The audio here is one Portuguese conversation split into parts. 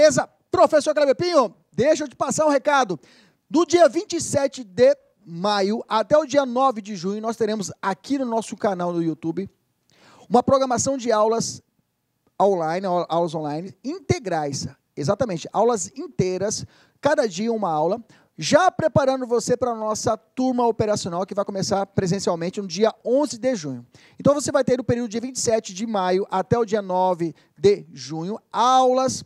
Beleza? Professor Cleber Pinho, deixa eu te passar um recado. Do dia 27 de maio até o dia 9 de junho, nós teremos aqui no nosso canal no YouTube uma programação de aulas online, aulas online integrais. Exatamente, aulas inteiras, cada dia uma aula, já preparando você para a nossa turma operacional que vai começar presencialmente no dia 11 de junho. Então você vai ter o período de 27 de maio até o dia 9 de junho aulas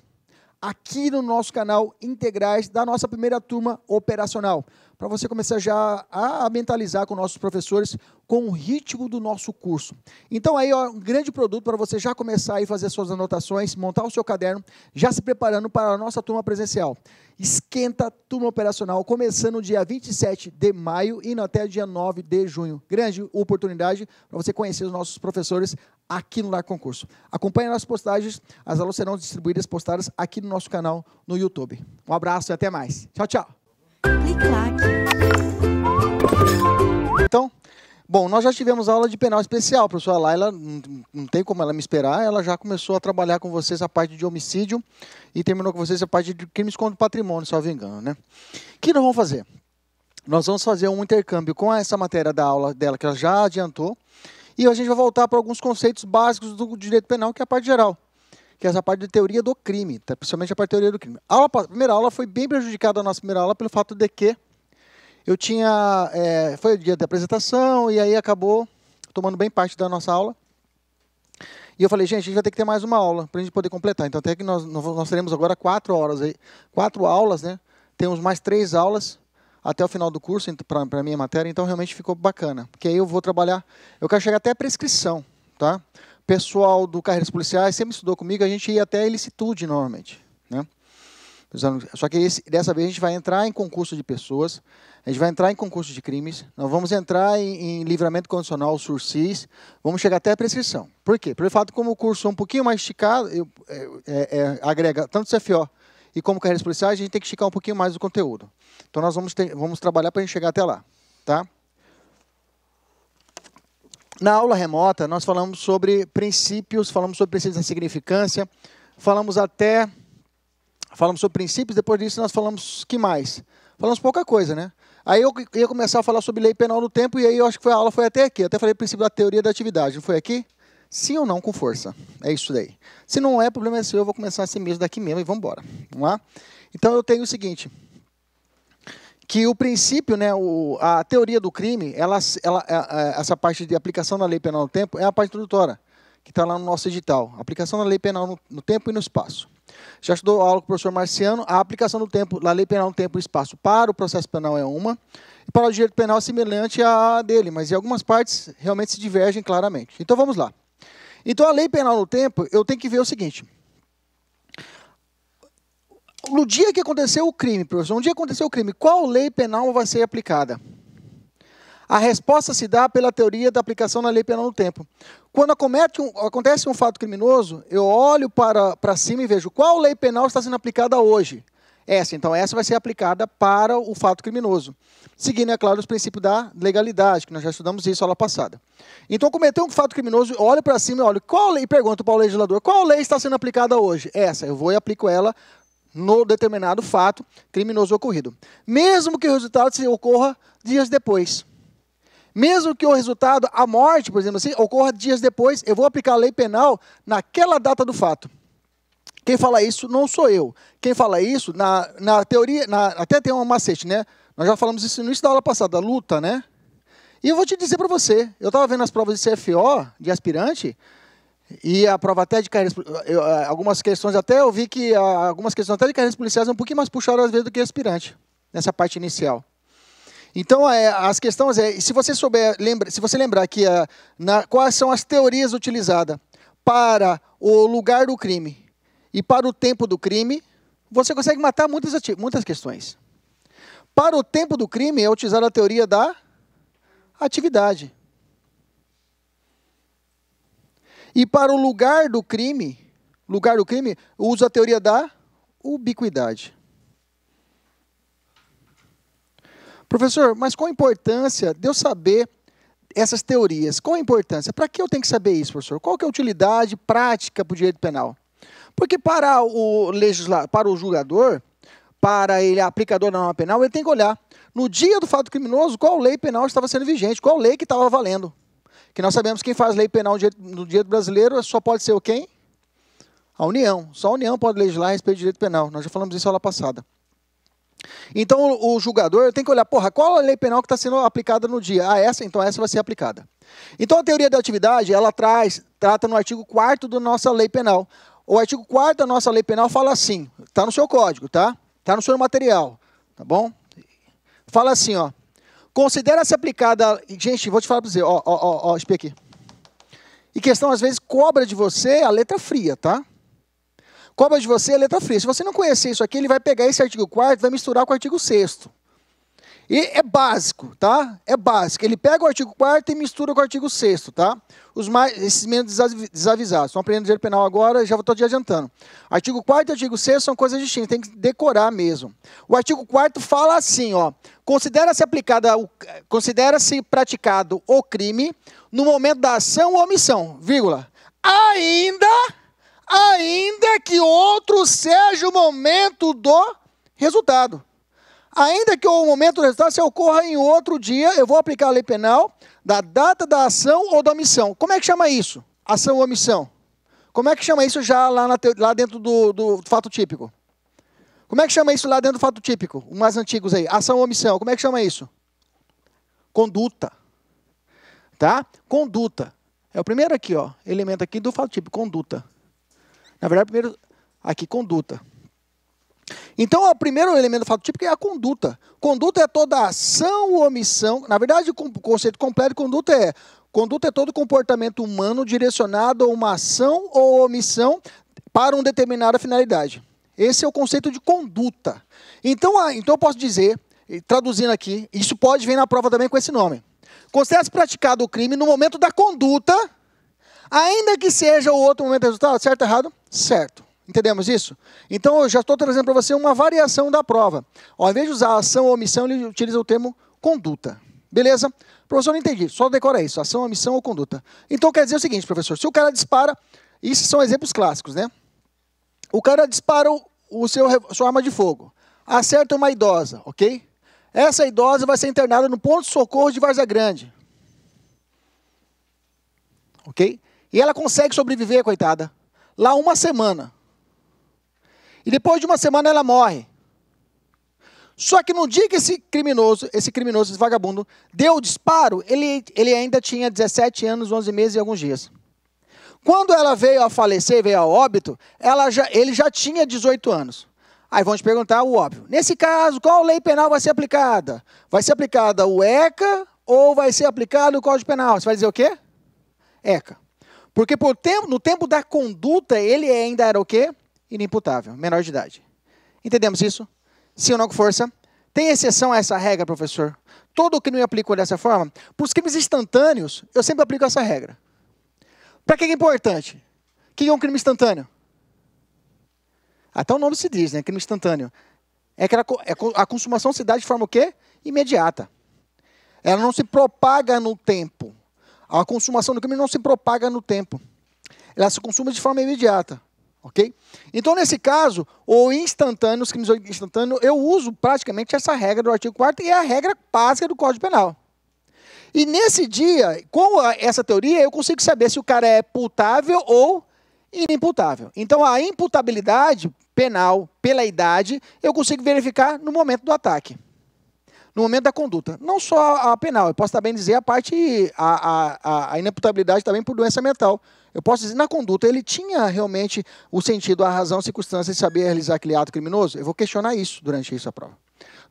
aqui no nosso canal Integrais da nossa primeira turma operacional para você começar já a mentalizar com nossos professores com o ritmo do nosso curso. Então aí ó, um grande produto para você já começar a fazer suas anotações, montar o seu caderno, já se preparando para a nossa turma presencial. Esquenta a turma operacional, começando dia 27 de maio e até dia 9 de junho. Grande oportunidade para você conhecer os nossos professores aqui no Lar Concurso. Acompanhe nossas postagens, as aulas serão distribuídas, postadas aqui no nosso canal no YouTube. Um abraço e até mais. Tchau, tchau. Então, bom, nós já tivemos aula de penal especial, professora Laila, não tem como ela me esperar, ela já começou a trabalhar com vocês a parte de homicídio e terminou com vocês a parte de crimes contra o patrimônio, me engano, né? O que nós vamos fazer? Nós vamos fazer um intercâmbio com essa matéria da aula dela, que ela já adiantou, e a gente vai voltar para alguns conceitos básicos do direito penal, que é a parte geral que é essa parte de teoria do crime, tá? principalmente a parte de teoria do crime. A, aula, a primeira aula foi bem prejudicada, a nossa primeira aula, pelo fato de que eu tinha. É, foi o dia da apresentação, e aí acabou tomando bem parte da nossa aula. E eu falei, gente, a gente vai ter que ter mais uma aula para a gente poder completar. Então, até que nós, nós teremos agora quatro horas aí, quatro aulas, né? Temos mais três aulas até o final do curso então, para a minha matéria, então realmente ficou bacana. Porque aí eu vou trabalhar, eu quero chegar até a prescrição, tá? pessoal do Carreiras Policiais sempre estudou comigo, a gente ia até a ilicitude normalmente. Né? Só que esse, dessa vez a gente vai entrar em concurso de pessoas, a gente vai entrar em concurso de crimes, nós vamos entrar em, em livramento condicional, sursis, vamos chegar até a prescrição. Por quê? Pelo fato como o curso é um pouquinho mais esticado, eu, é, é, é agrega tanto CFO e como carreiras policiais, a gente tem que esticar um pouquinho mais o conteúdo. Então nós vamos, ter, vamos trabalhar para a gente chegar até lá. Tá? Na aula remota, nós falamos sobre princípios, falamos sobre princípios da significância, falamos até. Falamos sobre princípios, depois disso nós falamos que mais? Falamos pouca coisa, né? Aí eu ia começar a falar sobre lei penal no tempo, e aí eu acho que foi, a aula foi até aqui. Eu até falei princípio da teoria da atividade, não foi aqui? Sim ou não com força. É isso daí. Se não é, problema é seu, eu vou começar assim mesmo daqui mesmo e vamos embora. Vamos lá? Então eu tenho o seguinte que o princípio, né, o, a teoria do crime, ela, ela, é, é, essa parte de aplicação da lei penal no tempo é a parte introdutória, que está lá no nosso edital. Aplicação da lei penal no, no, tempo e no espaço. Já estudou aula com o professor Marciano, a aplicação do tempo, da lei penal no tempo e espaço para o processo penal é uma, e para o direito penal é semelhante à dele, mas em algumas partes realmente se divergem claramente. Então vamos lá. Então a lei penal no tempo, eu tenho que ver o seguinte no dia que aconteceu o crime, professor, no dia que aconteceu o crime, qual lei penal vai ser aplicada? A resposta se dá pela teoria da aplicação da lei penal no tempo. Quando um, acontece um fato criminoso, eu olho para, para cima e vejo qual lei penal está sendo aplicada hoje. Essa, então, essa vai ser aplicada para o fato criminoso. Seguindo, é claro, os princípios da legalidade, que nós já estudamos isso aula passada. Então, cometeu um fato criminoso, olho para cima e olho qual lei, pergunto para o legislador, qual lei está sendo aplicada hoje? Essa, eu vou e aplico ela no determinado fato criminoso ocorrido. Mesmo que o resultado se ocorra dias depois. Mesmo que o resultado, a morte, por exemplo, assim, ocorra dias depois, eu vou aplicar a lei penal naquela data do fato. Quem fala isso não sou eu. Quem fala isso, na, na teoria, na, até tem uma macete, né? Nós já falamos isso no início da aula passada, luta, né? E eu vou te dizer para você, eu estava vendo as provas de CFO, de aspirante, e a prova até de carreiras. Eu, é, algumas questões, até eu vi que é, algumas questões até de carreiras policiais um pouquinho mais puxadas às vezes do que aspirante, nessa parte inicial. Então, é, as questões é, se você souber, lembra, se você lembrar que é, na, quais são as teorias utilizadas para o lugar do crime e para o tempo do crime, você consegue matar muitas, muitas questões. Para o tempo do crime é utilizada a teoria da atividade. E para o lugar do crime, lugar do crime, usa a teoria da ubiquidade. Professor, mas qual a importância de eu saber essas teorias? Qual a importância? Para que eu tenho que saber isso, professor? Qual que é a utilidade prática para o direito penal? Porque para o legislador, para o julgador, para ele aplicador da norma penal, ele tem que olhar no dia do fato criminoso qual lei penal estava sendo vigente, qual lei que estava valendo. Que nós sabemos que quem faz lei penal no direito brasileiro só pode ser o quem? A União. Só a União pode legislar a respeito do direito penal. Nós já falamos isso na aula passada. Então, o julgador tem que olhar, porra, qual a lei penal que está sendo aplicada no dia? Ah, essa? Então essa vai ser aplicada. Então, a teoria da atividade, ela traz, trata no artigo 4 da nossa lei penal. O artigo 4 da nossa lei penal fala assim, está no seu código, tá? Está no seu material, tá bom? Fala assim, ó. Considera-se aplicada. Gente, vou te falar para você, ó, ó, ó, espia aqui. E questão, às vezes, cobra de você a letra fria, tá? Cobra de você a letra fria. Se você não conhecer isso aqui, ele vai pegar esse artigo 4 e vai misturar com o artigo 6. E é básico, tá? É básico. Ele pega o artigo 4 e mistura com o artigo 6 tá? Os mais, esses menos desavisados. Estão aprendendo direito penal agora, já estou te adiantando. Artigo 4 e artigo 6 são coisas distintas, tem que decorar mesmo. O artigo 4 fala assim, ó. Considera-se aplicada, considera-se praticado o crime no momento da ação ou omissão, vírgula. Ainda, ainda que outro seja o momento do resultado. Ainda que o momento do resultado se ocorra em outro dia, eu vou aplicar a lei penal da data da ação ou da omissão. Como é que chama isso? Ação ou omissão? Como é que chama isso já lá, na, lá dentro do, do, fato típico? Como é que chama isso lá dentro do fato típico? Os mais antigos aí. Ação ou omissão. Como é que chama isso? Conduta. Tá? Conduta. É o primeiro aqui, ó. Elemento aqui do fato típico. Conduta. Na verdade, primeiro aqui, conduta. Então, o primeiro elemento fato típico é a conduta. Conduta é toda ação ou omissão. Na verdade, o conceito completo de conduta é conduta é todo comportamento humano direcionado a uma ação ou omissão para uma determinada finalidade. Esse é o conceito de conduta. Então, então eu posso dizer, traduzindo aqui, isso pode vir na prova também com esse nome. Considera-se praticado o crime no momento da conduta, ainda que seja o outro momento do resultado, certo ou errado? Certo. Entendemos isso? Então eu já estou trazendo para você uma variação da prova. Ao invés de usar ação ou omissão, ele utiliza o termo conduta. Beleza? Professor, não entendi. Só decora isso: ação, omissão ou conduta. Então quer dizer o seguinte, professor: se o cara dispara, isso são exemplos clássicos, né? O cara dispara o, seu, sua arma de fogo, acerta uma idosa, ok? Essa idosa vai ser internada no ponto de socorro de Varza Grande. Ok? E ela consegue sobreviver, coitada, lá uma semana. E depois de uma semana ela morre. Só que no dia que esse criminoso, esse criminoso, esse vagabundo, deu o disparo, ele, ele ainda tinha 17 anos, 11 meses e alguns dias. Quando ela veio a falecer, veio a óbito, ela já, ele já tinha 18 anos. Aí vão te perguntar o óbvio. Nesse caso, qual lei penal vai ser aplicada? Vai ser aplicada o ECA ou vai ser aplicado o Código Penal? Você vai dizer o quê? ECA. Porque por tempo, no tempo da conduta, ele ainda era o quê? inimputável, menor de idade. Entendemos isso? Sim ou não com força? Tem exceção a essa regra, professor? Todo o crime eu aplico dessa forma? Para os crimes instantâneos, eu sempre aplico essa regra. Para que é importante? O que é um crime instantâneo? Até o nome se diz, né? Crime instantâneo. É que é a consumação se dá de forma o quê? Imediata. Ela não se propaga no tempo. A consumação do crime não se propaga no tempo. Ela se consuma de forma imediata ok? Então, nesse caso, o instantâneo, os crimes instantâneos, eu uso praticamente essa regra do artigo 4 e é a regra básica do Código Penal. E nesse dia, com essa teoria, eu consigo saber se o cara é putável ou inimputável. Então, a imputabilidade penal pela idade, eu consigo verificar no momento do ataque no momento da conduta. Não só a penal, eu posso também dizer a parte, a, a, a também por doença mental. Eu posso dizer, na conduta, ele tinha realmente o sentido, a razão, a circunstância de saber realizar aquele ato criminoso? Eu vou questionar isso durante isso a prova,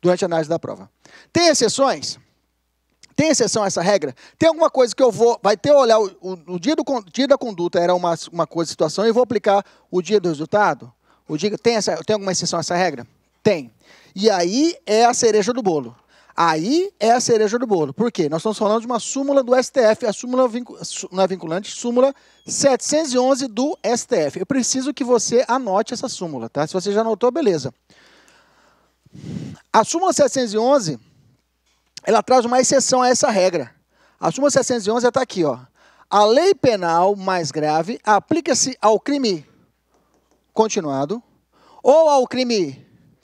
durante a análise da prova. Tem exceções? Tem exceção a essa regra? Tem alguma coisa que eu vou. Vai ter olhar. O, o, o dia, do, dia da conduta era uma, uma coisa, situação, e eu vou aplicar o dia do resultado? O dia, tem, essa, tem alguma exceção a essa regra? Tem. E aí é a cereja do bolo. Aí é a cereja do bolo. Por quê? Nós estamos falando de uma súmula do STF, a súmula vincul... não é vinculante, súmula 711 do STF. Eu preciso que você anote essa súmula, tá? Se você já anotou, beleza. A súmula 711, ela traz uma exceção a essa regra. A súmula 711 está aqui, ó. A lei penal mais grave aplica-se ao crime continuado ou ao crime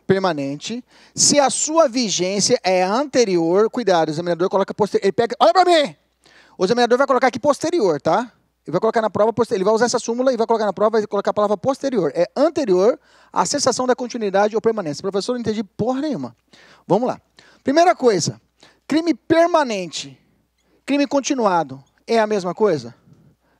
permanente, se a sua vigência é anterior, cuidado, o examinador coloca posterior. Ele pega, olha para mim! O examinador vai colocar aqui posterior, tá? Ele vai colocar na prova, ele vai usar essa súmula e vai colocar na prova, e colocar a palavra posterior. É anterior à cessação da continuidade ou permanência. Professor, não entendi porra nenhuma. Vamos lá. Primeira coisa, crime permanente, crime continuado, é a mesma coisa?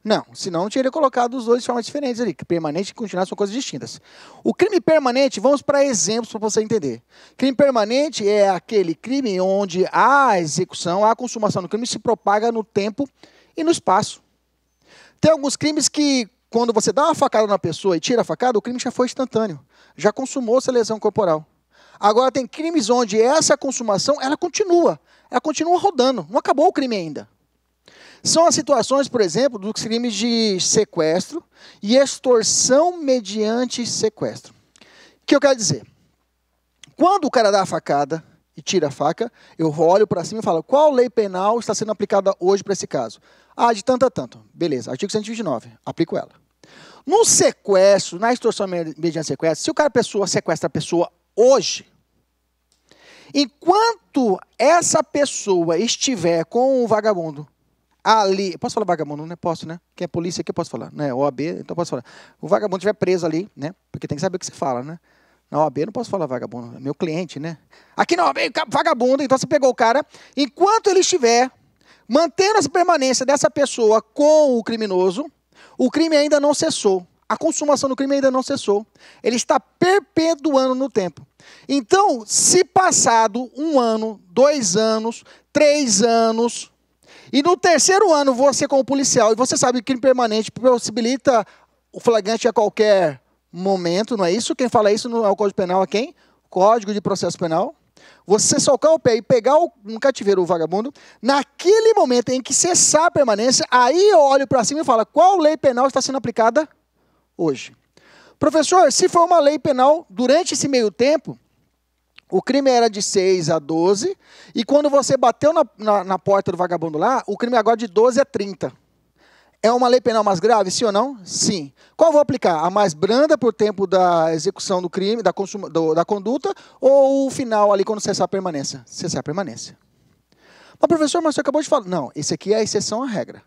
Não, senão não teria colocado os dois de formas diferentes ali. Permanente e continuado são coisas distintas. O crime permanente, vamos para exemplos para você entender. Crime permanente é aquele crime onde a execução, a consumação do crime se propaga no tempo e no espaço. Tem alguns crimes que, quando você dá uma facada na pessoa e tira a facada, o crime já foi instantâneo. Já consumou-se a lesão corporal. Agora, tem crimes onde essa consumação, ela continua. Ela continua rodando. Não acabou o crime ainda. São as situações, por exemplo, dos crimes de sequestro e extorsão mediante sequestro. O que eu quero dizer? Quando o cara dá a facada e tira a faca, eu olho para cima e falo: qual lei penal está sendo aplicada hoje para esse caso? Ah, de tanto a tanto. Beleza, artigo 129, aplico ela. No sequestro, na extorsão mediante sequestro, se o cara pessoa sequestra a pessoa hoje, enquanto essa pessoa estiver com o vagabundo ali. Posso falar vagabundo, não né? Posso, né? Quem é polícia aqui, eu posso falar. Né? OAB, então posso falar. O vagabundo estiver preso ali, né? Porque tem que saber o que você fala, né? Na OAB não posso falar vagabundo, é meu cliente, né? Aqui na OAB, vagabundo, então você pegou o cara, enquanto ele estiver mantendo a permanência dessa pessoa com o criminoso, o crime ainda não cessou. A consumação do crime ainda não cessou. Ele está perpetuando no tempo. Então, se passado um ano, dois anos, três anos, e no terceiro ano, você como policial, e você sabe que o crime permanente possibilita o flagrante a qualquer momento, não é isso? Quem fala isso no é o Código Penal é quem? Código de Processo Penal. Você soltar o pé e pegar o, um cativeiro, o vagabundo, naquele momento em que cessar a permanência, aí eu olho para cima e falo, qual lei penal está sendo aplicada hoje? Professor, se for uma lei penal durante esse meio tempo, o crime era de 6 a 12, e quando você bateu na, na, na, porta do vagabundo lá, o crime agora é de 12 a 30. É uma lei penal mais grave, sim ou não? Sim. Qual vou aplicar? A mais branda por tempo da execução do crime, da, consuma, do, da conduta, ou o final ali quando cessar a permanência? Cessar a permanência. Mas, professor, mas você acabou de falar. Não, esse aqui é a exceção à regra.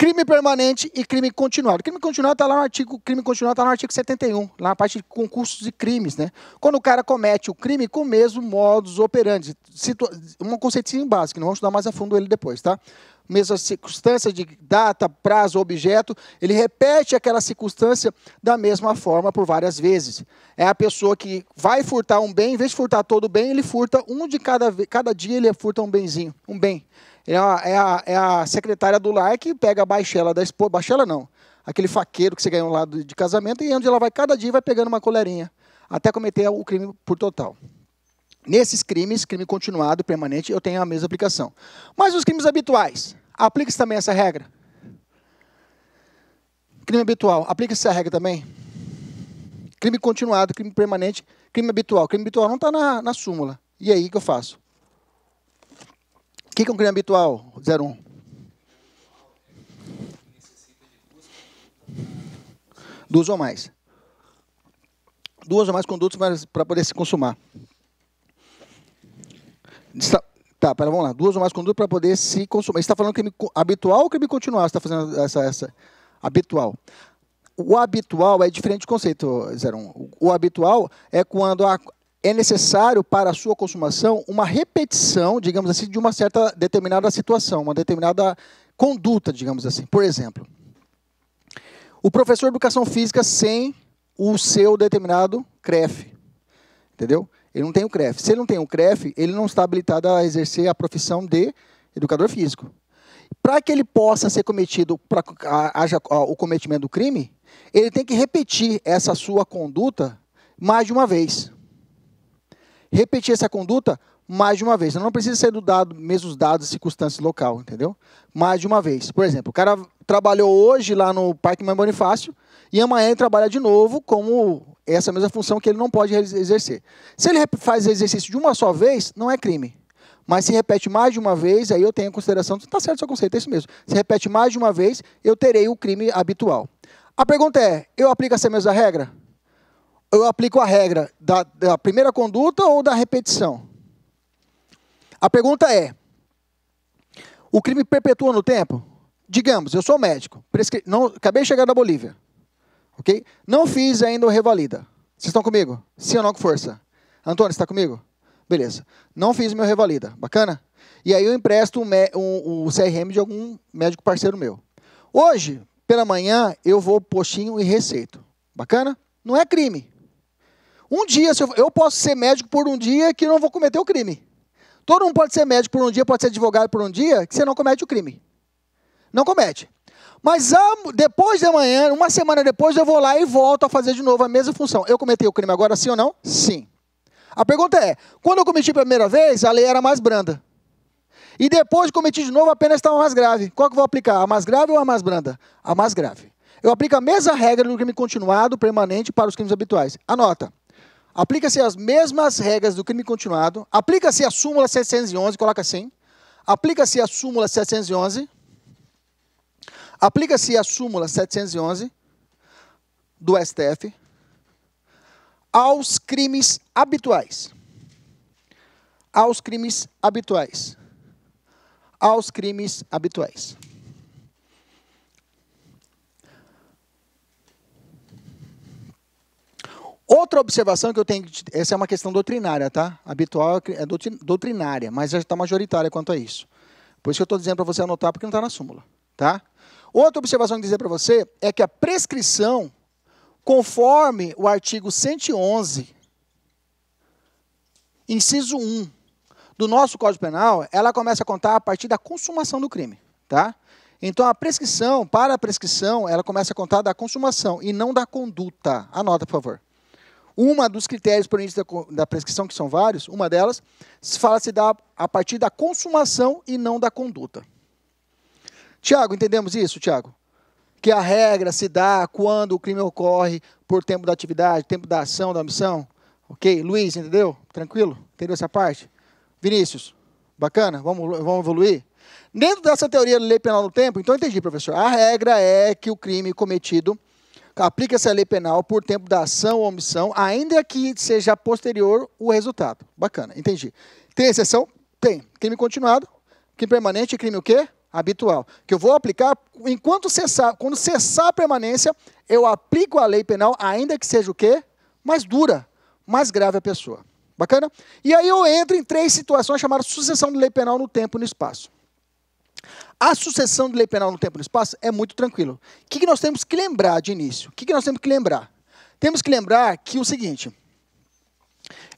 Crime permanente e crime continuado. Crime continuado está lá no artigo, crime continuado está no artigo 71, lá na parte de concursos e crimes, né? Quando o cara comete o crime com o mesmo modus operandi, situa um conceitinho básico, não vamos estudar mais a fundo ele depois, tá? Mesma circunstância de data, prazo, objeto, ele repete aquela circunstância da mesma forma por várias vezes. É a pessoa que vai furtar um bem, em vez de furtar todo o bem, ele furta um de cada cada dia ele furta um benzinho, um bem. É a, é, a, é a, secretária do lar que pega a baixela da esposa. Baixela não. Aquele faqueiro que você ganhou lá de casamento e onde ela vai cada dia vai pegando uma colherinha. Até cometer o crime por total. Nesses crimes, crime continuado, permanente, eu tenho a mesma aplicação. Mas os crimes habituais, aplica-se também essa regra? Crime habitual, aplica-se essa regra também? Crime continuado, crime permanente, crime habitual. Crime habitual não está na, na súmula. E aí, o que eu faço? que é um crime habitual? 01. Duas ou mais. Duas ou mais condutas para poder se consumar. Tá, pera, vamos lá. Duas ou mais condutas para poder se consumar. Você está falando crime habitual ou crime continuar? Você está fazendo essa, essa. Habitual. O habitual é diferente do conceito, 01. O habitual é quando a, é necessário para a sua consumação uma repetição, digamos assim, de uma certa determinada situação, uma determinada conduta, digamos assim. Por exemplo, o professor de educação física sem o seu determinado CREF, entendeu? Ele não tem o CREF. Se ele não tem o CREF, ele não está habilitado a exercer a profissão de educador físico. Para que ele possa ser cometido, para haja o cometimento do crime, ele tem que repetir essa sua conduta mais de uma vez repetir essa conduta mais de uma vez. Não precisa ser do dado, mesmos dados, circunstâncias local, entendeu? Mais de uma vez. Por exemplo, o cara trabalhou hoje lá no Parque Mãe Bonifácio e amanhã ele trabalha de novo como essa mesma função que ele não pode exercer. Se ele faz exercício de uma só vez, não é crime. Mas se repete mais de uma vez, aí eu tenho a consideração, está certo seu conceito, é isso mesmo. Se repete mais de uma vez, eu terei o crime habitual. A pergunta é, eu aplico essa mesma regra? eu aplico a regra da, da primeira conduta ou da repetição? A pergunta é: o crime perpetua no tempo? Digamos, eu sou médico, prescri... não, acabei de chegar da Bolívia, ok? Não fiz ainda o revalida. Vocês estão comigo? Sim ou não com força? Antônio, está comigo? Beleza. Não fiz meu revalida, bacana? E aí eu empresto o CRM de algum médico parceiro meu. Hoje, pela manhã, eu vou postinho e receito. Bacana? Não é crime. Um dia, eu, eu posso ser médico por um dia que não vou cometer o crime. Todo mundo pode ser médico por um dia, pode ser advogado por um dia, que você não comete o crime. Não comete. Mas ah, depois de amanhã, uma semana depois, eu vou lá e volto a fazer de novo a mesma função. Eu cometi o crime agora sim ou não? Sim. A pergunta é: quando eu cometi a primeira vez, a lei era mais branda. E depois de cometi de novo, apenas está estava mais grave. Qual que eu vou aplicar? A mais grave ou a mais branda? A mais grave. Eu aplico a mesma regra no crime continuado, permanente, para os crimes habituais. Anota aplica-se as mesmas regras do crime continuado, aplica-se a súmula 711, coloca assim, aplica-se a súmula 711, aplica-se a súmula 711 do STF aos crimes habituais. Aos crimes habituais. Aos crimes habituais. Outra observação que eu tenho, essa é uma questão doutrinária, tá? Habitual é doutrinária, mas já está majoritária quanto a isso. Por isso que eu estou dizendo para você anotar, porque não está na súmula, tá? Outra observação que eu dizer para você é que a prescrição, conforme o artigo 111, inciso 1 do nosso Código Penal, ela começa a contar a partir da consumação do crime, tá? Então a prescrição, para a prescrição, ela começa a contar da consumação e não da conduta. Anota, por favor. Uma dos critérios para o início da, da prescrição, que são vários, uma delas, fala-se dá a partir da consumação e não da conduta. Tiago, entendemos isso, Tiago? Que a regra se dá quando o crime ocorre por tempo da atividade, tempo da ação, da omissão? Ok? Luiz, entendeu? Tranquilo? Entendeu essa parte? Vinícius, bacana? Vamos, vamos evoluir? Dentro dessa teoria da lei penal do tempo, então entendi, professor. A regra é que o crime cometido aplica essa lei penal por tempo da ação ou omissão, ainda que seja posterior o resultado. Bacana, entendi. Tem exceção? Tem. Crime continuado, crime permanente, crime o quê? Habitual. Que eu vou aplicar, enquanto cessar, quando cessar a permanência, eu aplico a lei penal, ainda que seja o quê? Mais dura, mais grave a pessoa. Bacana? E aí eu entro em três situações chamadas sucessão de lei penal no tempo e no espaço. A sucessão de lei penal no tempo e no espaço é muito tranquilo. O que, que nós temos que lembrar de início? O que, que nós temos que lembrar? Temos que lembrar que o seguinte: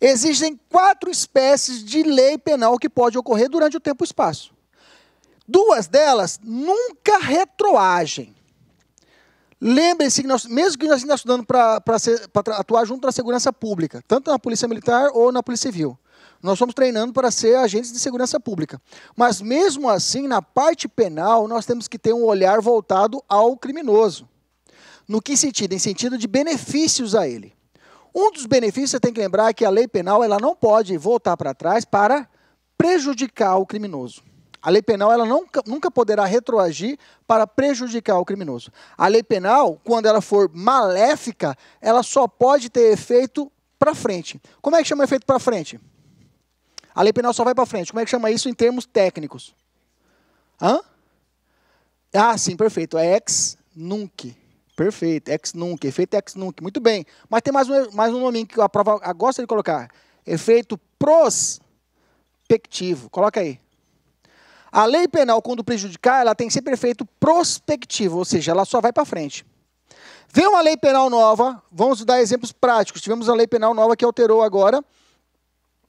existem quatro espécies de lei penal que pode ocorrer durante o tempo e o espaço. Duas delas nunca retroagem. Lembre-se que nós, mesmo que nós estejamos estudando para atuar junto à segurança pública, tanto na Polícia Militar ou na Polícia Civil, nós estamos treinando para ser agentes de segurança pública. Mas mesmo assim, na parte penal, nós temos que ter um olhar voltado ao criminoso. No que sentido? Em sentido de benefícios a ele. Um dos benefícios, você tem que lembrar é que a lei penal ela não pode voltar para trás para prejudicar o criminoso. A lei penal ela nunca, nunca poderá retroagir para prejudicar o criminoso. A lei penal, quando ela for maléfica, ela só pode ter efeito para frente. Como é que chama efeito para frente? A lei penal só vai para frente. Como é que chama isso em termos técnicos? Hã? Ah, sim, perfeito. É ex nunc. Perfeito, ex nunc, efeito ex nunc. Muito bem. Mas tem mais um, mais um nominho que a prova gosta de colocar. Efeito prospectivo. Coloca aí. A lei penal, quando prejudicar, ela tem que ser perfeito prospectivo, ou seja, ela só vai para frente. Vem uma lei penal nova, vamos dar exemplos práticos. Tivemos a lei penal nova que alterou agora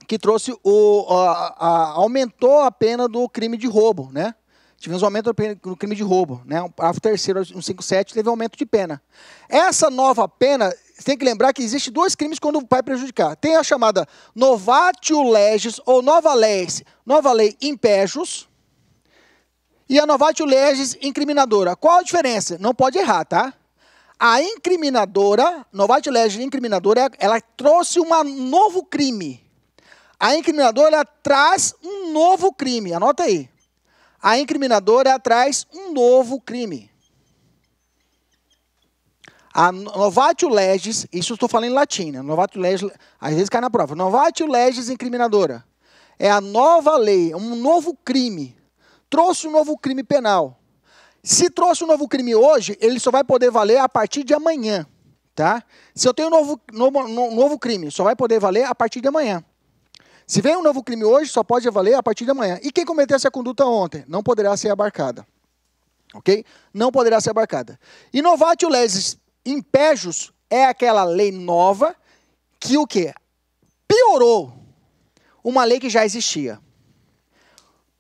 que trouxe o. A, a, aumentou a pena do crime de roubo, né? Tivemos um aumento no crime de roubo, né? O parágrafo terceiro, 157, teve aumento de pena. Essa nova pena, tem que lembrar que existe dois crimes quando vai prejudicar. Tem a chamada novatio legis ou nova lei, nova lei impejus e a novatio legis incriminadora. Qual a diferença? Não pode errar, tá? A incriminadora, novatio legis incriminadora, ela trouxe um novo crime a incriminadora traz um novo crime. Anota aí. A incriminadora traz um novo crime. A novatio legis, isso estou falando em latim, né? novatio legis, às vezes cai na prova. Novatio legis incriminadora. É a nova lei, um novo crime. Trouxe um novo crime penal. Se trouxe um novo crime hoje, ele só vai poder valer a partir de amanhã, tá? Se eu tenho um novo, novo, novo crime, só vai poder valer a partir de amanhã. Se vem um novo crime hoje, só pode valer a partir de amanhã. E quem cometeu essa conduta ontem não poderá ser abarcada. Ok? Não poderá ser abarcada. Inovatio leges impejus é aquela lei nova que o quê? Piorou uma lei que já existia.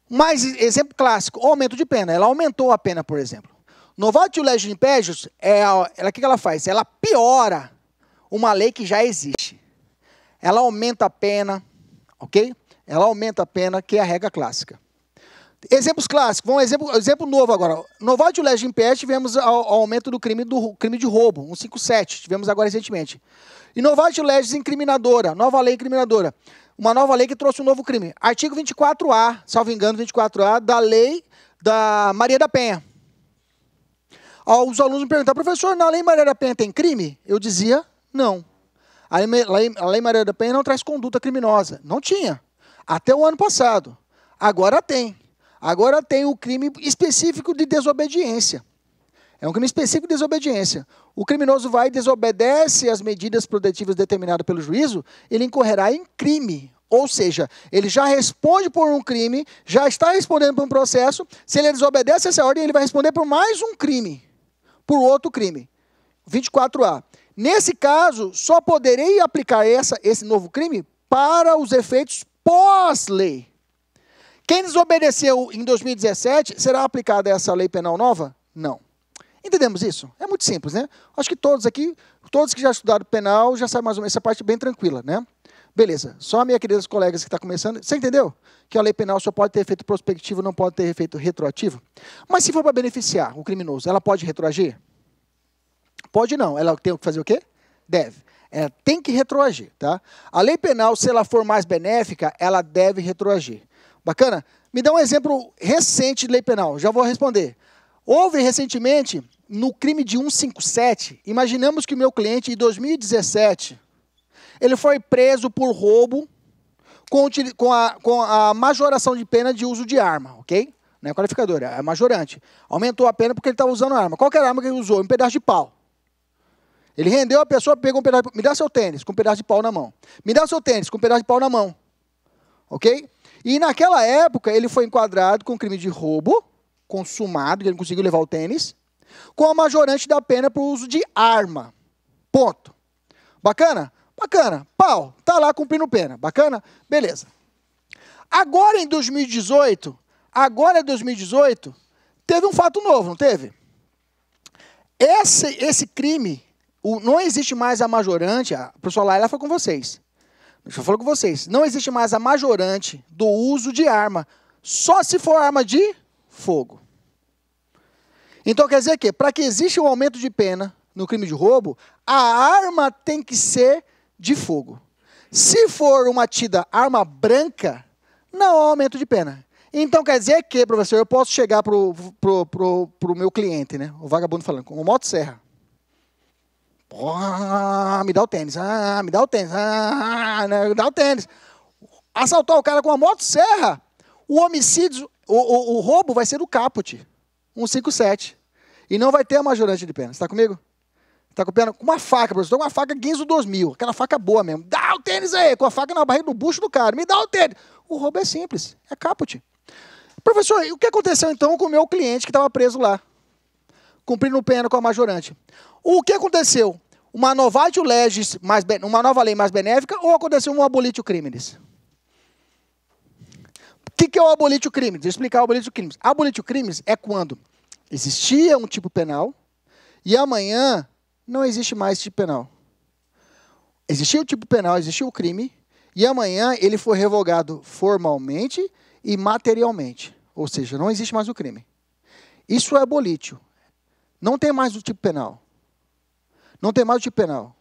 Mas, exemplo clássico, o aumento de pena. Ela aumentou a pena, por exemplo. Novatio legis impejus, é a, ela, o que ela faz? Ela piora uma lei que já existe. Ela aumenta a pena, ok? Ela aumenta a pena, que é a regra clássica. Exemplos clássicos, um exemplo, exemplo novo agora. No Vale de Leste Império tivemos o aumento do crime, do crime de roubo, 157, tivemos agora recentemente. E no Vale de Leste incriminadora, nova lei incriminadora. Uma nova lei que trouxe um novo crime. Artigo 24A, salvo engano, 24A, da lei da Maria da Penha. Os alunos me perguntaram, professor, na lei Maria da Penha tem crime? Eu dizia, não. A lei, a lei Maria da Penha não traz conduta criminosa. Não tinha. Até o ano passado. Agora tem. Agora tem o crime específico de desobediência. É um crime específico de desobediência. O criminoso vai e desobedece às medidas protetivas determinadas pelo juízo, ele incorrerá em crime. Ou seja, ele já responde por um crime, já está respondendo por um processo. Se ele desobedece essa ordem, ele vai responder por mais um crime, por outro crime. 24A. Nesse caso, só poderei aplicar essa, esse novo crime para os efeitos pós-lei. Quem desobedeceu em 2017, será aplicada essa lei penal nova? Não. Entendemos isso? É muito simples, né? Acho que todos aqui, todos que já estudaram penal, já sabem mais ou menos essa parte bem tranquila, né? Beleza, só a minha querida os colegas que está começando, você entendeu? Que a lei penal só pode ter efeito prospectivo, não pode ter efeito retroativo? Mas se for para beneficiar o criminoso, ela pode retroagir? Pode não. Ela tem que fazer o quê? Deve. Ela tem que retroagir, tá? A lei penal, se ela for mais benéfica, ela deve retroagir. Bacana? Me dá um exemplo recente de lei penal. Já vou responder. Houve recentemente, no crime de 157, imaginamos que o meu cliente, em 2017, ele foi preso por roubo com a, com a majoração de pena de uso de arma, ok? Não é qualificadora, é majorante. Aumentou a pena porque ele estava usando arma. Qual que era a arma que ele usou? Um pedaço de pau. Ele rendeu a pessoa, pegou um pedaço Me dá seu tênis, com um pedaço de pau na mão. Me dá seu tênis, com um pedaço de pau na mão. Ok? E naquela época, ele foi enquadrado com crime de roubo, consumado, ele não conseguiu levar o tênis, com a majorante da pena para o uso de arma. Ponto. Bacana? Bacana. Pau, tá lá cumprindo pena. Bacana? Beleza. Agora em 2018, agora em 2018, teve um fato novo, não teve? Esse, esse crime o, não existe mais a majorante, a professora Laila foi com vocês. Deixa eu falar com vocês. Não existe mais a majorante do uso de arma, só se for arma de fogo. Então quer dizer que, para que exista um aumento de pena no crime de roubo, a arma tem que ser de fogo. Se for uma tida arma branca, não há aumento de pena. Então quer dizer que, professor, eu posso chegar para o meu cliente, né? O vagabundo falando, com uma motosserra. Ah, me dá o tênis, ah, me dá o tênis, ah, me né, dá o tênis. Assaltou o cara com uma motosserra, o homicídio, o, o, o roubo vai ser do caput, 157. E não vai ter a majorante de pena. Está comigo? Está com pena? Com uma faca, professor. Com uma faca Guinzo 2000. Aquela faca boa mesmo. Dá o tênis aí. Com a faca na barriga do bucho do cara. Me dá o tênis. O roubo é simples. É caput. Professor, o que aconteceu então com o meu cliente que estava preso lá? Cumprindo pena com a majorante. O que aconteceu? uma novatio legis, mais, uma nova lei mais benéfica, ou aconteceu um abolitio criminis? O que, que, é o abolitio crimes? Deixa explicar o abolitio crimes. Abolitio crimes é quando existia um tipo penal e amanhã não existe mais tipo penal. Existia o tipo penal, existia o crime, e amanhã ele foi revogado formalmente e materialmente. Ou seja, não existe mais o crime. Isso é abolitio. Não tem mais o tipo penal. Não tem mais o tipo penal.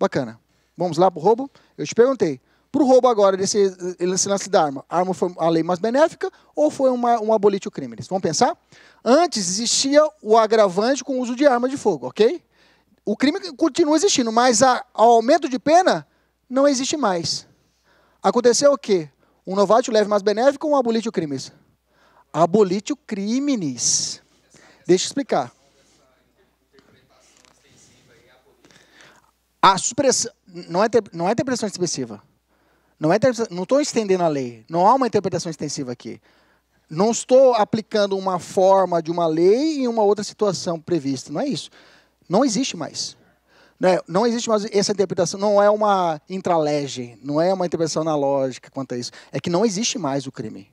Bacana. Vamos lá para o roubo? Eu te perguntei. Para o roubo agora, desse, esse lance da arma, a arma foi a lei mais benéfica ou foi uma, um abolitio crimes? Vamos pensar? Antes existia o agravante com o uso de arma de fogo, ok? O crime continua existindo, mas a, o aumento de pena não existe mais. Aconteceu o quê? Um novato leve mais benéfico ou um abolitio crimes? Abolitio crimes. Deixa eu explicar. A supressão não é, não é interpretação expressiva. Não é não estou estendendo a lei. Não há uma interpretação extensiva aqui. Não estou aplicando uma forma de uma lei em uma outra situação prevista. Não é isso. Não existe mais. Né? Não, existe mais essa interpretação. Não é uma intralege. Não é uma interpretação analógica quanto a isso. É que não existe mais o crime.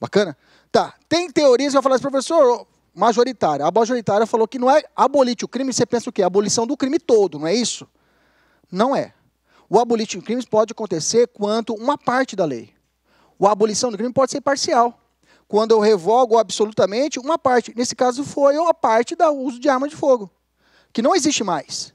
Bacana? Tá. Tem teorias que eu falar assim, professor, majoritária. A majoritária falou que não é abolir o crime, você pensa o quê? abolição do crime todo, não é isso? Não é. O abolition de crimes pode acontecer quanto uma parte da lei. A abolição do crime pode ser parcial. Quando eu revogo absolutamente uma parte. Nesse caso, foi a parte do uso de arma de fogo, que não existe mais.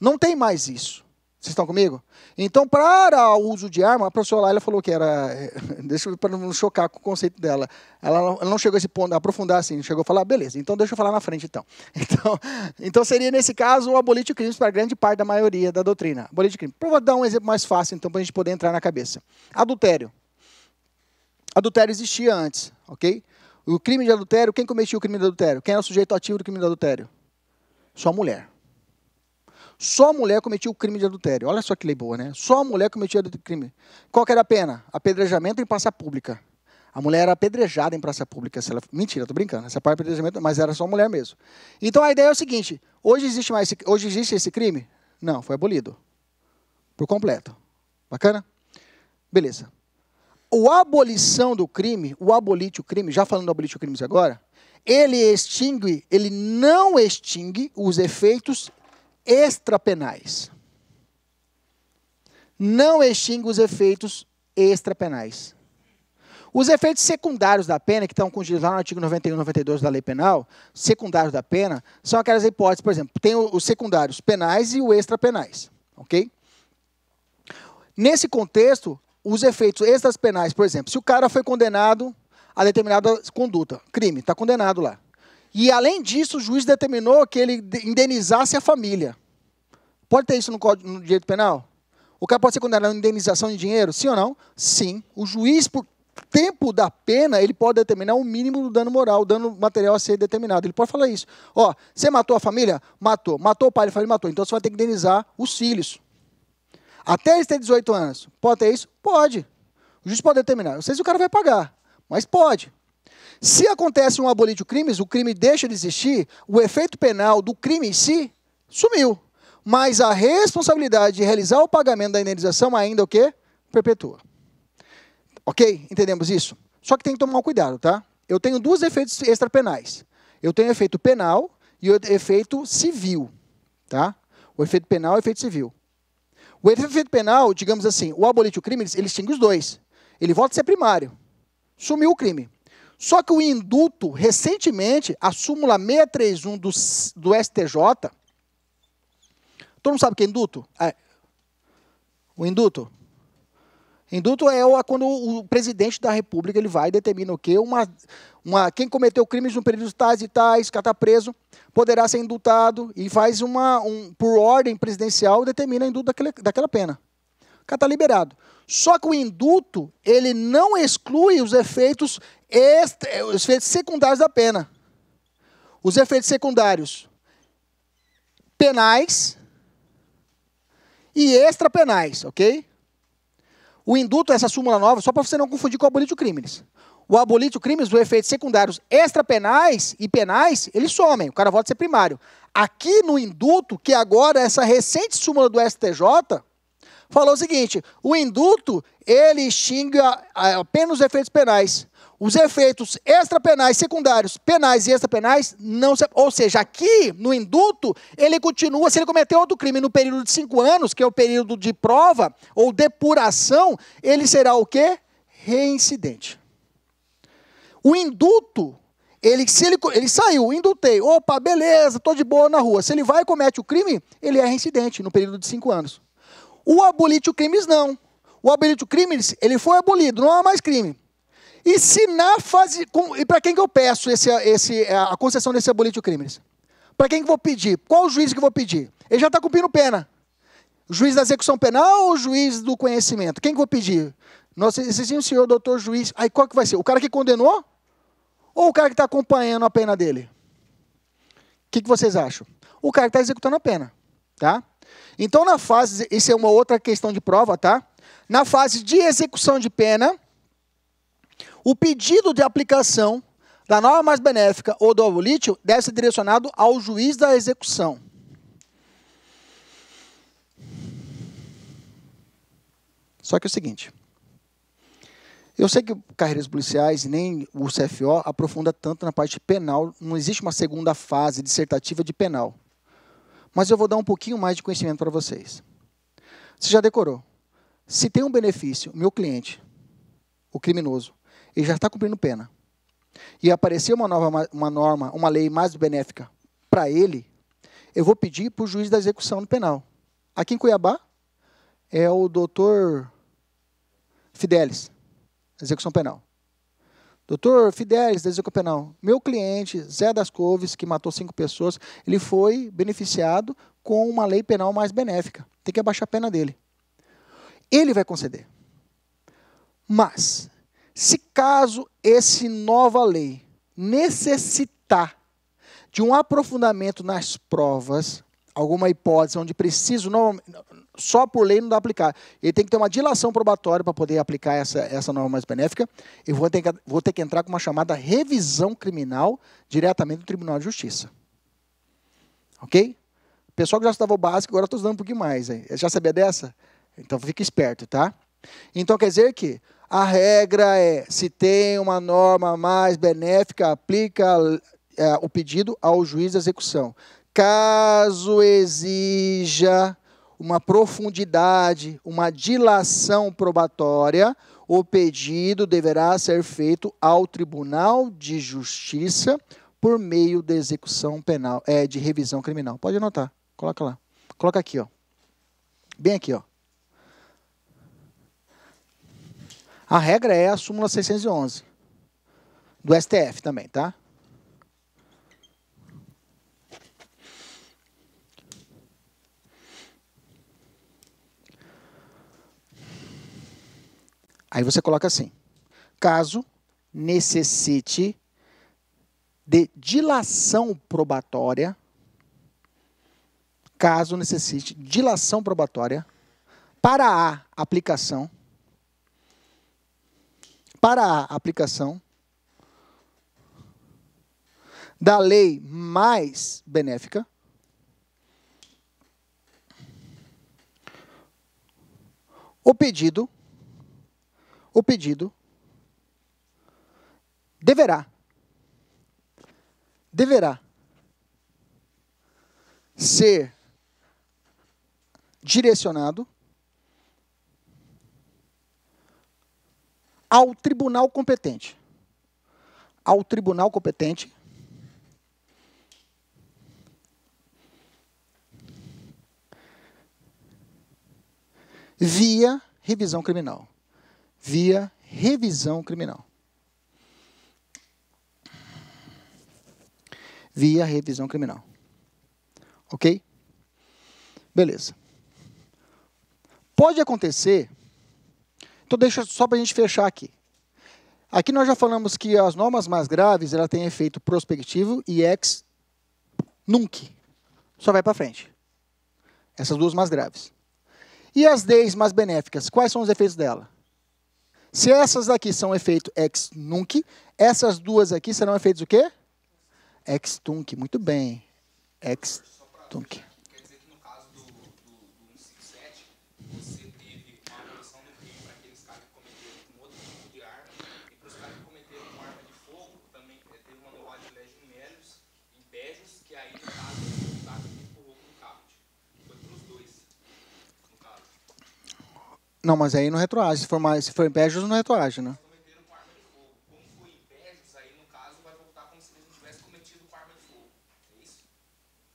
Não tem mais isso. Vocês estão comigo? Então, para o uso de arma, a professora Laila falou que era. Deixa para não chocar com o conceito dela. Ela não chegou a esse ponto, a aprofundar assim, chegou a falar, beleza, então deixa eu falar na frente então. Então, então seria, nesse caso, o abolite de crimes para grande parte da maioria da doutrina. Abolite de crime. Vou dar um exemplo mais fácil, então, para a gente poder entrar na cabeça. Adultério. Adultério existia antes, ok? O crime de adultério, quem cometia o crime de adultério? Quem era o sujeito ativo do crime de adultério? Só mulher. Só a mulher cometia o crime de adultério. Olha só que lei boa, né? Só a mulher cometia o crime. Qual era a pena? Apedrejamento em praça pública. A mulher era apedrejada em praça pública. Se ela... Mentira, tô brincando. Essa parte é apedrejamento, mas era só mulher mesmo. Então a ideia é o seguinte: hoje existe mais, esse... hoje existe esse crime? Não, foi abolido por completo. Bacana? Beleza. O abolição do crime, o abolite o crime, já falando do abolite o crime agora, ele extingue, ele não extingue os efeitos extrapenais. Não extingue os efeitos extrapenais. Os efeitos secundários da pena, que estão contidos lá no artigo 91 e 92 da lei penal, secundários da pena, são aquelas hipóteses, por exemplo, tem os secundários penais e os extrapenais. Ok? Nesse contexto, os efeitos penais por exemplo, se o cara foi condenado a determinada conduta, crime, está condenado lá. E além disso, o juiz determinou que ele indenizasse a família. Pode ter isso no, código, no direito penal? O cara pode ser condenado a indenização de dinheiro? Sim ou não? Sim. O juiz, por tempo da pena, ele pode determinar o mínimo do dano moral, o dano material a ser determinado. Ele pode falar isso. Ó, você matou a família? Matou. Matou o pai, ele falou, matou. Então você vai ter que indenizar os filhos. Até eles terem 18 anos. Pode ter isso? Pode. O juiz pode determinar. Eu sei se o cara vai pagar, mas pode. Se acontece um abolir de crimes, o crime deixa de existir, o efeito penal do crime em si sumiu. Mas a responsabilidade de realizar o pagamento da indenização ainda o quê? Perpetua. Ok? Entendemos isso? Só que tem que tomar cuidado, tá? Eu tenho dois efeitos extrapenais. Eu tenho efeito penal e o efeito civil, tá? O efeito penal e o efeito civil. O efeito penal, digamos assim, o abolite o crime, ele extingue os dois. Ele volta a ser primário. Sumiu o crime. Só que o indulto, recentemente, a súmula 631 do, do STJ. Todo mundo sabe o que é indulto? É. O indulto. Indulto é quando o presidente da república ele vai e determina o quê? Uma, uma, quem cometeu crimes no período tais e tais, que está preso, poderá ser indultado e faz uma, um, por ordem presidencial, determina o indulto daquele, daquela pena. O cara está liberado. Só que o indulto, ele não exclui os efeitos os efeitos secundários da pena. Os efeitos secundários penais e extrapenais, ok? O induto, essa súmula nova, só para você não confundir com o abolitio crimes. O abolitio crimes, os efeitos secundários extrapenais e penais, eles somem. O cara volta a ser primário. Aqui no induto, que agora é essa recente súmula do STJ, falou o seguinte, o induto, ele xinga ah, apenas os efeitos penais. Os efeitos extrapenais, secundários, penais e extrapenais, não se... ou seja, aqui no induto, ele continua, se ele cometeu outro crime no período de cinco anos, que é o período de prova ou depuração, ele será o quê? Reincidente. O induto, ele, se ele, ele saiu, indultei, opa, beleza, estou de boa na rua. Se ele vai e comete o crime, ele é reincidente no período de cinco anos. O abolitio crimes, não. O abolitio crimes, ele foi abolido, não há mais crime. E se na fase. Com, e para quem que eu peço esse, esse, a concessão desse abolitio crimes? Para quem que eu vou pedir? Qual o juiz que eu vou pedir? Ele já está cumprindo pena. juiz da execução penal ou juiz do conhecimento? Quem que eu vou pedir? Nós exigimos o senhor doutor juiz. Aí qual que vai ser? O cara que condenou? Ou o cara que está acompanhando a pena dele? O que, que vocês acham? O cara que está executando a pena. Tá? Então, na fase. Isso é uma outra questão de prova, tá? Na fase de execução de pena o pedido de aplicação da norma mais benéfica ou do abolítio deve ser direcionado ao juiz da execução. Só que é o seguinte, eu sei que carreiras policiais nem o CFO aprofunda tanto na parte penal, não existe uma segunda fase dissertativa de penal. Mas eu vou dar um pouquinho mais de conhecimento para vocês. Você já decorou. Se tem um benefício, meu cliente, o criminoso, ele já está cumprindo pena, e aparecer uma nova uma norma, uma lei mais benéfica para ele, eu vou pedir para o juiz da execução no penal. Aqui em Cuiabá é o doutor Fidelis, execução penal. Doutor Fidelis, da execução penal, meu cliente, Zé das Couves, que matou cinco pessoas, ele foi beneficiado com uma lei penal mais benéfica. Tem que abaixar a pena dele. Ele vai conceder. Mas, se caso esse nova lei necessitar de um aprofundamento nas provas, alguma hipótese onde preciso, não, só por lei não dá aplicar. Ele tem que ter uma dilação probatória para poder aplicar essa, essa norma mais benéfica. Eu vou ter, que, vou ter que entrar com uma chamada revisão criminal diretamente do Tribunal de Justiça. Ok? pessoal que já estudava o básico, agora estou estudando um pouquinho mais. Hein? Já sabia dessa? Então fica esperto, tá? Então quer dizer que a regra é: se tem uma norma mais benéfica, aplica é, o pedido ao juiz de execução. Caso exija uma profundidade, uma dilação probatória, o pedido deverá ser feito ao Tribunal de Justiça por meio de execução penal, é, de revisão criminal. Pode anotar, coloca lá. Coloca aqui, ó. Bem aqui, ó. A regra é a súmula 611 do STF também, tá? Aí você coloca assim: caso necessite de dilação probatória, caso necessite dilação probatória para a aplicação para a aplicação da lei mais benéfica o pedido o pedido deverá deverá ser direcionado ao tribunal competente. Ao tribunal competente. Via revisão criminal. Via revisão criminal. Via revisão criminal. Ok? Beleza. Pode acontecer então, deixa só para a gente fechar aqui. Aqui nós já falamos que as normas mais graves ela tem efeito prospectivo e ex nunc. Só vai para frente. Essas duas mais graves. E as leis mais benéficas, quais são os efeitos dela? Se essas aqui são efeito ex nunc, essas duas aqui serão efeitos o quê? Ex tunc, muito bem. Ex tunc. Não, mas aí não retroage. Se for, mais, se for impégios, é não retroage, né?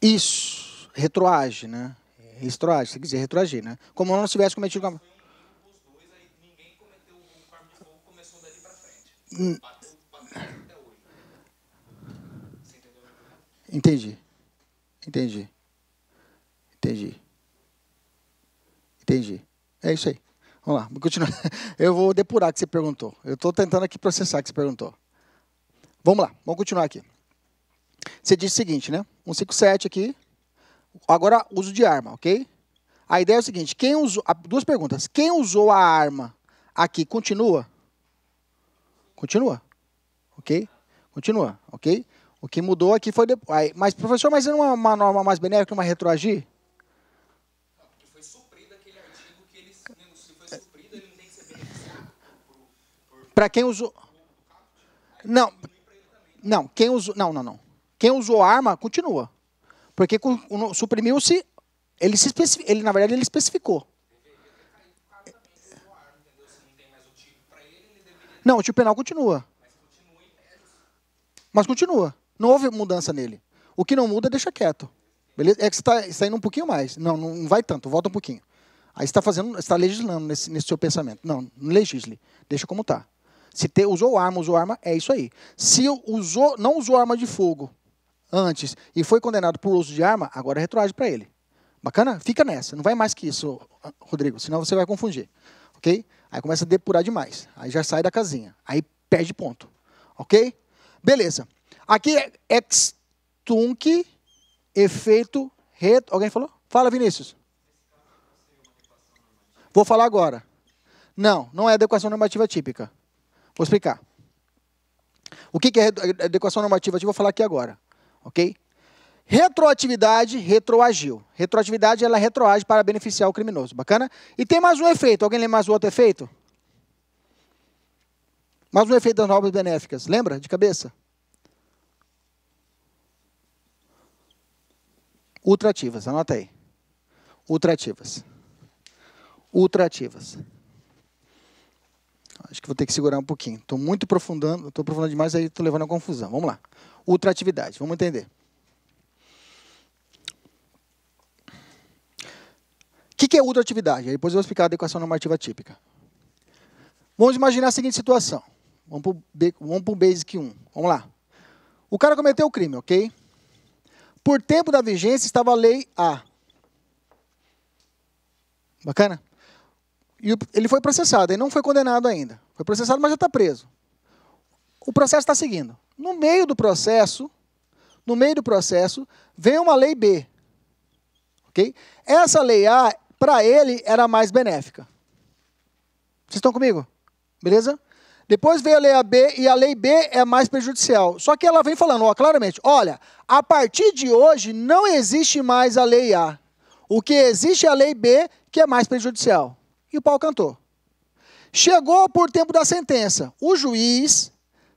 Isso, retroage, né? Retroage, se quiser retroagir, né? Como não tivesse cometido com a... Hum. Entendi. Entendi. Entendi. Entendi. É isso aí. Vamos lá, continuar. Eu vou depurar o que você perguntou. Eu estou tentando aqui processar o que você perguntou. Vamos lá, vamos continuar aqui. Você disse o seguinte, né? 157 aqui. Agora, uso de arma, ok? A ideia é o seguinte: quem usou. Duas perguntas. Quem usou a arma aqui continua? Continua. Ok? Continua, ok? O que mudou aqui foi depois. Mas, professor, mas não é uma, uma norma mais benéfica, uma retroagir? Para quem usou. Não. Não, quem usou. Não, não, não. Quem usou arma, continua. Porque suprimiu-se. Ele, se especi... ele, na verdade, ele especificou. Não, o tipo penal continua. Mas continua. Não houve mudança nele. O que não muda, deixa quieto. Beleza? É que você está indo um pouquinho mais. Não, não vai tanto, volta um pouquinho. Aí você está fazendo, está legislando nesse, nesse, seu pensamento. Não, não legisle. Deixa como está. Se te, usou arma, usou arma, é isso aí. Se usou, não usou arma de fogo antes e foi condenado por uso de arma, agora retroage para ele. Bacana? Fica nessa. Não vai mais que isso, Rodrigo, senão você vai confundir. Ok? Aí começa a depurar demais. Aí já sai da casinha. Aí perde ponto. Ok? Beleza. Aqui é extunc, efeito reto. Alguém falou? Fala, Vinícius. Vou falar agora. Não, não é adequação normativa típica. Vou explicar. O que é, é adequação normativa? Eu vou falar aqui agora, ok? Retroatividade retroagiu. Retroatividade ela retroage para beneficiar o criminoso. Bacana? E tem mais um efeito. Alguém lembra mais um outro efeito? Mais um efeito das normas benéficas. Lembra? De cabeça? Ultrativas. Anota aí. Ultrativas. Ultrativas. Acho que vou ter que segurar um pouquinho. Estou muito aprofundando, estou aprofundando demais, aí estou levando a confusão. Vamos lá. Ultratividade, vamos entender. O que, que é ultratividade? Aí depois eu vou explicar a adequação normativa típica. Vamos imaginar a seguinte situação. Vamos para o Basic 1. Vamos lá. O cara cometeu o crime, ok? Por tempo da vigência estava a lei A. Bacana? E ele foi processado, ele não foi condenado ainda. Foi processado, mas já está preso. O processo está seguindo. No meio do processo, no meio do processo, vem uma lei B. Okay? Essa lei A, para ele, era mais benéfica. Vocês estão comigo? Beleza? Depois veio a lei B e a lei B é mais prejudicial. Só que ela vem falando ó, claramente: olha, a partir de hoje não existe mais a lei A. O que existe é a lei B, que é mais prejudicial e o pau cantou. Chegou por tempo da sentença. O juiz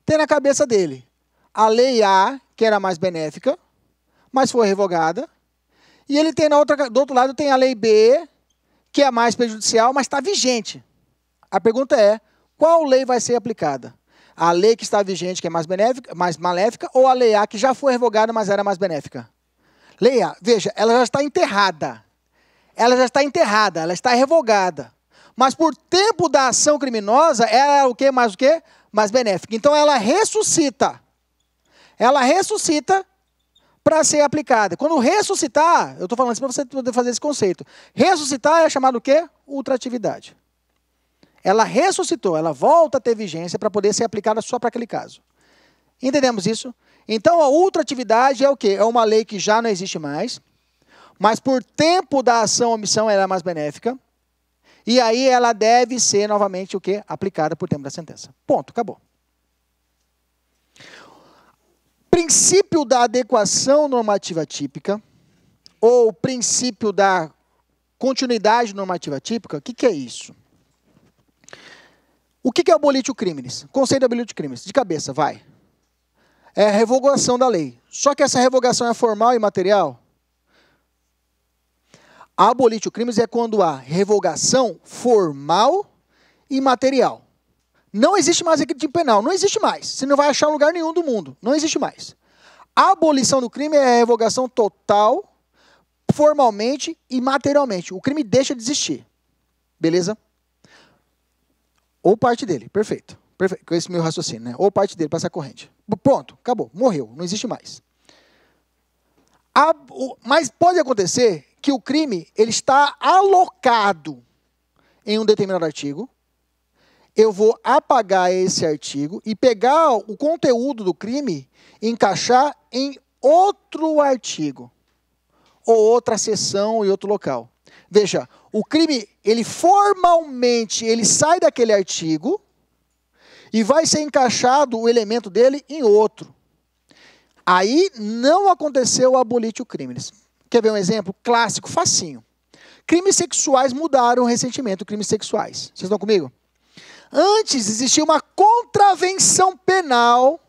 tem na cabeça dele a lei A, que era mais benéfica, mas foi revogada. E ele tem na outra, do outro lado tem a lei B, que é mais prejudicial, mas está vigente. A pergunta é: qual lei vai ser aplicada? A lei que está vigente, que é mais benéfica, mais maléfica, ou a lei A que já foi revogada, mas era mais benéfica? Lei A, veja, ela já está enterrada. Ela já está enterrada, ela está revogada. Mas por tempo da ação criminosa, ela é o que mais o que? Mais benéfica. Então ela ressuscita. Ela ressuscita para ser aplicada. Quando ressuscitar, eu estou falando isso para você poder fazer esse conceito. Ressuscitar é chamado o quê? Ultratividade. Ela ressuscitou, ela volta a ter vigência para poder ser aplicada só para aquele caso. Entendemos isso? Então a ultratividade é o quê? É uma lei que já não existe mais, mas por tempo da ação omissão ela é mais benéfica. E aí ela deve ser novamente o que? Aplicada por tempo da sentença. Ponto, acabou. Princípio da adequação normativa típica, ou princípio da continuidade normativa típica, o que, que, é isso? O que, que é o bolitio crimes? Conceito de bolitio crimes. De cabeça, vai. É a revogação da lei. Só que essa revogação é formal e material? Abolite o crimes é quando há revogação formal e material. Não existe mais aquele tipo penal, não existe mais. Você não vai achar em lugar nenhum do mundo, não existe mais. A abolição do crime é a revogação total, formalmente e materialmente. O crime deixa de existir. Beleza? Ou parte dele, perfeito. perfeito. Com esse meu raciocínio, né? Ou parte dele, passa a corrente. Pronto, acabou, morreu, não existe mais. A, o, mas pode acontecer que o crime ele está alocado em um determinado artigo, eu vou apagar esse artigo e pegar o conteúdo do crime e encaixar em outro artigo ou outra seção e outro local. Veja, o crime, ele formalmente, ele sai daquele artigo e vai ser encaixado o elemento dele em outro. Aí não aconteceu a o crime. Quer ver um exemplo clássico, facinho? Crimes sexuais mudaram recentemente, crimes sexuais. Vocês estão comigo? Antes existia uma contravenção penal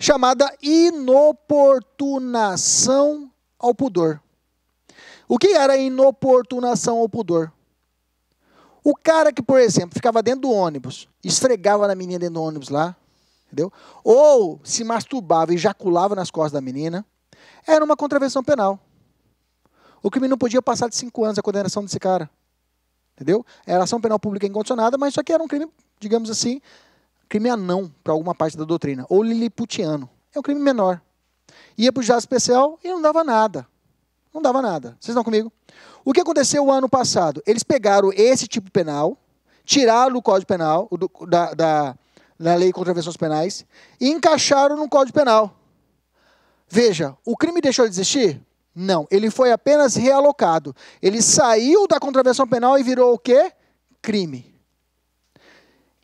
chamada inoportunação ao pudor. O que era inoportunação ao pudor? O cara que, por exemplo, ficava dentro do ônibus, esfregava na menina dentro do ônibus lá, entendeu? Ou se masturbava e ejaculava nas costas da menina, era uma contravenção penal. O crime não podia passar de cinco anos a condenação desse cara. Entendeu? Era é ação penal pública incondicionada, mas isso aqui era um crime, digamos assim, crime anão para alguma parte da doutrina, ou liliputiano. É um crime menor. Ia para o jazz especial e não dava nada. Não dava nada. Vocês estão comigo? O que aconteceu o ano passado? Eles pegaram esse tipo penal, tiraram do Código Penal, do, da, da, da Lei de Contravenções Penais, e encaixaram no Código Penal. Veja, o crime deixou de existir? Não, ele foi apenas realocado. Ele saiu da contravenção penal e virou o quê? Crime.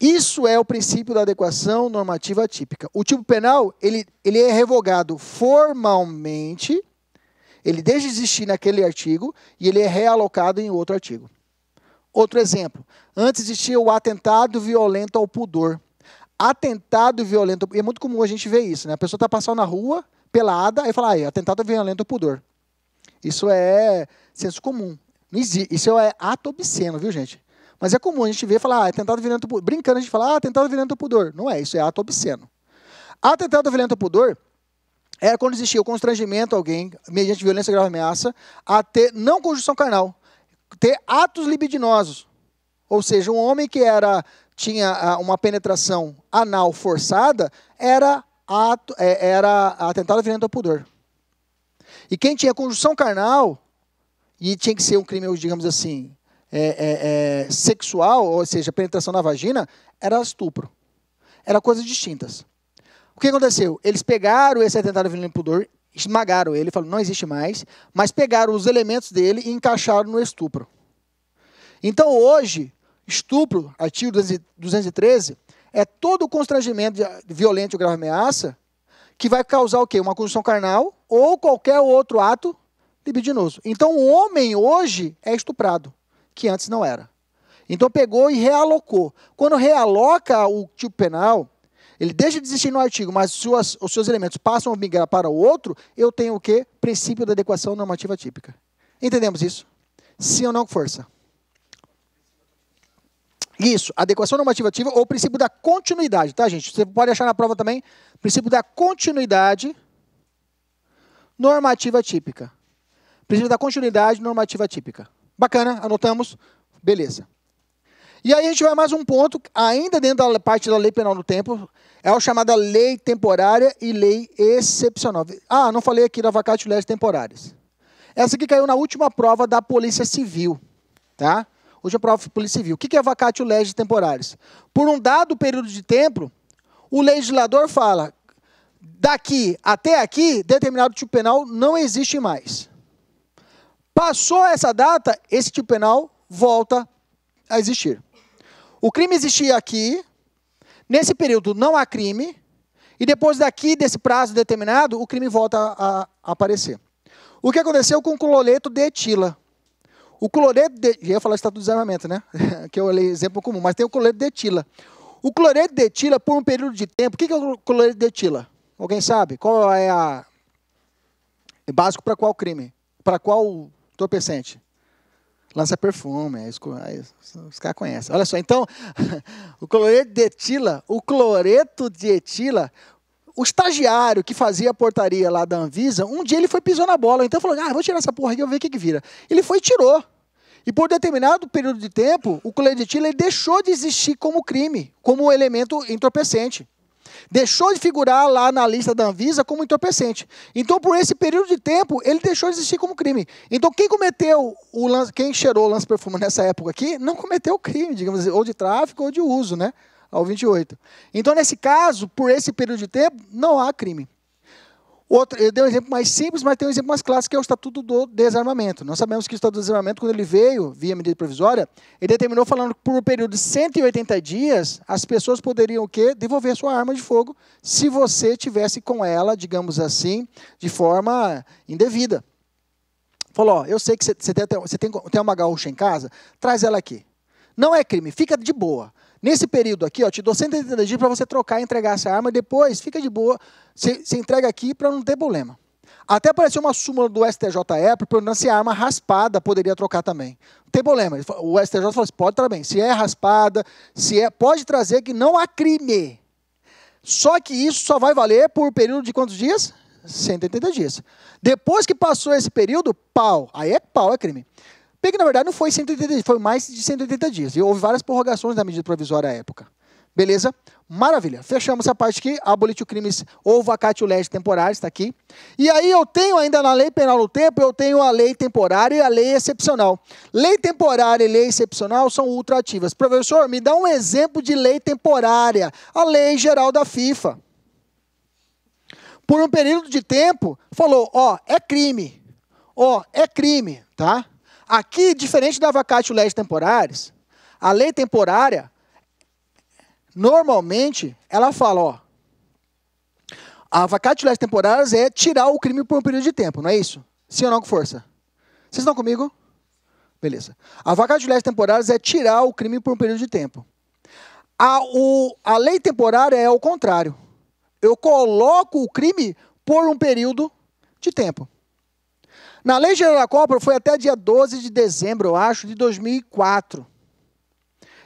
Isso é o princípio da adequação normativa típica. O tipo penal, ele, ele é revogado formalmente, ele deixa de existir naquele artigo e ele é realocado em outro artigo. Outro exemplo. Antes existia o atentado violento ao pudor. Atentado violento. É muito comum a gente ver isso, né? A pessoa está passando na rua, pelada, e fala, ah, atentado violento ao pudor. Isso é senso comum. Isso é ato obsceno, viu, gente? Mas é comum a gente ver e falar, ah, atentado é violento pudor. Brincando, a gente fala, ah, atentado é violento pudor. Não é, isso é ato obsceno. Atentado violento pudor era é quando existia o constrangimento a alguém, mediante violência grave ameaça, a ter não conjunção carnal, ter atos libidinosos. Ou seja, um homem que era tinha ah, uma penetração anal forçada era, ato, era atentado violento ao pudor. E quem tinha conjunção carnal, e tinha que ser um crime, digamos assim, é, é, é, sexual, ou seja, penetração na vagina, era estupro. Era coisas distintas. O que aconteceu? Eles pegaram esse atentado violento pudor, esmagaram ele, falaram, não existe mais, mas pegaram os elementos dele e encaixaram no estupro. Então, hoje, estupro, artigo 213, é todo o constrangimento violento ou grave ameaça que vai causar o quê? Uma conjunção carnal ou qualquer outro ato libidinoso. Então o homem hoje é estuprado, que antes não era. Então pegou e realocou. Quando realoca o tipo penal, ele deixa de existir no artigo, mas suas, os seus elementos passam a migrar para o outro, eu tenho o quê? Princípio da adequação normativa típica. Entendemos isso? Sim ou não, força? Isso, adequação normativa ativa ou princípio da continuidade, tá, gente? Você pode achar na prova também princípio da continuidade normativa típica. Princípio da continuidade normativa típica. Bacana, anotamos. Beleza. E aí a gente vai mais um ponto, ainda dentro da parte da lei penal do tempo, é a chamada lei temporária e lei excepcional. Ah, não falei aqui da vacatio legis temporárias. Essa aqui caiu na última prova da Polícia Civil, tá? Hoje é prova Polícia Civil. O que é vacatio legis temporários? Por um dado período de tempo, o legislador fala, daqui até aqui, determinado tipo penal não existe mais. Passou essa data, esse tipo penal volta a existir. O crime existia aqui, nesse período não há crime, e depois daqui, desse prazo determinado, o crime volta a, aparecer. O que aconteceu com o Cloleto de Etila? O cloreto de. Eu ia falar estado de desarmamento, né? que eu é olhei exemplo comum, mas tem o cloreto de etila. O cloreto de etila, por um período de tempo. O que é o cloreto de etila? Alguém sabe? Qual é a. É básico para qual crime? Para qual torpecente? Lança perfume, é isso, é isso, os caras conhecem. Olha só, então, o cloreto de etila, o cloreto de etila o estagiário que fazia a portaria lá da Anvisa, um dia ele foi pisou na bola. Então falou: ah, vou tirar essa porra aqui, eu vou ver o que, que vira. Ele foi e tirou. E por determinado período de tempo, o clorietil deixou de existir como crime, como elemento entorpecente. Deixou de figurar lá na lista da Anvisa como entorpecente. Então, por esse período de tempo, ele deixou de existir como crime. Então, quem cometeu o lance, quem cheirou o lance perfume nessa época aqui, não cometeu crime, digamos assim, ou de tráfico ou de uso, né? Ao 28. Então, nesse caso, por esse período de tempo, não há crime. Outro, eu dei um exemplo mais simples, mas tem um exemplo mais clássico, que é o Estatuto do Desarmamento. Nós sabemos que o Estatuto do Desarmamento, quando ele veio via medida provisória, ele determinou falando que por um período de 180 dias, as pessoas poderiam o quê? Devolver sua arma de fogo se você tivesse com ela, digamos assim, de forma indevida. Falou, ó, eu sei que você tem, tem, tem uma gaúcha em casa, traz ela aqui. Não é crime, fica de boa. Nesse período aqui, ó, te dou 180 dias para você trocar e entregar essa arma, e depois fica de boa, você, entrega aqui para não ter problema. Até apareceu uma súmula do STJE perguntando se a arma raspada poderia trocar também. Não tem problema. O STJ falou assim, pode também. Tá se é raspada, se é, pode trazer que não há crime. Só que isso só vai valer por período de quantos dias? 180 dias. Depois que passou esse período, pau. Aí é pau, é crime. Bem que, na verdade, não foi 180 dias, foi mais de 180 dias. E houve várias prorrogações da medida provisória à época. Beleza? Maravilha. Fechamos essa parte aqui. o crimes ou vacatio legis temporários, está aqui. E aí eu tenho ainda na lei penal do tempo, eu tenho a lei temporária e a lei excepcional. Lei temporária e lei excepcional são ultrativas. Professor, me dá um exemplo de lei temporária. A lei geral da FIFA. Por um período de tempo, falou, ó, é crime. Ó, é crime, tá? Aqui, diferente da vacatio legis temporários, a lei temporária, normalmente, ela fala, ó, a vacatio legis temporários é tirar o crime por um período de tempo, não é isso? Sim ou não com força? Vocês estão comigo? Beleza. A vacatio legis temporários é tirar o crime por um período de tempo. A, o, a lei temporária é o contrário. Eu coloco o crime por um período de tempo. Na Lei Geral da Compra foi até dia 12 de dezembro, eu acho, de 2004.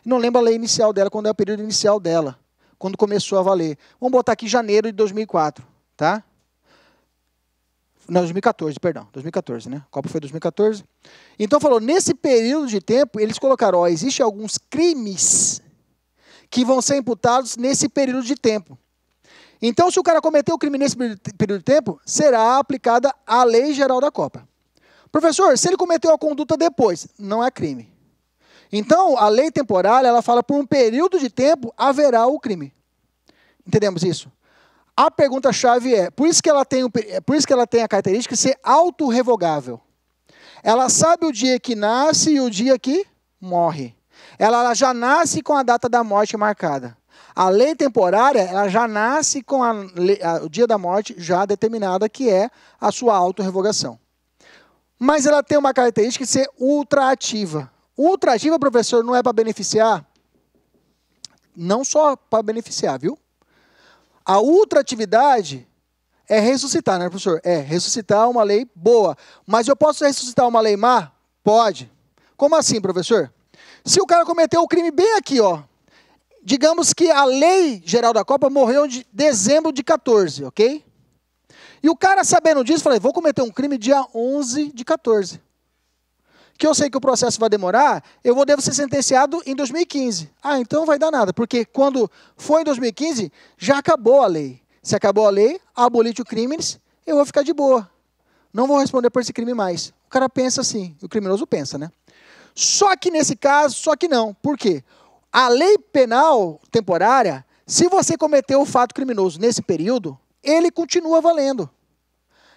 Não lembro a lei inicial dela, quando é o período inicial dela, quando começou a valer. Vamos botar aqui janeiro de 2004, tá? Não, 2014, perdão, 2014, né? A Copa foi 2014. Então falou, nesse período de tempo, eles colocaram, ó, existem alguns crimes que vão ser imputados nesse período de tempo. Então, se o cara cometeu o crime nesse período de tempo, será aplicada a lei geral da Copa. Professor, se ele cometeu a conduta depois, não é crime. Então, a lei temporária, ela fala por um período de tempo haverá o crime. Entendemos isso? A pergunta-chave é, por isso, que ela tem, é, por isso que ela tem a característica de ser autorrevogável. Ela sabe o dia que nasce e o dia que morre. Ela já nasce com a data da morte marcada. A lei temporária, ela já nasce com a, a, o dia da morte já determinada, que é a sua autorrevogação. Mas ela tem uma característica de ser ultraativa. Ultraativa, professor, não é para beneficiar? Não só para beneficiar, viu? A ultraatividade é ressuscitar, né, professor? É, ressuscitar uma lei boa. Mas eu posso ressuscitar uma lei má? Pode. Como assim, professor? Se o cara cometeu o crime bem aqui, ó, digamos que a lei geral da Copa morreu em de dezembro de 14, ok? E o cara sabendo disso, falou: vou cometer um crime dia 11 de 14. Que eu sei que o processo vai demorar, eu vou devo ser sentenciado em 2015. Ah, então não vai dar nada, porque quando foi em 2015, já acabou a lei. Se acabou a lei, abolite o crimes, eu vou ficar de boa. Não vou responder por esse crime mais. O cara pensa assim, o criminoso pensa, né? Só que nesse caso, só que não. Por quê? A lei penal temporária, se você cometeu o fato criminoso nesse período, ele continua valendo.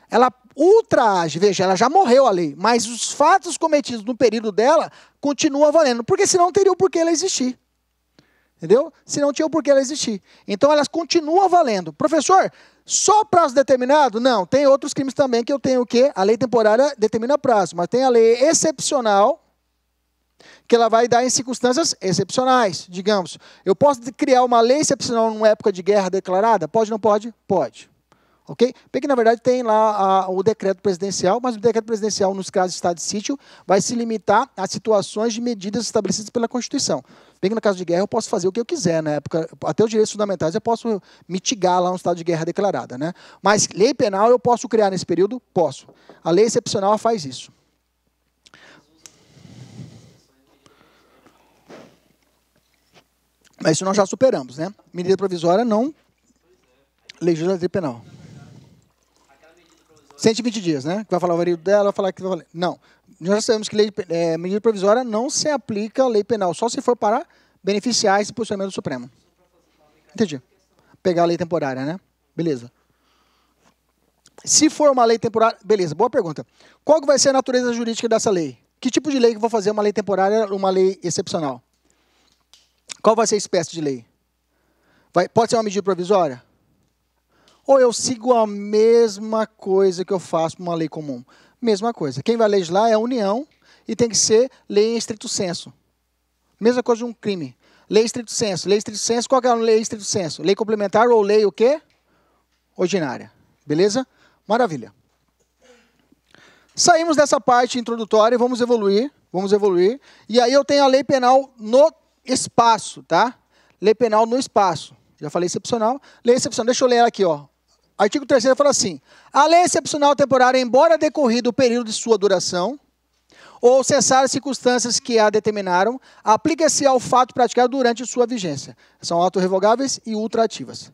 Ela ultraage, veja, ela já morreu a lei, mas os fatos cometidos no período dela continuam valendo, porque senão teria o porquê ela existir. Entendeu? Se não tinha o porquê ela existir. Então elas continuam valendo. Professor, só prazo determinado? Não, tem outros crimes também que eu tenho que a lei temporária determina prazo, mas tem a lei excepcional que ela vai dar em circunstâncias excepcionais, digamos. Eu posso criar uma lei excepcional numa época de guerra declarada? Pode, não pode? Pode. Ok? Porque, na verdade, tem lá a, o decreto presidencial, mas o decreto presidencial, nos casos de estado de sítio, vai se limitar a situações de medidas estabelecidas pela Constituição. Bem que, no caso de guerra, eu posso fazer o que eu quiser na né? época, até os direitos fundamentais eu posso mitigar lá um estado de guerra declarada. Né? Mas lei penal eu posso criar nesse período? Posso. A lei excepcional faz isso. Mas isso nós já superamos, né? Medida provisória não legislativa penal. 120 dias, né? Que vai falar o marido dela, vai falar que vai falar. Não. Nós já sabemos que lei, é, medida provisória não se aplica à lei penal, só se for para beneficiar esse posicionamento do Supremo. Entendi. Pegar a lei temporária, né? Beleza. Se for uma lei temporária. Beleza, boa pergunta. Qual que vai ser a natureza jurídica dessa lei? Que tipo de lei que eu vou fazer uma lei temporária, uma lei excepcional? Qual vai ser a espécie de lei? Vai, pode ser uma medida provisória? Ou eu sigo a mesma coisa que eu faço para uma lei comum? Mesma coisa. Quem vai legislar é a União e tem que ser lei em estrito senso. Mesma coisa de um crime. Lei em estrito senso. Lei em estrito senso, qual é a lei em estrito senso? Lei complementar ou lei o quê? Ordinária. Beleza? Maravilha. Saímos dessa parte introdutória e vamos evoluir. Vamos evoluir. E aí eu tenho a lei penal no espaço, tá? Lei penal no espaço. Já falei excepcional. Lei excepcional, deixa eu ler ela aqui, ó. Artigo 3 fala assim: a lei excepcional temporária, embora decorrido o período de sua duração, ou cessar as circunstâncias que a determinaram, aplica-se ao fato praticado durante sua vigência. São autorrevogáveis e ultrativas.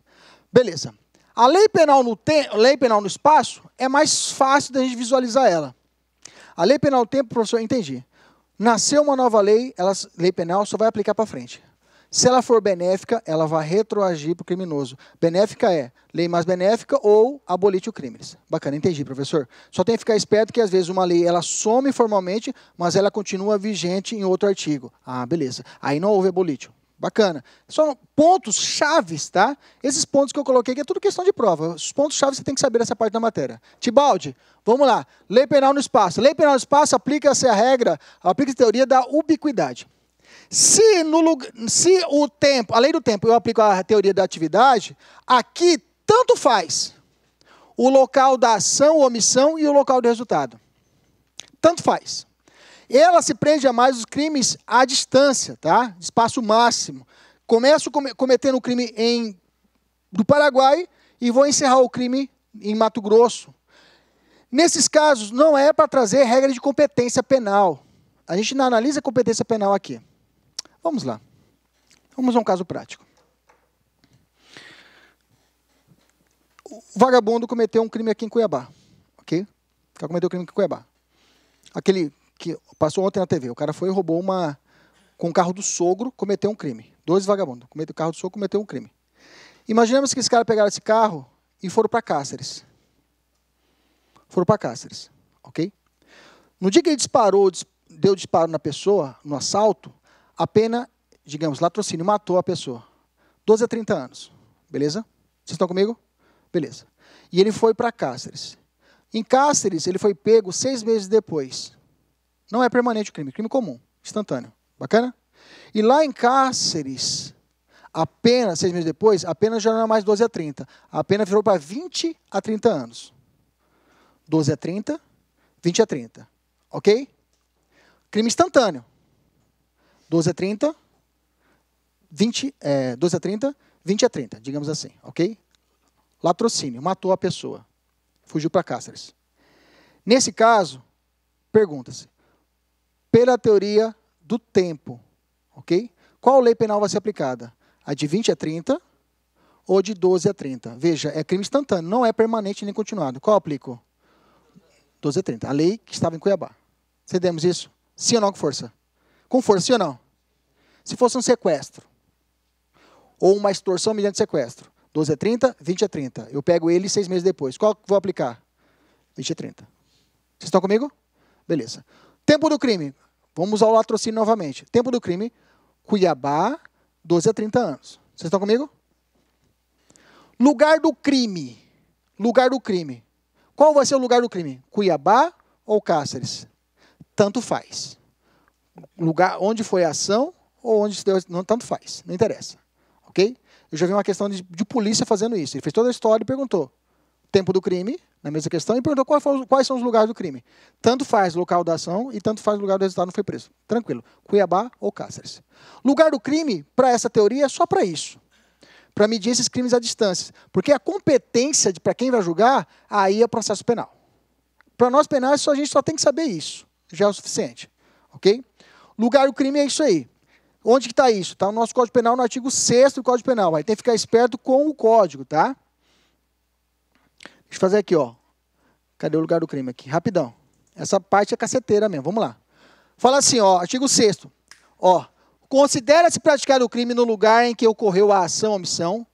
Beleza. A lei penal no, te... lei penal no espaço é mais fácil da gente visualizar ela. A lei penal no tempo, professor, entendi. Nasceu uma nova lei, ela, lei penal só vai aplicar para frente. Se ela for benéfica, ela vai retroagir para o criminoso. Benéfica é lei mais benéfica ou abolite o crime. Bacana, entendi, professor. Só tem que ficar esperto que às vezes uma lei ela some formalmente, mas ela continua vigente em outro artigo. Ah, beleza. Aí não houve abolite. Bacana. São pontos chaves, tá? Esses pontos que eu coloquei aqui é tudo questão de prova. Os pontos chaves você tem que saber essa parte da matéria. Tibaldi, vamos lá. Lei penal no espaço. Lei penal no espaço aplica-se a regra, aplica-se a teoria da ubiquidade. Se, no se o tempo, a lei do tempo, eu aplico a teoria da atividade, aqui tanto faz o local da ação, omissão e o local do resultado. Tanto faz. Ela se prende a mais os crimes à distância, tá? Espaço máximo. Começo cometendo o crime em do Paraguai e vou encerrar o crime em Mato Grosso. Nesses casos, não é para trazer regra de competência penal. A gente não analisa competência penal aqui. Vamos lá. Vamos a um caso prático. O vagabundo cometeu um crime aqui em Cuiabá. Ok? O cometeu um crime aqui em Cuiabá. Aquele que passou ontem na TV. O cara foi e roubou uma. Com o carro do sogro, cometeu um crime. Dois vagabundos. Cometeu o carro do sogro, cometeu um crime. Imaginemos que esse cara pegaram esse carro e foram para Cáceres. Foram para Cáceres. Ok? No dia que ele disparou, deu disparo na pessoa, no assalto, a pena, digamos, latrocínio, matou a pessoa. 12 a 30 anos. Beleza? Vocês estão comigo? Beleza. E ele foi para Cáceres. Em Cáceres, ele foi pego seis meses depois. Não é permanente o crime, crime comum, instantâneo. Bacana? E lá em Cáceres, apenas, seis meses depois, a pena já não era é mais 12 a 30. A pena virou para 20 a 30 anos. 12 a 30, 20 a 30. Ok? Crime instantâneo. 12 a 30, 20, é, 12 a 30, 20 a 30, digamos assim, ok? Latrocínio, matou a pessoa, fugiu para Cáceres. Nesse caso, pergunta-se, pela teoria do tempo. Ok? Qual lei penal vai ser aplicada? A de 20 a 30 ou de 12 a 30? Veja, é crime instantâneo, não é permanente nem continuado. Qual aplico? 12 a 30. A lei que estava em Cuiabá. Cedemos isso? Sim ou não com força? Com força, sim ou não? Se fosse um sequestro, ou uma extorsão mediante sequestro, 12 a 30, 20 a 30. Eu pego ele seis meses depois. Qual vou aplicar? 20 a 30. Vocês estão comigo? Beleza. Tempo do crime. Vamos ao latrocínio novamente. Tempo do crime, Cuiabá, 12 a 30 anos. Vocês estão comigo? Lugar do crime. Lugar do crime. Qual vai ser o lugar do crime? Cuiabá ou Cáceres? Tanto faz. Lugar onde foi a ação ou onde se deu, não tanto faz, não interessa. OK? Eu já vi uma questão de, de polícia fazendo isso. Ele fez toda a história e perguntou: tempo do crime, na mesma questão, e perguntou quais são os lugares do crime. Tanto faz local da ação e tanto faz lugar do resultado, não foi preso. Tranquilo. Cuiabá ou Cáceres. Lugar do crime, para essa teoria, é só para isso. Para medir esses crimes à distância. Porque a competência para quem vai julgar, aí é processo penal. Para nós penais, a gente só tem que saber isso. Já é o suficiente. Ok? Lugar do crime é isso aí. Onde que está isso? Está no nosso Código Penal, no artigo 6 do Código Penal. Aí tem que ficar esperto com o código, tá? Deixa eu fazer aqui, ó. Cadê o lugar do crime aqui? Rapidão. Essa parte é caceteira mesmo. Vamos lá. Fala assim, ó, artigo 6 Ó, considera-se praticado o crime no lugar em que ocorreu a ação ou omissão,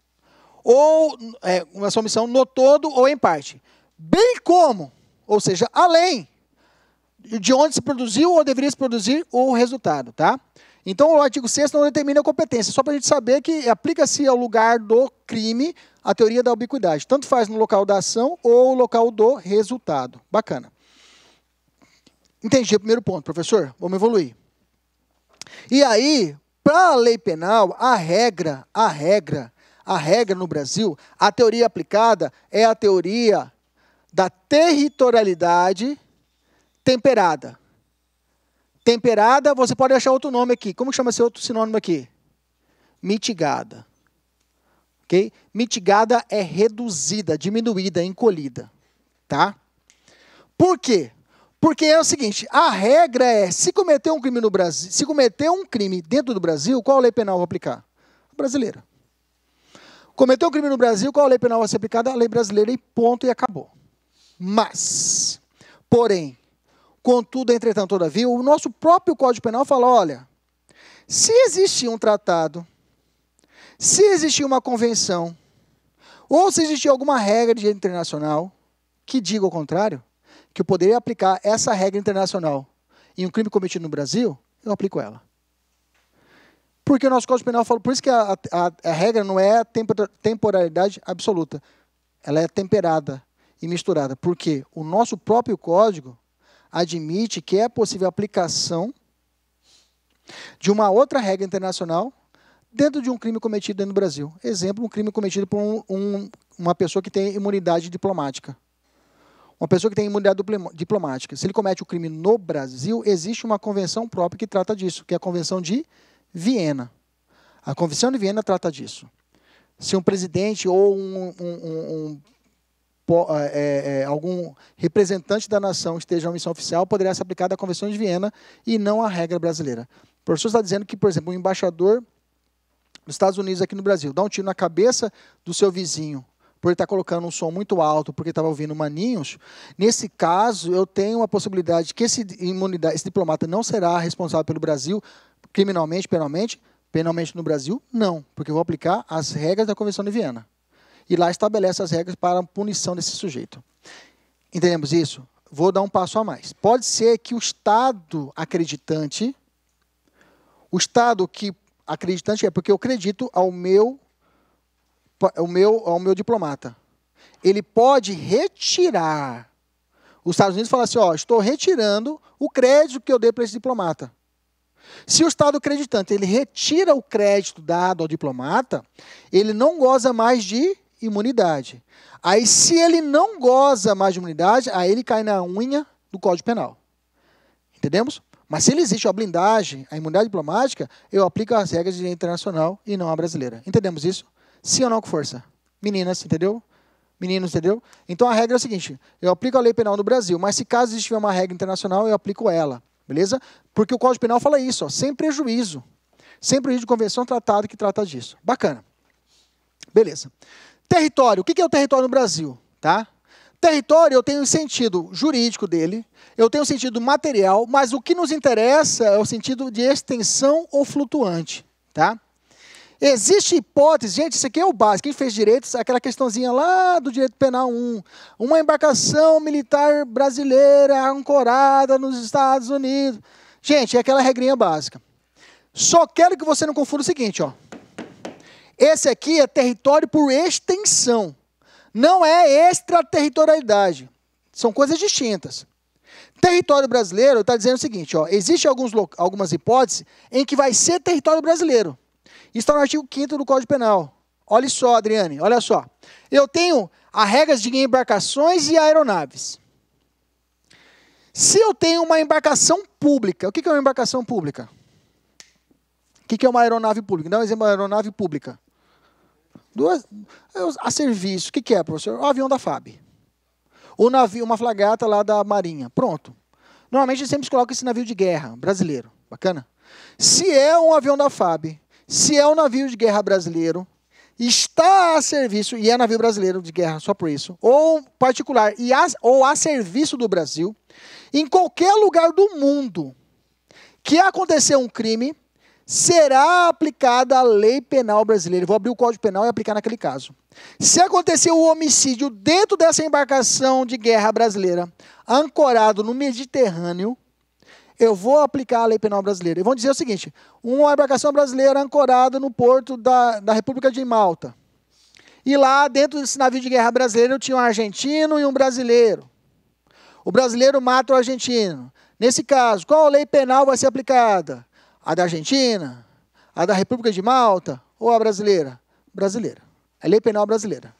ou é, uma ação omissão no todo ou em parte, bem como, ou seja, além de onde se produziu ou deveria se produzir o resultado, tá? Então, o artigo 6 não determina a competência, só para a gente saber que aplica-se ao lugar do crime a teoria da ubiquidade. Tanto faz no local da ação ou no local do resultado. Bacana. Entendi o primeiro ponto, professor. Vamos evoluir. E aí, para a lei penal, a regra, a regra, a regra no Brasil, a teoria aplicada é a teoria da territorialidade temperada. Temperada, você pode achar outro nome aqui. Como chama esse outro sinônimo aqui? Mitigada. Ok? Mitigada é reduzida, diminuída, encolhida. Tá? Por quê? Porque é o seguinte, a regra é, se cometer um crime no Brasil, se cometer um crime dentro do Brasil, qual lei penal vai aplicar? A brasileira. Cometeu um crime no Brasil, qual lei penal vai ser aplicada? A lei brasileira e ponto e acabou. Mas, porém, Contudo, entretanto, todavia, o nosso próprio Código Penal fala: olha, se existir um tratado, se existir uma convenção, ou se existir alguma regra de direito internacional que diga o contrário, que eu poderia aplicar essa regra internacional em um crime cometido no Brasil, eu aplico ela. Porque o nosso Código Penal fala, por isso que a, a, a regra não é temporalidade absoluta. Ela é temperada e misturada. Porque o nosso próprio código admite que é possível a aplicação de uma outra regra internacional dentro de um crime cometido dentro do Brasil. Exemplo, um crime cometido por um, um, uma pessoa que tem imunidade diplomática. Uma pessoa que tem imunidade diplomática. Se ele comete o um crime no Brasil, existe uma convenção própria que trata disso, que é a Convenção de Viena. A Convenção de Viena trata disso. Se um presidente ou um, um é, é, é, algum representante da nação esteja em missão oficial, poderá ser aplicada a Convenção de Viena e não a regra brasileira. O professor está dizendo que, por exemplo, um embaixador dos Estados Unidos aqui no Brasil dá um tiro na cabeça do seu vizinho por ele estar tá colocando um som muito alto, porque estava ouvindo maninhos, nesse caso, eu tenho a possibilidade que esse, imunidade, esse diplomata não será responsável pelo Brasil, criminalmente, penalmente, penalmente no Brasil, não, porque eu vou aplicar as regras da Convenção de Viena e lá estabelece as regras para a punição desse sujeito. Entendemos isso? Vou dar um passo a mais. Pode ser que o Estado acreditante, o Estado que acreditante é porque eu acredito ao meu, ao meu, ao meu diplomata. Ele pode retirar. Os Estados Unidos falam assim: ó, estou retirando o crédito que eu dei para esse diplomata. Se o Estado acreditante ele retira o crédito dado ao diplomata, ele não goza mais de imunidade. Aí, se ele não goza mais de imunidade, aí ele cai na unha do Código Penal. Entendemos? Mas se ele existe a blindagem, a imunidade diplomática, eu aplico as regras de direito internacional e não a brasileira. Entendemos isso? Sim ou não com força? Meninas, entendeu? Meninos, entendeu? Então a regra é a seguinte: eu aplico a lei penal no Brasil, mas se caso existir uma regra internacional, eu aplico ela. Beleza? Porque o Código Penal fala isso, ó, sem prejuízo. Sem prejuízo de convenção tratado que trata disso. Bacana. Beleza. Território. O que é o território no Brasil? Tá? Território, eu tenho o sentido jurídico dele, eu tenho o sentido material, mas o que nos interessa é o sentido de extensão ou flutuante. Tá? Existe hipótese, gente, isso aqui é o básico. Quem fez direitos, aquela questãozinha lá do direito penal 1. Uma embarcação militar brasileira ancorada nos Estados Unidos. Gente, é aquela regrinha básica. Só quero que você não confunda o seguinte, ó. Esse aqui é território por extensão, não é extraterritorialidade. São coisas distintas. Território brasileiro está dizendo o seguinte: ó, existe alguns, algumas hipóteses em que vai ser território brasileiro. Isso está no artigo 5 do Código Penal. Olha só, Adriane, olha só. Eu tenho as regras de embarcações e aeronaves. Se eu tenho uma embarcação pública, o que é uma embarcação pública? O que é uma aeronave pública? Dá um exemplo de aeronave pública. Duas, a serviço. O que, que é, professor? O avião da FAB. O navio, uma flagata lá da Marinha. Pronto. Normalmente sempre coloca esse navio de guerra brasileiro. Bacana? Se é um avião da FAB, se é um navio de guerra brasileiro, está a serviço, e é navio brasileiro de guerra só por isso, ou particular, e a, ou a serviço do Brasil, em qualquer lugar do mundo que acontecer um crime, será aplicada a lei penal brasileira. vou abrir o Código Penal e aplicar naquele caso. Se acontecer o homicídio dentro dessa embarcação de guerra brasileira, ancorado no Mediterrâneo, eu vou aplicar a lei penal brasileira. E vão dizer o seguinte: uma embarcação brasileira ancorada no porto da, da República de Malta. E lá, dentro desse navio de guerra brasileiro, tinha um argentino e um brasileiro. O brasileiro mata o argentino. Nesse caso, qual lei penal vai ser aplicada? A da Argentina? A da República de Malta? Ou a brasileira? Brasileira. É lei penal brasileira.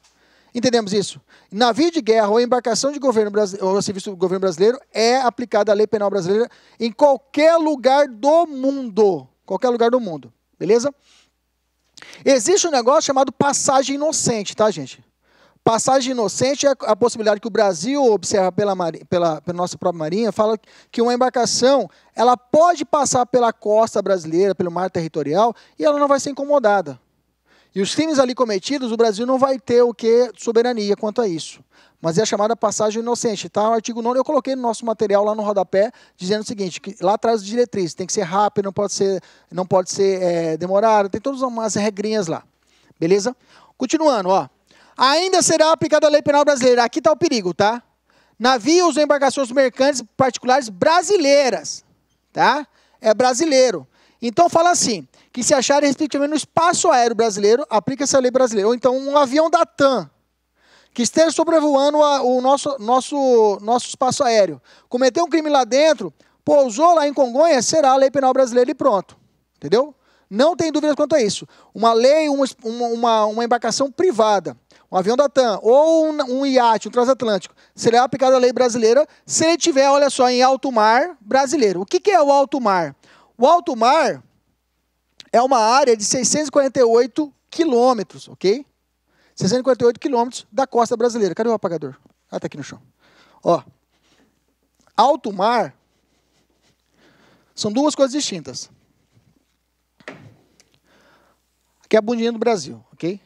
Entendemos isso? Navio de guerra ou embarcação de governo brasileiro, ou serviço do governo brasileiro, é aplicada a lei penal brasileira em qualquer lugar do mundo. Qualquer lugar do mundo. Beleza? Existe um negócio chamado passagem inocente, tá, gente? Passagem inocente é a possibilidade que o Brasil observa pela, pela, pela, nossa própria marinha, fala que uma embarcação ela pode passar pela costa brasileira, pelo mar territorial, e ela não vai ser incomodada. E os crimes ali cometidos, o Brasil não vai ter o que soberania quanto a isso. Mas é a chamada passagem inocente. está O artigo 9 eu coloquei no nosso material lá no rodapé, dizendo o seguinte: que lá atrás as diretrizes, tem que ser rápido, não pode ser, não pode ser é, demorado, tem todas umas regrinhas lá. Beleza? Continuando, ó. Ainda será aplicada a lei penal brasileira. Aqui está o perigo, tá? Navios ou embarcações mercantes particulares brasileiras, tá? É brasileiro. Então fala assim, que se acharem respectivamente no espaço aéreo brasileiro, aplica-se a lei brasileira. Ou então um avião da TAM, que esteja sobrevoando o nosso, nosso, nosso espaço aéreo, cometeu um crime lá dentro, pousou lá em Congonha, será a lei penal brasileira e pronto. Entendeu? Não tem dúvidas quanto a isso. Uma lei, uma, uma, uma embarcação privada, um avião da TAM ou um, um iate, um transatlântico, será aplicado a lei brasileira se ele tiver, olha só, em alto mar brasileiro. O que, que é o alto mar? O alto mar é uma área de 648 quilômetros, ok? 648 quilômetros da costa brasileira. Cadê o apagador? Ah, tá aqui no chão. Ó, alto mar são duas coisas distintas. Aqui é a bundinha do Brasil, ok?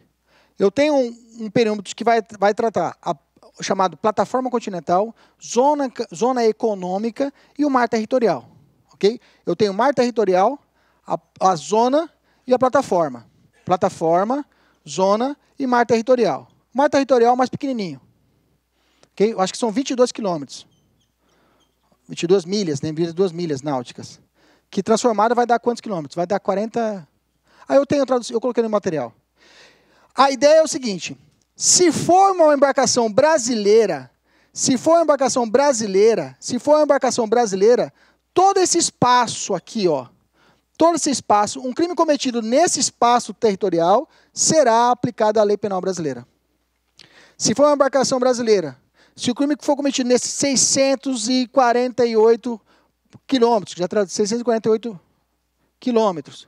Eu tenho um, um perímetro que vai, vai tratar a chamado plataforma continental, zona, zona econômica e o mar territorial. Ok? Eu tenho mar territorial, a, a zona e a plataforma. Plataforma, zona e mar territorial. Mar territorial mais pequenininho. Okay? Eu acho que são 22 quilômetros. 22 milhas, né? 22 milhas náuticas. Que transformada vai dar quantos quilômetros? Vai dar 40... Aí ah, eu tenho tradução, eu coloquei no material. A ideia é o seguinte, se for uma embarcação brasileira, se for uma embarcação brasileira, se for uma embarcação brasileira, todo esse espaço aqui, ó, todo esse espaço, um crime cometido nesse espaço territorial será aplicado à lei penal brasileira. Se for uma embarcação brasileira, se o crime que for cometido nesses 648 quilômetros, já 648 quilômetros,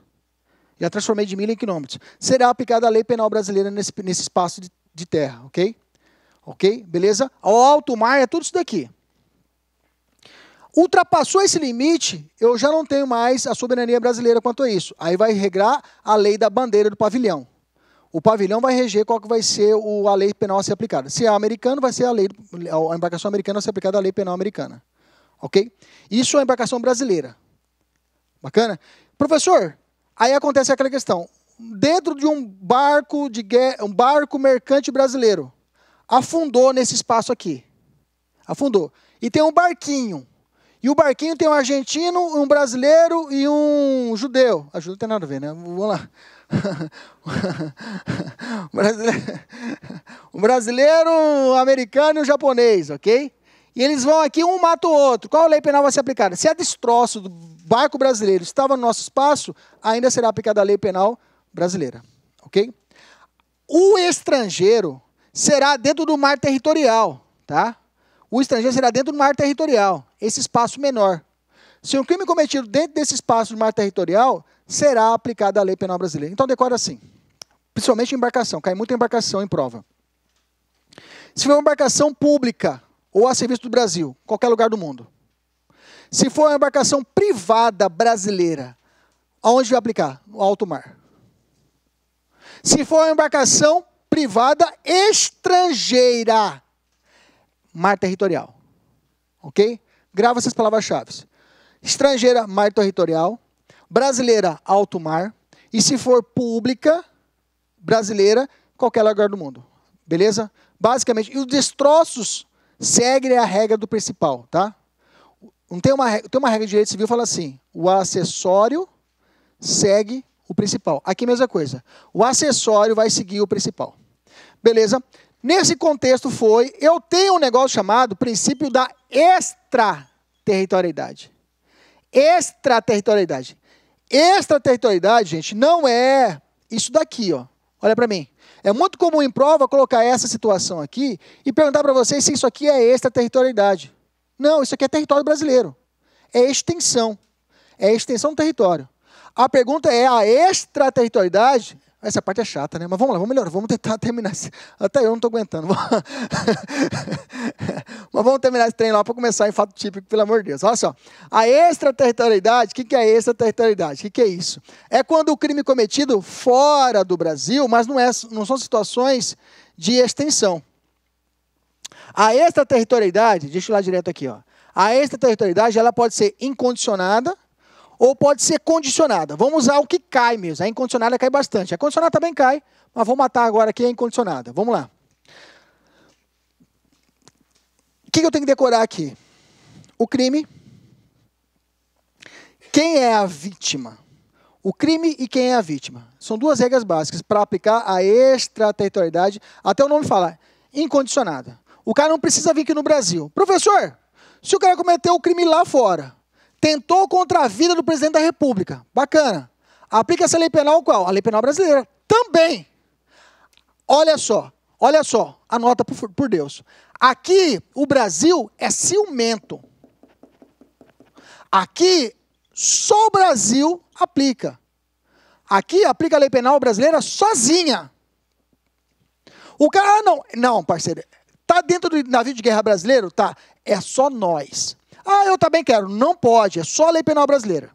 já transformei de milha em quilômetros, será aplicada a lei penal brasileira nesse, nesse espaço de de terra, ok? Ok? Beleza? Ao alto mar é tudo isso daqui. Ultrapassou esse limite, eu já não tenho mais a soberania brasileira quanto a isso. Aí vai regrar a lei da bandeira do pavilhão. O pavilhão vai reger qual que vai ser o, a lei penal a ser aplicada. Se é americano, vai ser a lei, a embarcação americana a ser aplicada a lei penal americana. Ok? Isso é a embarcação brasileira. Bacana? Professor, aí acontece aquela questão dentro de um barco de guerra, um barco mercante brasileiro. Afundou nesse espaço aqui. Afundou. E tem um barquinho. E o barquinho tem um argentino, um brasileiro e um judeu. A não tem nada a ver, né? Vamos lá. um brasileiro, um americano e um japonês, ok? E eles vão aqui, um mata o outro. Qual lei penal vai ser aplicada? Se é destroço do barco brasileiro estava no nosso espaço, ainda será aplicada a lei penal brasileira, ok? O estrangeiro será dentro do mar territorial, tá? O estrangeiro será dentro do mar territorial, esse espaço menor. Se um crime cometido dentro desse espaço do mar territorial, será aplicada a lei penal brasileira. Então decora assim, principalmente embarcação, cai muita embarcação em prova. Se for uma embarcação pública ou a serviço do Brasil, qualquer lugar do mundo. Se for uma embarcação privada brasileira, aonde vai aplicar? No alto mar. Se for uma embarcação privada estrangeira, mar territorial. Ok? Grava essas palavras-chave. Estrangeira, mar territorial. Brasileira, alto mar. E se for pública, brasileira, qualquer lugar do mundo. Beleza? Basicamente. E os destroços seguem a regra do principal, tá? tem uma, regra, tem uma regra de direito civil que fala assim: o acessório segue o principal. Aqui mesma coisa. O acessório vai seguir o principal. Beleza? Nesse contexto foi, eu tenho um negócio chamado princípio da extraterritorialidade. Extraterritorialidade. Extraterritorialidade, gente, não é isso daqui, ó. Olha para mim. É muito comum em prova colocar essa situação aqui e perguntar para vocês se isso aqui é extraterritorialidade. Não, isso aqui é território brasileiro. É extensão. É extensão do território. A pergunta é a extraterritorialidade. Essa parte é chata, né? Mas vamos lá, vamos melhorar, vamos tentar terminar. Esse... Até eu não estou aguentando. Mas vamos terminar esse trem lá para começar em fato típico, pelo amor de Deus. Olha só. A extraterritorialidade, o que, que é extraterritorialidade? O que, que é isso? É quando o crime cometido fora do Brasil, mas não, é, não são situações de extensão. A extraterritorialidade, deixa eu ir lá direto aqui, ó. A extraterritorialidade ela pode ser incondicionada ou pode ser condicionada. Vamos usar o que cai mesmo. A incondicionada cai bastante. A condicionada também cai, mas vou matar agora aqui a incondicionada. Vamos lá. O que eu tenho que decorar aqui? O crime. Quem é a vítima? O crime e quem é a vítima. São duas regras básicas para aplicar a extraterritorialidade. Até o nome fala, incondicionada. O cara não precisa vir aqui no Brasil. Professor, se o cara cometeu o crime lá fora, Tentou contra a vida do presidente da República. Bacana. aplica essa lei penal qual? A lei penal brasileira. Também. Olha só, olha só, anota por, por Deus. Aqui, o Brasil é ciumento. Aqui, só o Brasil aplica. Aqui, aplica a lei penal brasileira sozinha. O cara, ah, não, não, parceiro, tá dentro do navio de guerra brasileiro? Tá, é só nós. Ah, eu também quero. Não pode, é só a lei penal brasileira.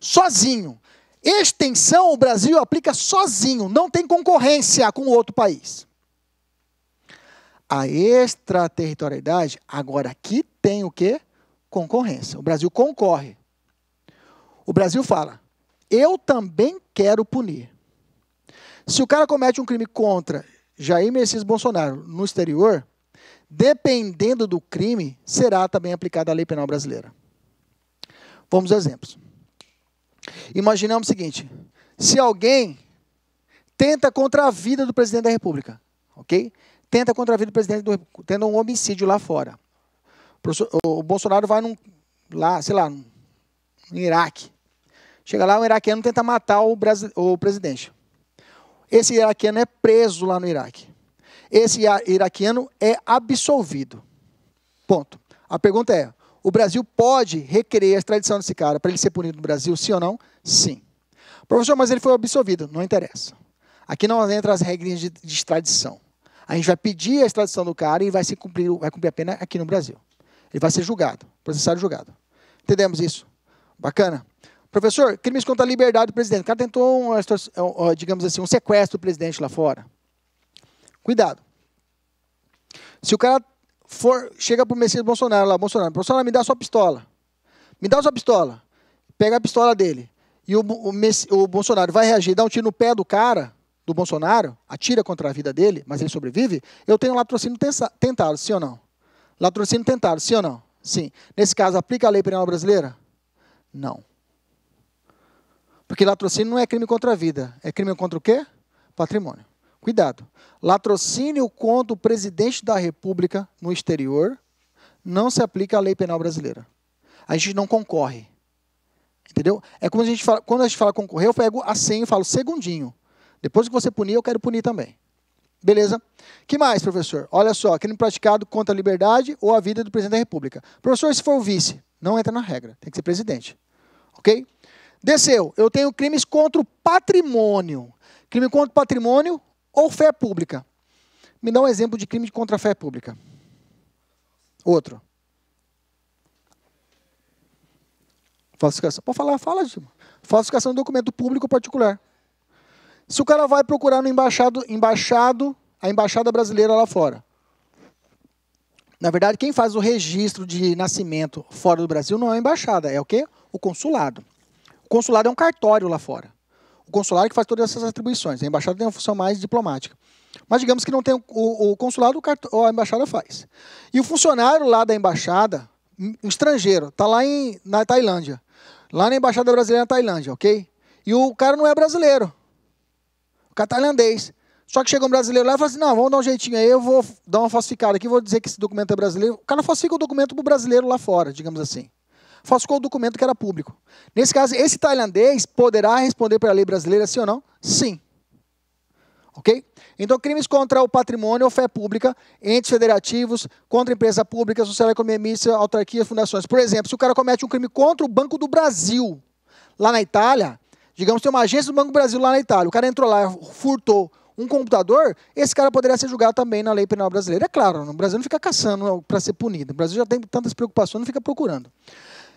Sozinho. Extensão, o Brasil aplica sozinho, não tem concorrência com outro país. A extraterritorialidade, agora aqui tem o quê? Concorrência. O Brasil concorre. O Brasil fala: eu também quero punir. Se o cara comete um crime contra Jair Messias Bolsonaro no exterior, dependendo do crime, será também aplicada a lei penal brasileira. Vamos aos exemplos. Imaginemos o seguinte: se alguém tenta contra a vida do presidente da República, ok? Tenta contra a vida do presidente do tendo um homicídio lá fora. O Bolsonaro vai num, lá, sei lá, no Iraque. Chega lá, um iraquiano tenta matar o, o presidente. Esse iraquiano é preso lá no Iraque esse iraquiano é absolvido. Ponto. A pergunta é: o Brasil pode requerer a extradição desse cara para ele ser punido no Brasil, sim ou não? Sim. Professor, mas ele foi absolvido. Não interessa. Aqui não entra as regrinhas de, de extradição. A gente vai pedir a extradição do cara e vai, se cumprir, vai cumprir a pena aqui no Brasil. Ele vai ser julgado, processado e julgado. Entendemos isso? Bacana. Professor, crimes contra a liberdade do presidente. O cara tentou, um, é, digamos assim, um sequestro do presidente lá fora. Cuidado. Se o cara for, chega pro Messias Bolsonaro lá, Bolsonaro, Bolsonaro, me dá sua pistola. Me dá sua pistola. Pega a pistola dele. E o, o, o Bolsonaro vai reagir, dá um tiro no pé do cara, do Bolsonaro, atira contra a vida dele, mas ele sobrevive. Eu tenho latrocínio tentado, sim ou não? Latrocínio tentado, sim ou não? Sim. Nesse caso, aplica a lei penal brasileira? Não. Porque latrocínio não é crime contra a vida. É crime contra o quê? Patrimônio. Cuidado. Latrocínio contra o presidente da República no exterior não se aplica à lei penal brasileira. A gente não concorre. Entendeu? É como a gente fala, quando a gente fala concorrer, eu pego a senha e falo segundinho. Depois que você punir, eu quero punir também. Beleza? Que mais, professor? Olha só, crime praticado contra a liberdade ou a vida do presidente da República. Professor, se for o vice, não entra na regra, tem que ser presidente. OK? Desceu. Eu tenho crimes contra o patrimônio. Crime contra o patrimônio, ou fé pública. Me dá um exemplo de crime de contra fé pública. Outro. Falsificação. Pode falar, fala, Dilma. Falsificação de documento público ou particular. Se o cara vai procurar no embaixado, embaixado, a embaixada brasileira lá fora. Na verdade, quem faz o registro de nascimento fora do Brasil não é a embaixada, é o quê? O consulado. O consulado é um cartório lá fora o consulado que faz todas essas atribuições. A embaixada tem uma função mais diplomática. Mas digamos que não tem o, o consulado, o a embaixada faz. E o funcionário lá da embaixada, estrangeiro, está lá em, na Tailândia. Lá na embaixada brasileira na Tailândia, ok? E o cara não é brasileiro. O cara é tailandês. Só que chega um brasileiro lá e fala assim: não, vamos dar um jeitinho aí, eu vou dar uma falsificada aqui, vou dizer que esse documento é brasileiro. O cara falsifica o documento para o brasileiro lá fora, digamos assim falsificou o documento que era público. Nesse caso, esse tailandês poderá responder pela lei brasileira, sim ou não? Sim. Ok? Então, crimes contra o patrimônio ou fé pública, entes federativos, contra empresa pública, social, economia mista, fundações. Por exemplo, se o cara comete um crime contra o Banco do Brasil, lá na Itália, digamos, tem uma agência do Banco do Brasil lá na Itália, o cara entrou lá, furtou um computador, esse cara poderia ser julgado também na lei penal brasileira. É claro, no Brasil não fica caçando para ser punido. O Brasil já tem tantas preocupações, não fica procurando.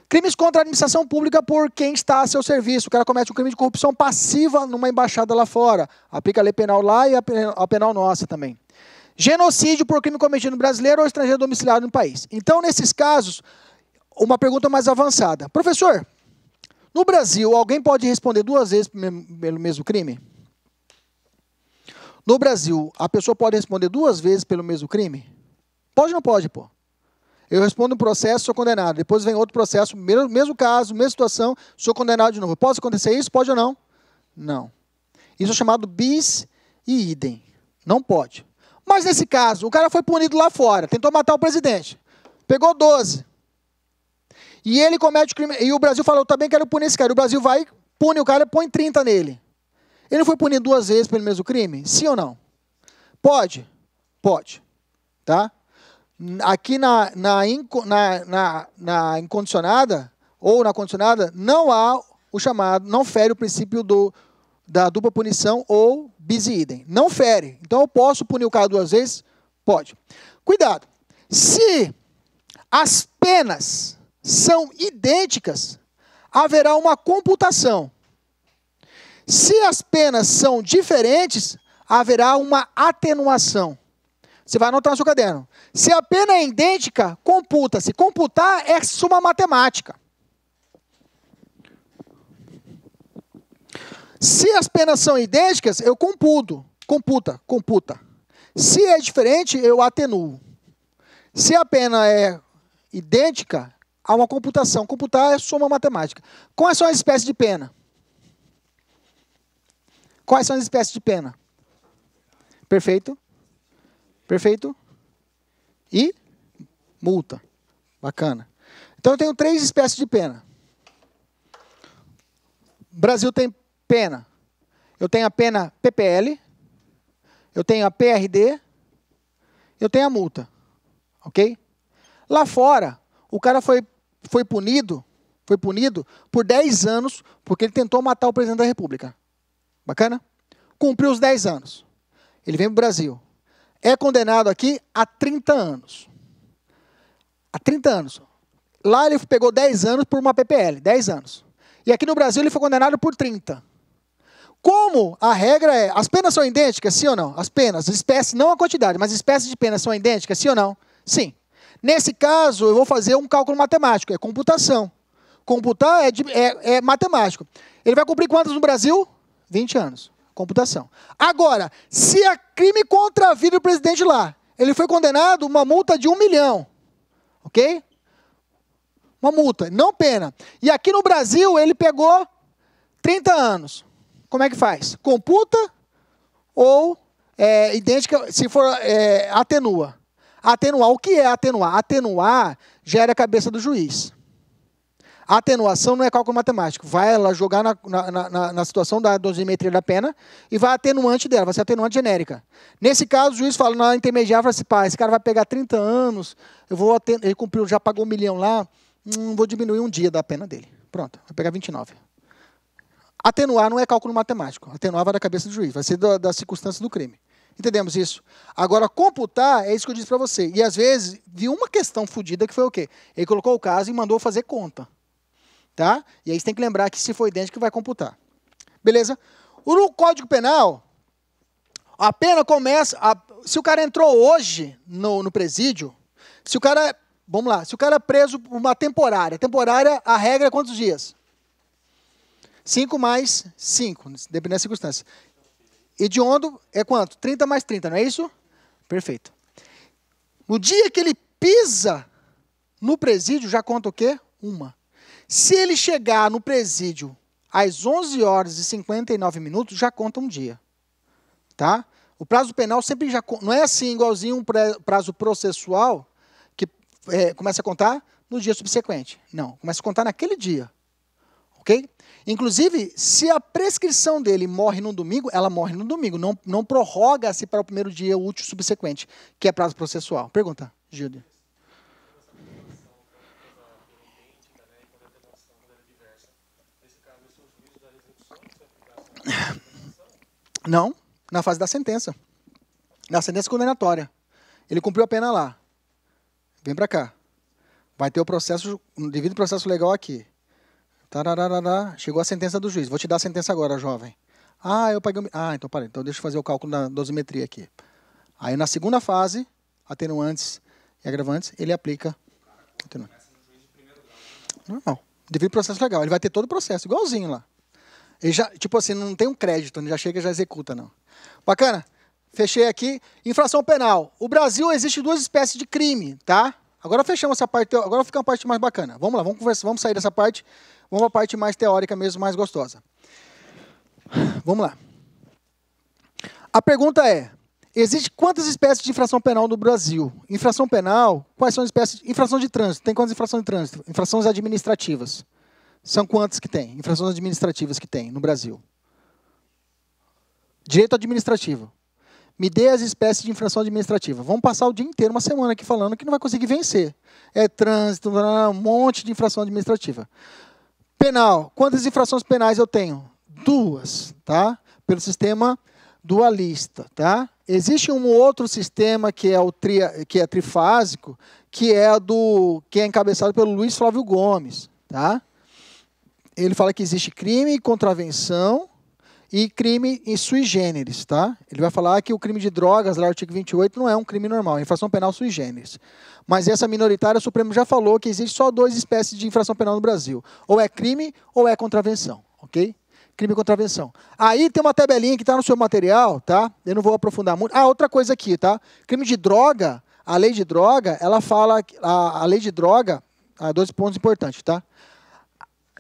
Crimes contra a administração pública por quem está a seu serviço. O cara comete um crime de corrupção passiva numa embaixada lá fora. Aplica a lei penal lá e a penal nossa também. Genocídio por crime cometido no brasileiro ou estrangeiro domiciliado no país. Então, nesses casos, uma pergunta mais avançada. Professor, no Brasil, alguém pode responder duas vezes pelo mesmo crime? No Brasil, a pessoa pode responder duas vezes pelo mesmo crime? Pode ou não pode, pô? Eu respondo um processo, sou condenado. Depois vem outro processo, mesmo, caso, mesma situação, sou condenado de novo. Pode acontecer isso? Pode ou não? Não. Isso é chamado bis e idem. Não pode. Mas nesse caso, o cara foi punido lá fora, tentou matar o presidente. Pegou 12. E ele comete o crime. E o Brasil falou: eu também quero punir esse cara. E o Brasil vai, pune o cara e põe 30 nele. Ele foi punido duas vezes pelo mesmo crime? Sim ou não? Pode? Pode. Tá? aqui na, na, na, na, na incondicionada ou na condicionada, não há o chamado, não fere o princípio do, da dupla punição ou bis idem. Não fere. Então eu posso punir o cara duas vezes? Pode. Cuidado. Se as penas são idênticas, haverá uma computação. Se as penas são diferentes, haverá uma atenuação. Você vai anotar no seu caderno. Se a pena é idêntica, computa-se. Computar é suma matemática. Se as penas são idênticas, eu computo. Computa, computa. Se é diferente, eu atenuo. Se a pena é idêntica, há uma computação. Computar é soma matemática. Quais são as espécies de pena? Quais são as espécies de pena? Perfeito. Perfeito? E multa. Bacana. Então eu tenho três espécies de pena. O Brasil tem pena. Eu tenho a pena PPL, eu tenho a PRD, eu tenho a multa. OK? Lá fora, o cara foi foi punido, foi punido por 10 anos porque ele tentou matar o presidente da República. Bacana? Cumpriu os 10 anos. Ele vem para o Brasil é condenado aqui a 30 anos. A 30 anos. Lá ele pegou 10 anos por uma PPL, 10 anos. E aqui no Brasil ele foi condenado por 30. Como a regra é, as penas são idênticas, sim ou não? As penas, espécie, não a quantidade, mas espécies de penas são idênticas, sim ou não? Sim. Nesse caso, eu vou fazer um cálculo matemático, é computação. Computar é, de, é, é matemático. Ele vai cumprir quantos no Brasil? 20 anos computação. Agora, se é crime contra a vida do presidente lá, ele foi condenado uma multa de um milhão, ok? Uma multa, não pena. E aqui no Brasil ele pegou 30 anos. Como é que faz? Computa ou é, idêntica, se for é, atenua? Atenuar, o que é atenuar? Atenuar gera a cabeça do juiz atenuação não é cálculo matemático. Vai ela jogar na, na, na, na situação da dosimetria da pena e vai atenuante dela, vai ser atenuante genérica. Nesse caso, o juiz fala na intermediária, fala assim, pá, esse cara vai pegar 30 anos, eu vou aten... ele cumpriu, já pagou um milhão lá, hum, vou diminuir um dia da pena dele. Pronto, vai pegar 29. Atenuar não é cálculo matemático. Atenuar vai da cabeça do juiz, vai ser da, das circunstâncias do crime. Entendemos isso. Agora, computar é isso que eu disse para você. E às vezes, vi uma questão fodida que foi o quê? Ele colocou o caso e mandou fazer conta. Tá? E aí você tem que lembrar que se for idêntico, vai computar. Beleza? No Código Penal, a pena começa. A, se o cara entrou hoje no, no presídio, se o cara. Vamos lá, se o cara é preso por uma temporária. Temporária, a regra é quantos dias? 5 mais 5, dependendo da circunstância. Hediondo é quanto? 30 mais 30, não é isso? Perfeito. No dia que ele pisa no presídio, já conta o quê? Uma. Se ele chegar no presídio às 11 horas e 59 minutos, já conta um dia. Tá? O prazo penal sempre já. Não é assim, igualzinho um prazo processual, que é, começa a contar no dia subsequente. Não, começa a contar naquele dia. Ok? Inclusive, se a prescrição dele morre no domingo, ela morre no domingo. Não, não prorroga-se para o primeiro dia útil subsequente, que é prazo processual. Pergunta, Gilda. Não, na fase da sentença. Na sentença condenatória. Ele cumpriu a pena lá. Vem para cá. Vai ter o processo, o devido processo legal aqui. Tarararará. Chegou a sentença do juiz. Vou te dar a sentença agora, jovem. Ah, eu paguei. Ah, então parei. Então deixa eu fazer o cálculo da dosimetria aqui. Aí na segunda fase, atenuantes e agravantes, ele aplica. Normal. Devido processo legal. Ele vai ter todo o processo, igualzinho lá. Ele já, tipo assim, não tem um crédito, ele já chega e já executa, não. Bacana? Fechei aqui. Infração penal. O Brasil existe duas espécies de crime, tá? Agora fechamos essa parte, agora fica uma parte mais bacana. Vamos lá, vamos conversar, vamos sair dessa parte. Vamos a parte mais teórica mesmo, mais gostosa. Vamos lá. A pergunta é: Existem quantas espécies de infração penal no Brasil? Infração penal, quais são as espécies? Infração de trânsito, tem quantas infrações de trânsito? Infrações administrativas. São quantas que tem? Infrações administrativas que tem no Brasil. Direito administrativo. Me dê as espécies de infração administrativa. Vamos passar o dia inteiro, uma semana aqui falando que não vai conseguir vencer. É trânsito, um monte de infração administrativa. Penal. Quantas infrações penais eu tenho? Duas, tá? Pelo sistema dualista, tá? Existe um outro sistema que é o tri, que é trifásico, que é do que é encabeçado pelo Luiz Flávio Gomes, tá? ele fala que existe crime e contravenção e crime em sui generis, tá? Ele vai falar que o crime de drogas, lá no artigo 28, não é um crime normal, é infração penal sui generis. Mas essa minoritária, o Supremo já falou que existe só duas espécies de infração penal no Brasil. Ou é crime ou é contravenção, ok? Crime e contravenção. Aí tem uma tabelinha que está no seu material, tá? Eu não vou aprofundar muito. Ah, outra coisa aqui, tá? Crime de droga, a lei de droga, ela fala... A, a lei de droga... há dois pontos importantes, tá?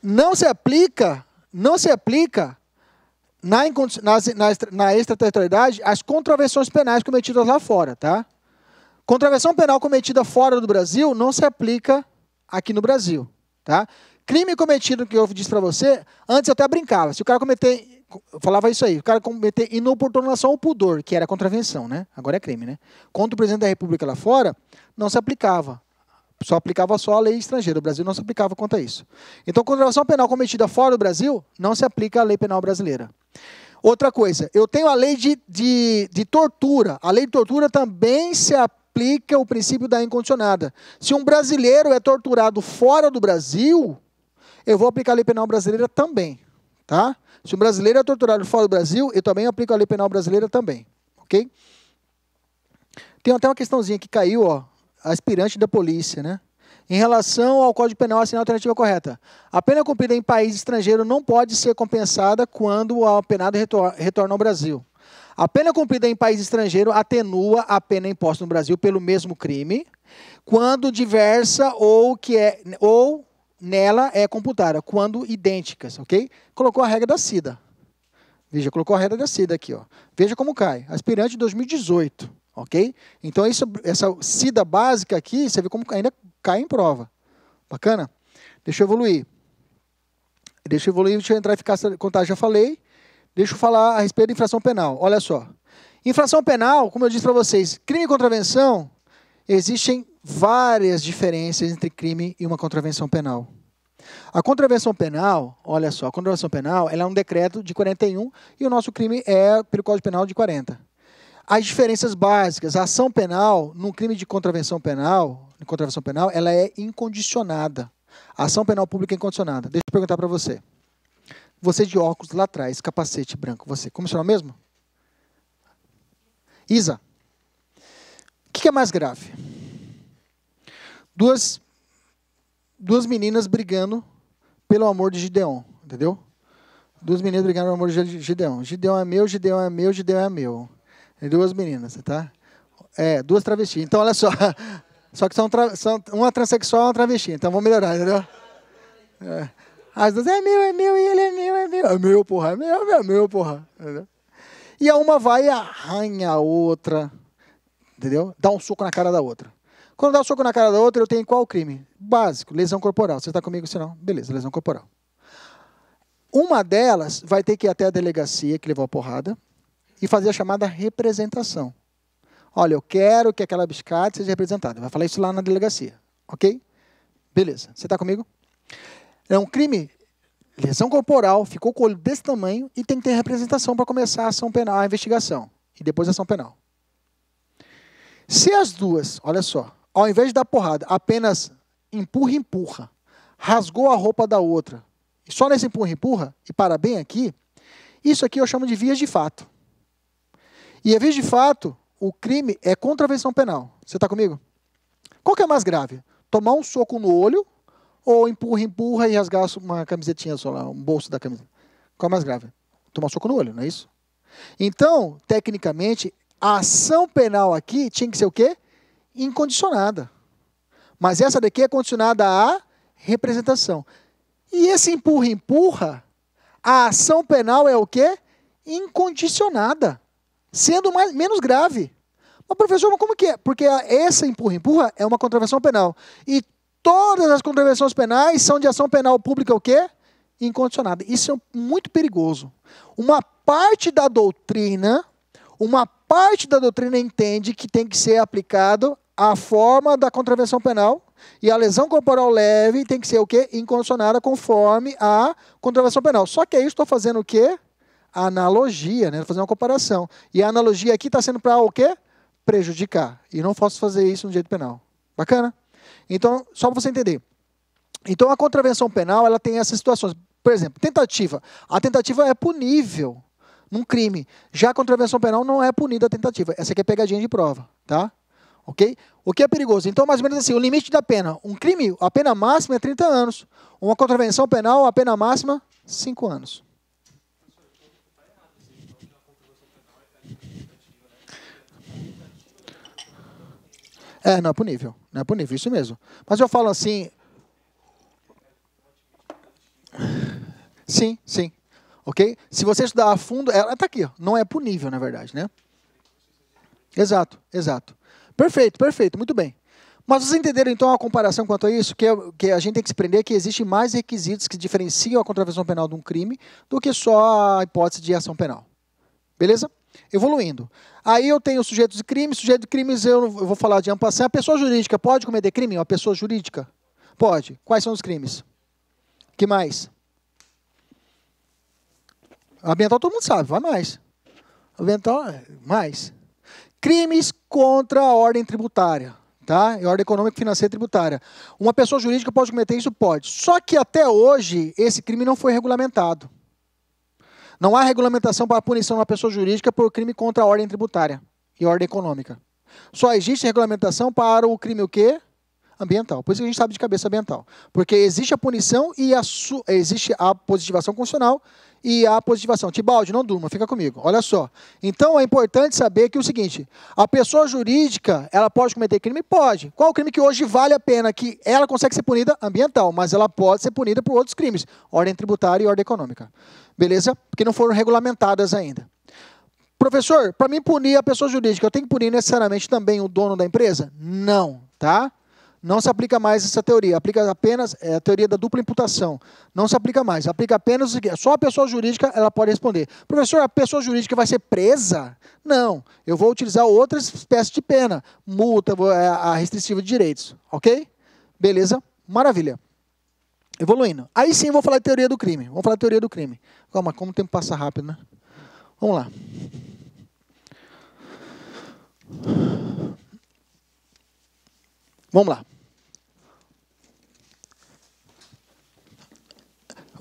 não se aplica, não se aplica na, na, na, na extraterritorialidade as contravenções penais cometidas lá fora, tá? Contravenção penal cometida fora do Brasil não se aplica aqui no Brasil, tá? Crime cometido que eu disse para você, antes eu até brincava, se o cara cometer, eu falava isso aí, o cara cometer inoportunação ou pudor, que era contravenção, né? Agora é crime, né? Contra o presidente da República lá fora, não se aplicava só aplicava só a lei estrangeira. O Brasil não se aplicava quanto a isso. Então, contravenção penal cometida fora do Brasil, não se aplica a lei penal brasileira. Outra coisa, eu tenho a lei de, de, de tortura. A lei de tortura também se aplica o princípio da incondicionada. Se um brasileiro é torturado fora do Brasil, eu vou aplicar a lei penal brasileira também. Tá? Se um brasileiro é torturado fora do Brasil, eu também aplico a lei penal brasileira também. Ok? Tem até uma questãozinha que caiu, ó aspirante da polícia, né? Em relação ao Código Penal, assim, a alternativa correta. A pena cumprida em país estrangeiro não pode ser compensada quando o apenado retorna ao Brasil. A pena cumprida em país estrangeiro atenua a pena imposta no Brasil pelo mesmo crime, quando diversa ou que é ou nela é computada, quando idênticas, ok? Colocou a regra da SIDA. Veja, colocou a regra da SIDA aqui, ó. Veja como cai. Aspirante 2018. Ok? Então, isso, essa cida básica aqui, você vê como ainda cai em prova. Bacana? Deixa eu evoluir. Deixa eu evoluir, deixa eu entrar e ficar contágio, já falei. Deixa eu falar a respeito da infração penal. Olha só. Infração penal, como eu disse para vocês, crime e contravenção, existem várias diferenças entre crime e uma contravenção penal. A contravenção penal, olha só, a contravenção penal ela é um decreto de 41 e o nosso crime é pelo Código Penal de 40 as diferenças básicas. A ação penal, num crime de contravenção penal, de contravenção penal, ela é incondicionada. A ação penal pública é incondicionada. Deixa eu perguntar para você. Você de óculos lá atrás, capacete branco, você, como chama mesmo? Isa. O que é mais grave? Duas, duas meninas brigando pelo amor de Gideon, entendeu? Duas meninas brigando pelo amor de Gideon. Gideon é meu, Gideon é meu, Gideon é meu. E duas meninas, tá? É, duas travestis. Então, olha só. Só que são, são uma transexual e uma travesti. Então, vamos melhorar, entendeu? É. As duas, é meu, é meu, e ele é meu, é meu. É meu, porra, é, é meu, é meu, porra. Entendeu? E a uma vai e arranha a outra, entendeu? Dá um soco na cara da outra. Quando dá um soco na cara da outra, eu tenho qual crime? Básico, lesão corporal. Você está comigo, senão? Beleza, lesão corporal. Uma delas vai ter que ir até a delegacia que levou a porrada e fazer a chamada representação. Olha, eu quero que aquela biscate seja representada. Vai falar isso lá na delegacia, ok? Beleza, você está comigo? É um crime, lesão corporal, ficou com o olho desse tamanho e tem que ter representação para começar a ação penal, a investigação. E depois a ação penal. Se as duas, olha só, ao invés de dar porrada, apenas empurra, empurra, rasgou a roupa da outra, e só nesse empurra, empurra, e para bem aqui, isso aqui eu chamo de vias de fato. E a vez de fato, o crime é contravenção penal. Você está comigo? Qual que é mais grave? Tomar um soco no olho ou empurra, empurra e rasgar uma camisetinha só lá, um bolso da camisa? Qual é mais grave? Tomar soco no olho, não é isso? Então, tecnicamente, a ação penal aqui tinha que ser o quê? Incondicionada. Mas essa daqui é condicionada à representação. E esse empurra-empurra, a ação penal é o quê? Incondicionada sendo mais, menos grave. Mas, professor, mas como que é? Porque essa empurra-empurra é uma contravenção penal. E todas as contravenções penais são de ação penal pública o quê? Incondicionada. Isso é muito perigoso. Uma parte da doutrina, uma parte da doutrina entende que tem que ser aplicado a forma da contravenção penal e a lesão corporal leve tem que ser o quê? Incondicionada conforme a contravenção penal. Só que aí estou fazendo o quê? analogia, né? fazer uma comparação. E a analogia aqui está sendo para o quê? Prejudicar. E não posso fazer isso no direito penal. Bacana? Então, só para você entender. Então, a contravenção penal ela tem essas situações. Por exemplo, tentativa. A tentativa é punível num crime. Já a contravenção penal não é punida a tentativa. Essa aqui é pegadinha de prova, tá? Ok? O que é perigoso? Então, mais ou menos assim, o limite da pena. Um crime, a pena máxima é 30 anos. Uma contravenção penal, a pena máxima, 5 anos. É, não é punível. Não é punível, isso mesmo. Mas eu falo assim. Sim, sim. Ok? Se você estudar a fundo, ela está aqui, não é punível, na verdade, né? Exato, exato. Perfeito, perfeito, muito bem. Mas vocês entenderam então a comparação quanto a isso? Que, é, que a gente tem que se que existem mais requisitos que diferenciam a contravenção penal de um crime do que só a hipótese de ação penal. Beleza? evoluindo. Aí eu tenho sujeitos de crimes, sujeito de crimes eu, eu vou falar de ampassar. A pessoa jurídica pode cometer crime? Uma pessoa jurídica? Pode. Quais são os crimes? que mais? Ambiental todo mundo sabe, vai mais. Ambiental, é, mais. Crimes contra a ordem tributária, tá? É ordem econômica, financeira e tributária. Uma pessoa jurídica pode cometer isso? Pode. Só que até hoje esse crime não foi regulamentado. Não há regulamentação para a punição de uma pessoa jurídica por crime contra a ordem tributária e ordem econômica. Só existe regulamentação para o crime o quê? Ambiental. Por isso que a gente sabe de cabeça ambiental. Porque existe a punição e a existe a positivação constitucional e a positivação. Tibaldi, não durma, fica comigo. Olha só. Então é importante saber que é o seguinte: a pessoa jurídica, ela pode cometer crime? Pode. Qual o crime que hoje vale a pena? Que ela consegue ser punida ambiental, mas ela pode ser punida por outros crimes, ordem tributária e ordem econômica. Beleza? Porque não foram regulamentadas ainda. Professor, para mim punir a pessoa jurídica, eu tenho que punir necessariamente também o dono da empresa? Não, tá? Não se aplica mais essa teoria, aplica apenas é, a teoria da dupla imputação. Não se aplica mais, aplica apenas o seguinte: só a pessoa jurídica ela pode responder. Professor, a pessoa jurídica vai ser presa? Não, eu vou utilizar outras espécies de pena, multa, é, a restritiva de direitos, ok? Beleza? Maravilha. Evoluindo. Aí sim vou falar de teoria do crime. Vamos falar de teoria do crime. Calma, como o tempo passa rápido, né? Vamos lá. Vamos lá.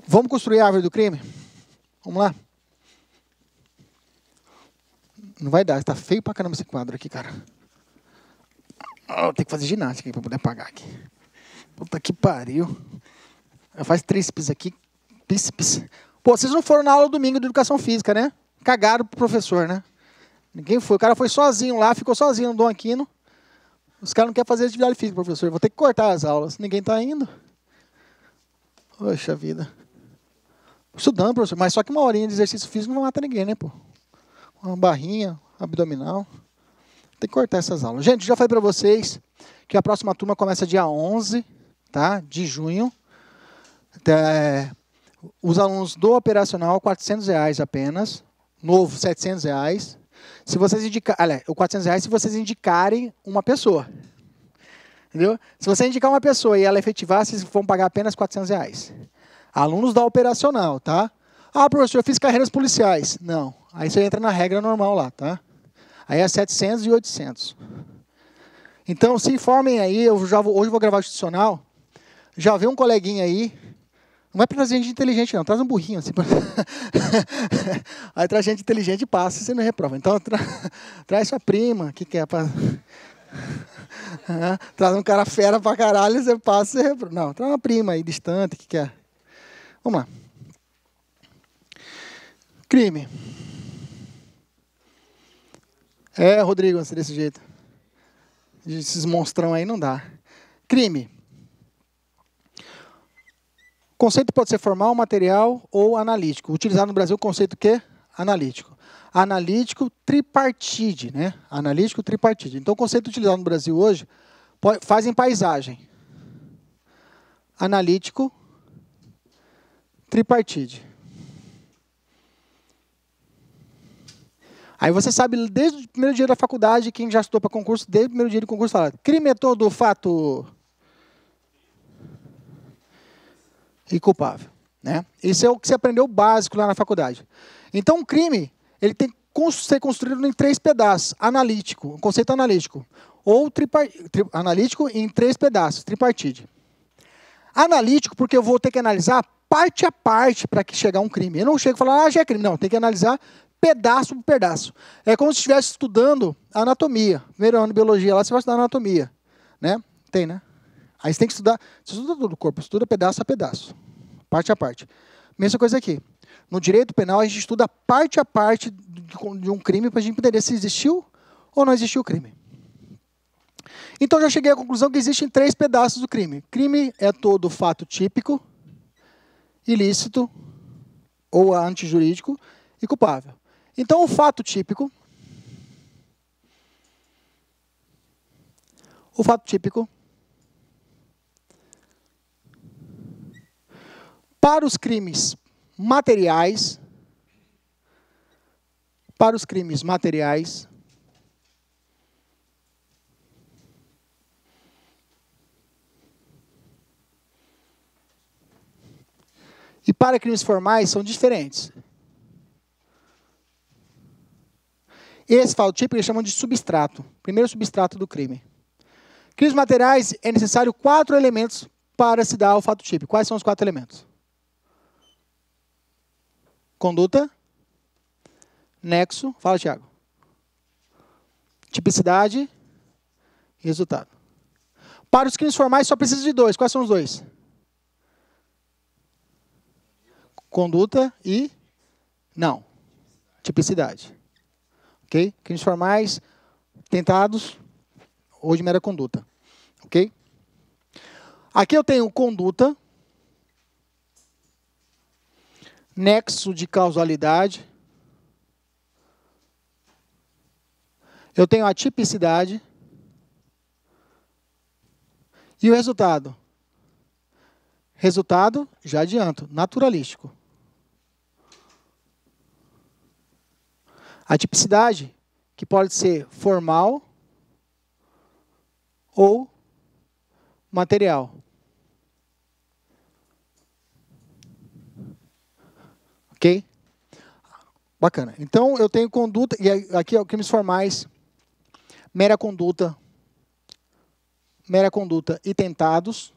Vamos construir a árvore do crime? Vamos lá. Não vai dar, está feio pra caramba esse quadro aqui, cara. Oh, ah, tem que fazer ginástica para poder apagar aqui. Puta que pariu. Faz tríceps aqui. tríceps. Pô, vocês não foram na aula domingo de educação física, né? Cagaram pro professor, né? Ninguém foi. O cara foi sozinho lá, ficou sozinho no Dom Aquino. Os caras não querem fazer atividade física, professor. Vou ter que cortar as aulas. Ninguém está indo. Poxa vida. Estudando, professor. Mas só que uma horinha de exercício físico não mata ninguém, né, pô? Uma barrinha abdominal. Tem que cortar essas aulas. Gente, já falei para vocês que a próxima turma começa dia 11 tá, de junho. É, os alunos do operacional, 400 reais apenas. Novo, 700 reais. Se vocês indicarem. o 400 reais se vocês indicarem uma pessoa. Entendeu? Se você indicar uma pessoa e ela efetivar, vocês vão pagar apenas 400 reais. Alunos da operacional, tá? Ah, professor, eu fiz carreiras policiais. Não. Aí você entra na regra normal lá, tá? Aí é 700 e 800. Então, se informem aí. Eu já vou, hoje vou gravar o institucional. Já vi um coleguinha aí não vai é para gente inteligente, não. Traz um burrinho assim. Pra... Aí traz gente inteligente e passa, você não reprova. Então tra... traz sua prima, que quer pra... traz um cara fera pra caralho, você passa, você reprova. Não, traz uma prima aí distante, que quer. Vamos lá. Crime. É, Rodrigo, desse jeito. Esses monstrão aí não dá. Crime. Conceito pode ser formal, material ou analítico. Utilizado no Brasil o conceito que? Analítico. Analítico tripartite, né? Analítico tripartite. Então, o conceito utilizado no Brasil hoje faz em paisagem. Analítico tripartite. Aí você sabe desde o primeiro dia da faculdade, quem já estudou para concurso, desde o primeiro dia de concurso, fala: crime é todo fato e culpável. Né? Isso é o que se aprendeu básico lá na faculdade. Então, um crime ele tem que ser construído em três pedaços: analítico, um conceito analítico, ou tripartite. analítico em três pedaços, tripartite. Analítico, porque eu vou ter que analisar parte a parte para que chegar um crime. Eu não chego a falar, ah, já é crime. Não, tem que analisar pedaço por pedaço. É como se estivesse estudando anatomia. Primeiro ano de biologia lá, você vai estudar anatomia. Né? Tem, né? Aí você tem que estudar, você estuda todo o corpo, estuda pedaço a pedaço, parte a parte. Mesma coisa aqui. No direito penal, a gente estuda parte a parte de um crime para a gente entender se existiu ou não existiu o crime. Então, já cheguei à conclusão que existem três pedaços do crime: crime é todo fato típico, ilícito ou antijurídico e culpável. Então, o fato típico. O fato típico para os crimes materiais, para os crimes materiais, e para crimes formais são diferentes. Esse fato tipo eles chamam de substrato, primeiro substrato do crime. Crimes materiais é necessário quatro elementos para se dar o fato típico. Quais são os quatro elementos? Conduta. Nexo. Fala, Tiago. Tipicidade. Resultado. Para os crimes formais, só precisa de dois. Quais são os dois? Conduta e. Não. Tipicidade. Ok? Crimes formais, tentados, hoje mera conduta. Ok? Aqui eu tenho conduta. nexo de causalidade. Eu tenho a tipicidade. E o resultado? Resultado, já adianto, naturalístico. A tipicidade, que pode ser formal ou material. Ok? Bacana. Então, eu tenho conduta, e aqui é o crimes formais, mera conduta, mera conduta e tentados.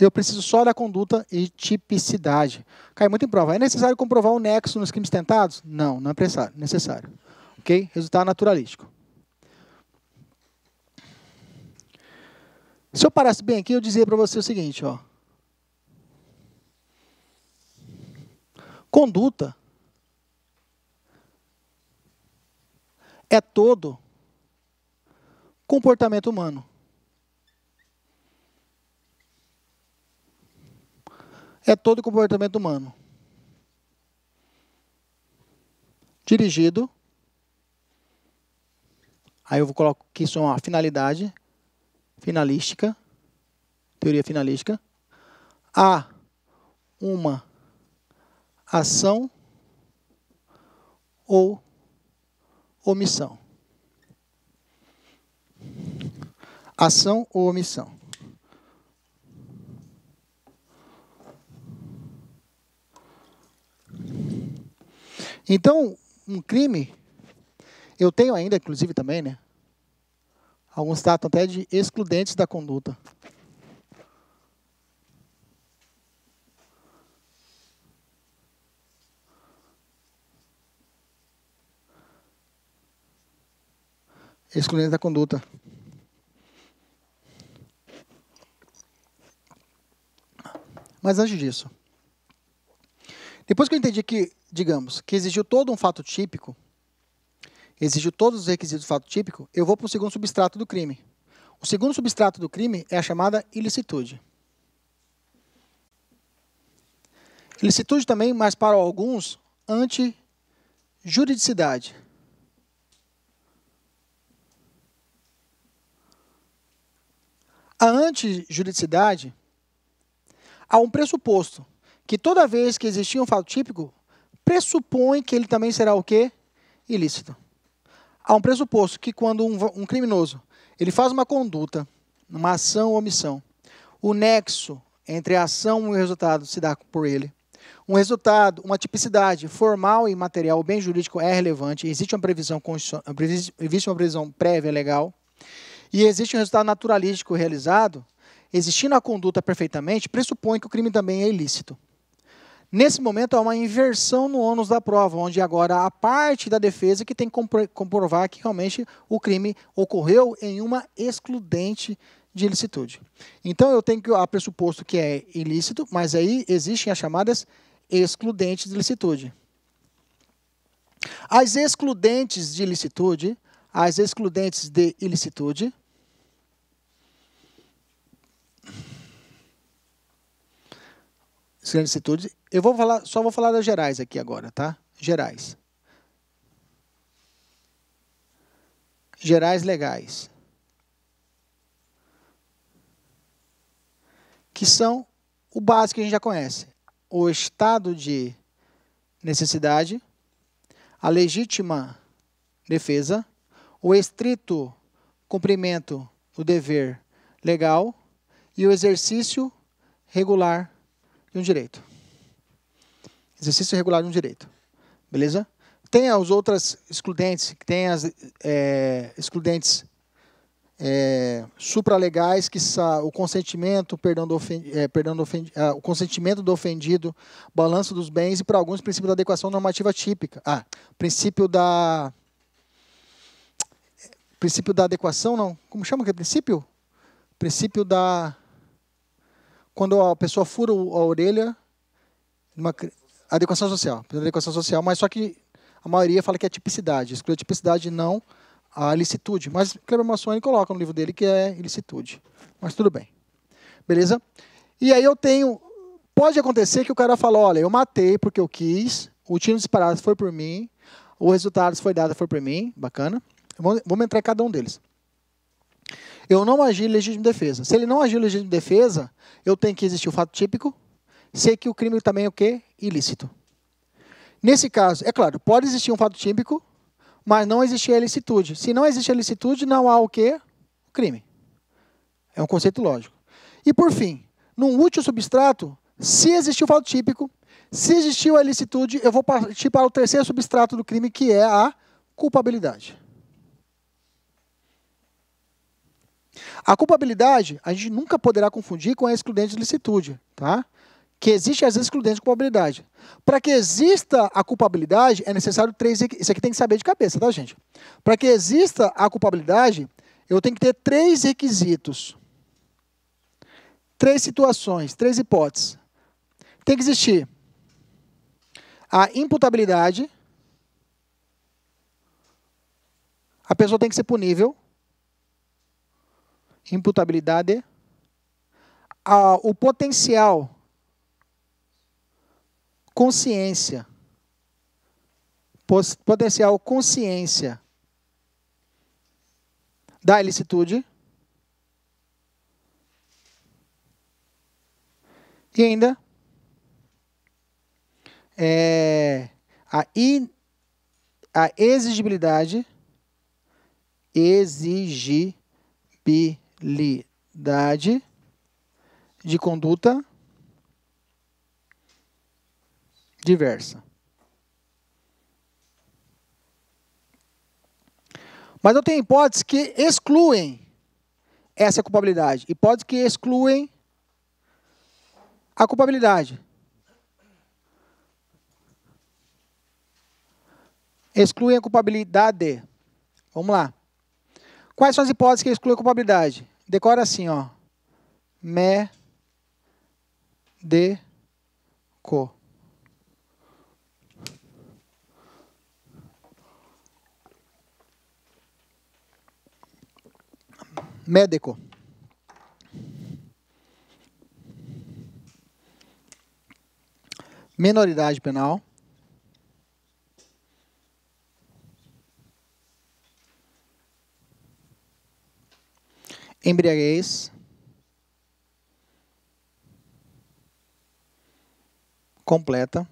Eu preciso só da conduta e tipicidade. Cai muito em prova. É necessário comprovar o nexo nos crimes tentados? Não, não é necessário. Ok? Resultado naturalístico. Se eu parasse bem aqui, eu dizia para você o seguinte, ó. Conduta. É todo comportamento humano. É todo comportamento humano. Dirigido. Aí eu vou colocar que isso é uma finalidade finalística, teoria finalística, a uma ação ou omissão. Ação ou omissão. Então, um crime, eu tenho ainda, inclusive também, né? Alguns tratam até de excludentes da conduta. excluindo da conduta. Mas antes disso, depois que eu entendi que, digamos, que exigiu todo um fato típico, exigiu todos os requisitos do fato típico, eu vou para o segundo substrato do crime. O segundo substrato do crime é a chamada ilicitude. Ilicitude também, mas para alguns, anti-juridicidade. A antijuridicidade há um pressuposto, que toda vez que existir um fato típico, pressupõe que ele também será o quê? Ilícito. Há um pressuposto que quando um, um criminoso ele faz uma conduta, uma ação ou omissão, o nexo entre a ação e o resultado se dá por ele. Um resultado, uma tipicidade formal e material, o bem jurídico é relevante, existe uma previsão, existe uma previsão prévia legal e existe um resultado naturalístico realizado, existindo a conduta perfeitamente, pressupõe que o crime também é ilícito. Nesse momento, há uma inversão no ônus da prova, onde agora a parte da defesa que tem que comprovar que realmente o crime ocorreu em uma excludente de ilicitude. Então, eu tenho que a pressuposto que é ilícito, mas aí existem as chamadas excludentes de ilicitude. As excludentes de ilicitude, as excludentes de ilicitude, Os grandes setores. Eu vou falar, só vou falar das gerais aqui agora, tá? Gerais. Gerais legais. Que são o básico que a gente já conhece. O estado de necessidade, a legítima defesa, o estrito cumprimento do dever legal e o exercício regular de um direito. Exercício regular de um direito. Beleza? Tem as outras excludentes, que tem as é, excludentes é, supralegais, que são o consentimento, perdão do ofendido, é, perdão do ah, o consentimento do ofendido, balanço dos bens e, para alguns, princípio da adequação normativa típica. Ah, princípio da. Princípio da adequação, não. Como chama que é princípio? Princípio da quando a pessoa fura a orelha, uma, adequação social, adequação social, mas só que a maioria fala que é tipicidade, exclui a tipicidade não a ilicitude. Mas Kleber Massoni coloca no livro dele que é ilicitude. Mas tudo bem. Beleza? E aí eu tenho. Pode acontecer que o cara fala: olha, eu matei porque eu quis, o tiro disparado foi por mim, o resultado foi dado foi por mim, bacana. vamos entrar em cada um deles eu não agi em legítima defesa. Se ele não agiu em legítima defesa, eu tenho que existir o fato típico, sei que o crime também é o quê? Ilícito. Nesse caso, é claro, pode existir um fato típico, mas não existe a ilicitude. Se não existe a ilicitude, não há o quê? O crime. É um conceito lógico. E por fim, num útil substrato, se existiu o fato típico, se existiu a ilicitude, eu vou partir para o terceiro substrato do crime, que é a culpabilidade. A culpabilidade a gente nunca poderá confundir com a excludente de licitude, tá? Que existe as excludentes de culpabilidade. Para que exista a culpabilidade, é necessário três. Isso aqui tem que saber de cabeça, tá, gente? Para que exista a culpabilidade, eu tenho que ter três requisitos. Três situações, três hipóteses. Tem que existir a imputabilidade. A pessoa tem que ser punível imputabilidade, a, o potencial, consciência, potencial consciência da ilicitude. E ainda é, a, in, a exigibilidade, exigibilidade qualidade de conduta diversa. Mas eu tenho hipóteses que excluem essa culpabilidade, hipóteses que excluem a culpabilidade. Excluem a culpabilidade. Vamos lá. Quais são as hipóteses que excluem a culpabilidade? Decora assim, ó. mé, de co. Médico. Menoridade penal. embriaguez, completa,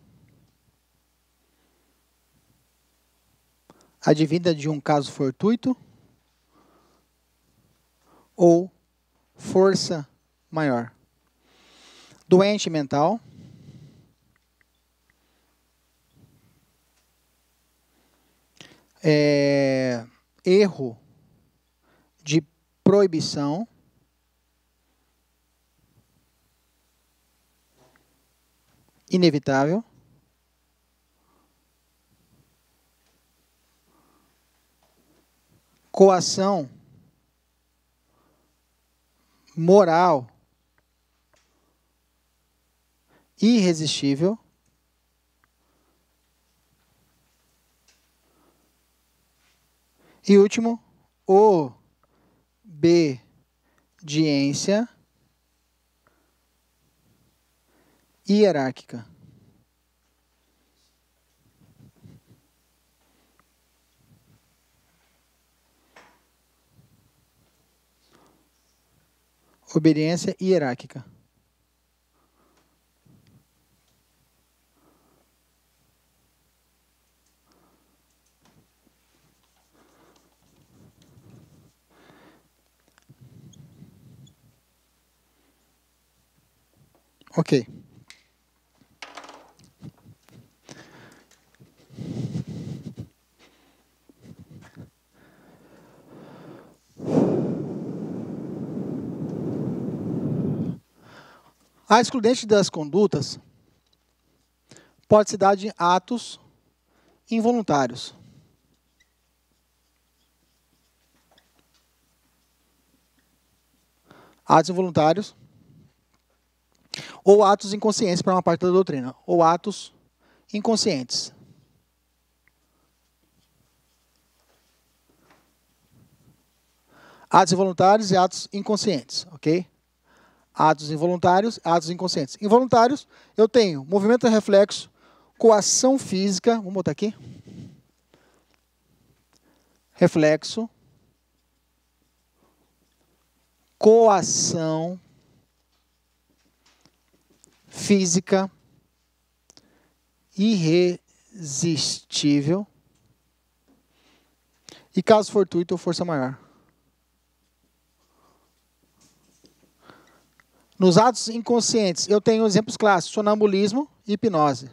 advinda de um caso fortuito ou força maior. Doente mental. É, erro de proibição. Inevitável. Coação moral irresistível. E último, o obediência hierárquica. Obediência hierárquica. Ok. A excludente das condutas pode se dar de atos involuntários. Atos involuntários ou atos inconscientes para uma parte da doutrina. Ou atos inconscientes. Atos voluntários e atos inconscientes, ok? Atos involuntários, atos inconscientes. Involuntários, eu tenho movimento reflexo, coação física, vamos botar aqui. Reflexo, coação física irresistível e caso fortuito ou força maior. Nos atos inconscientes, eu tenho exemplos clássicos: sonambulismo e hipnose.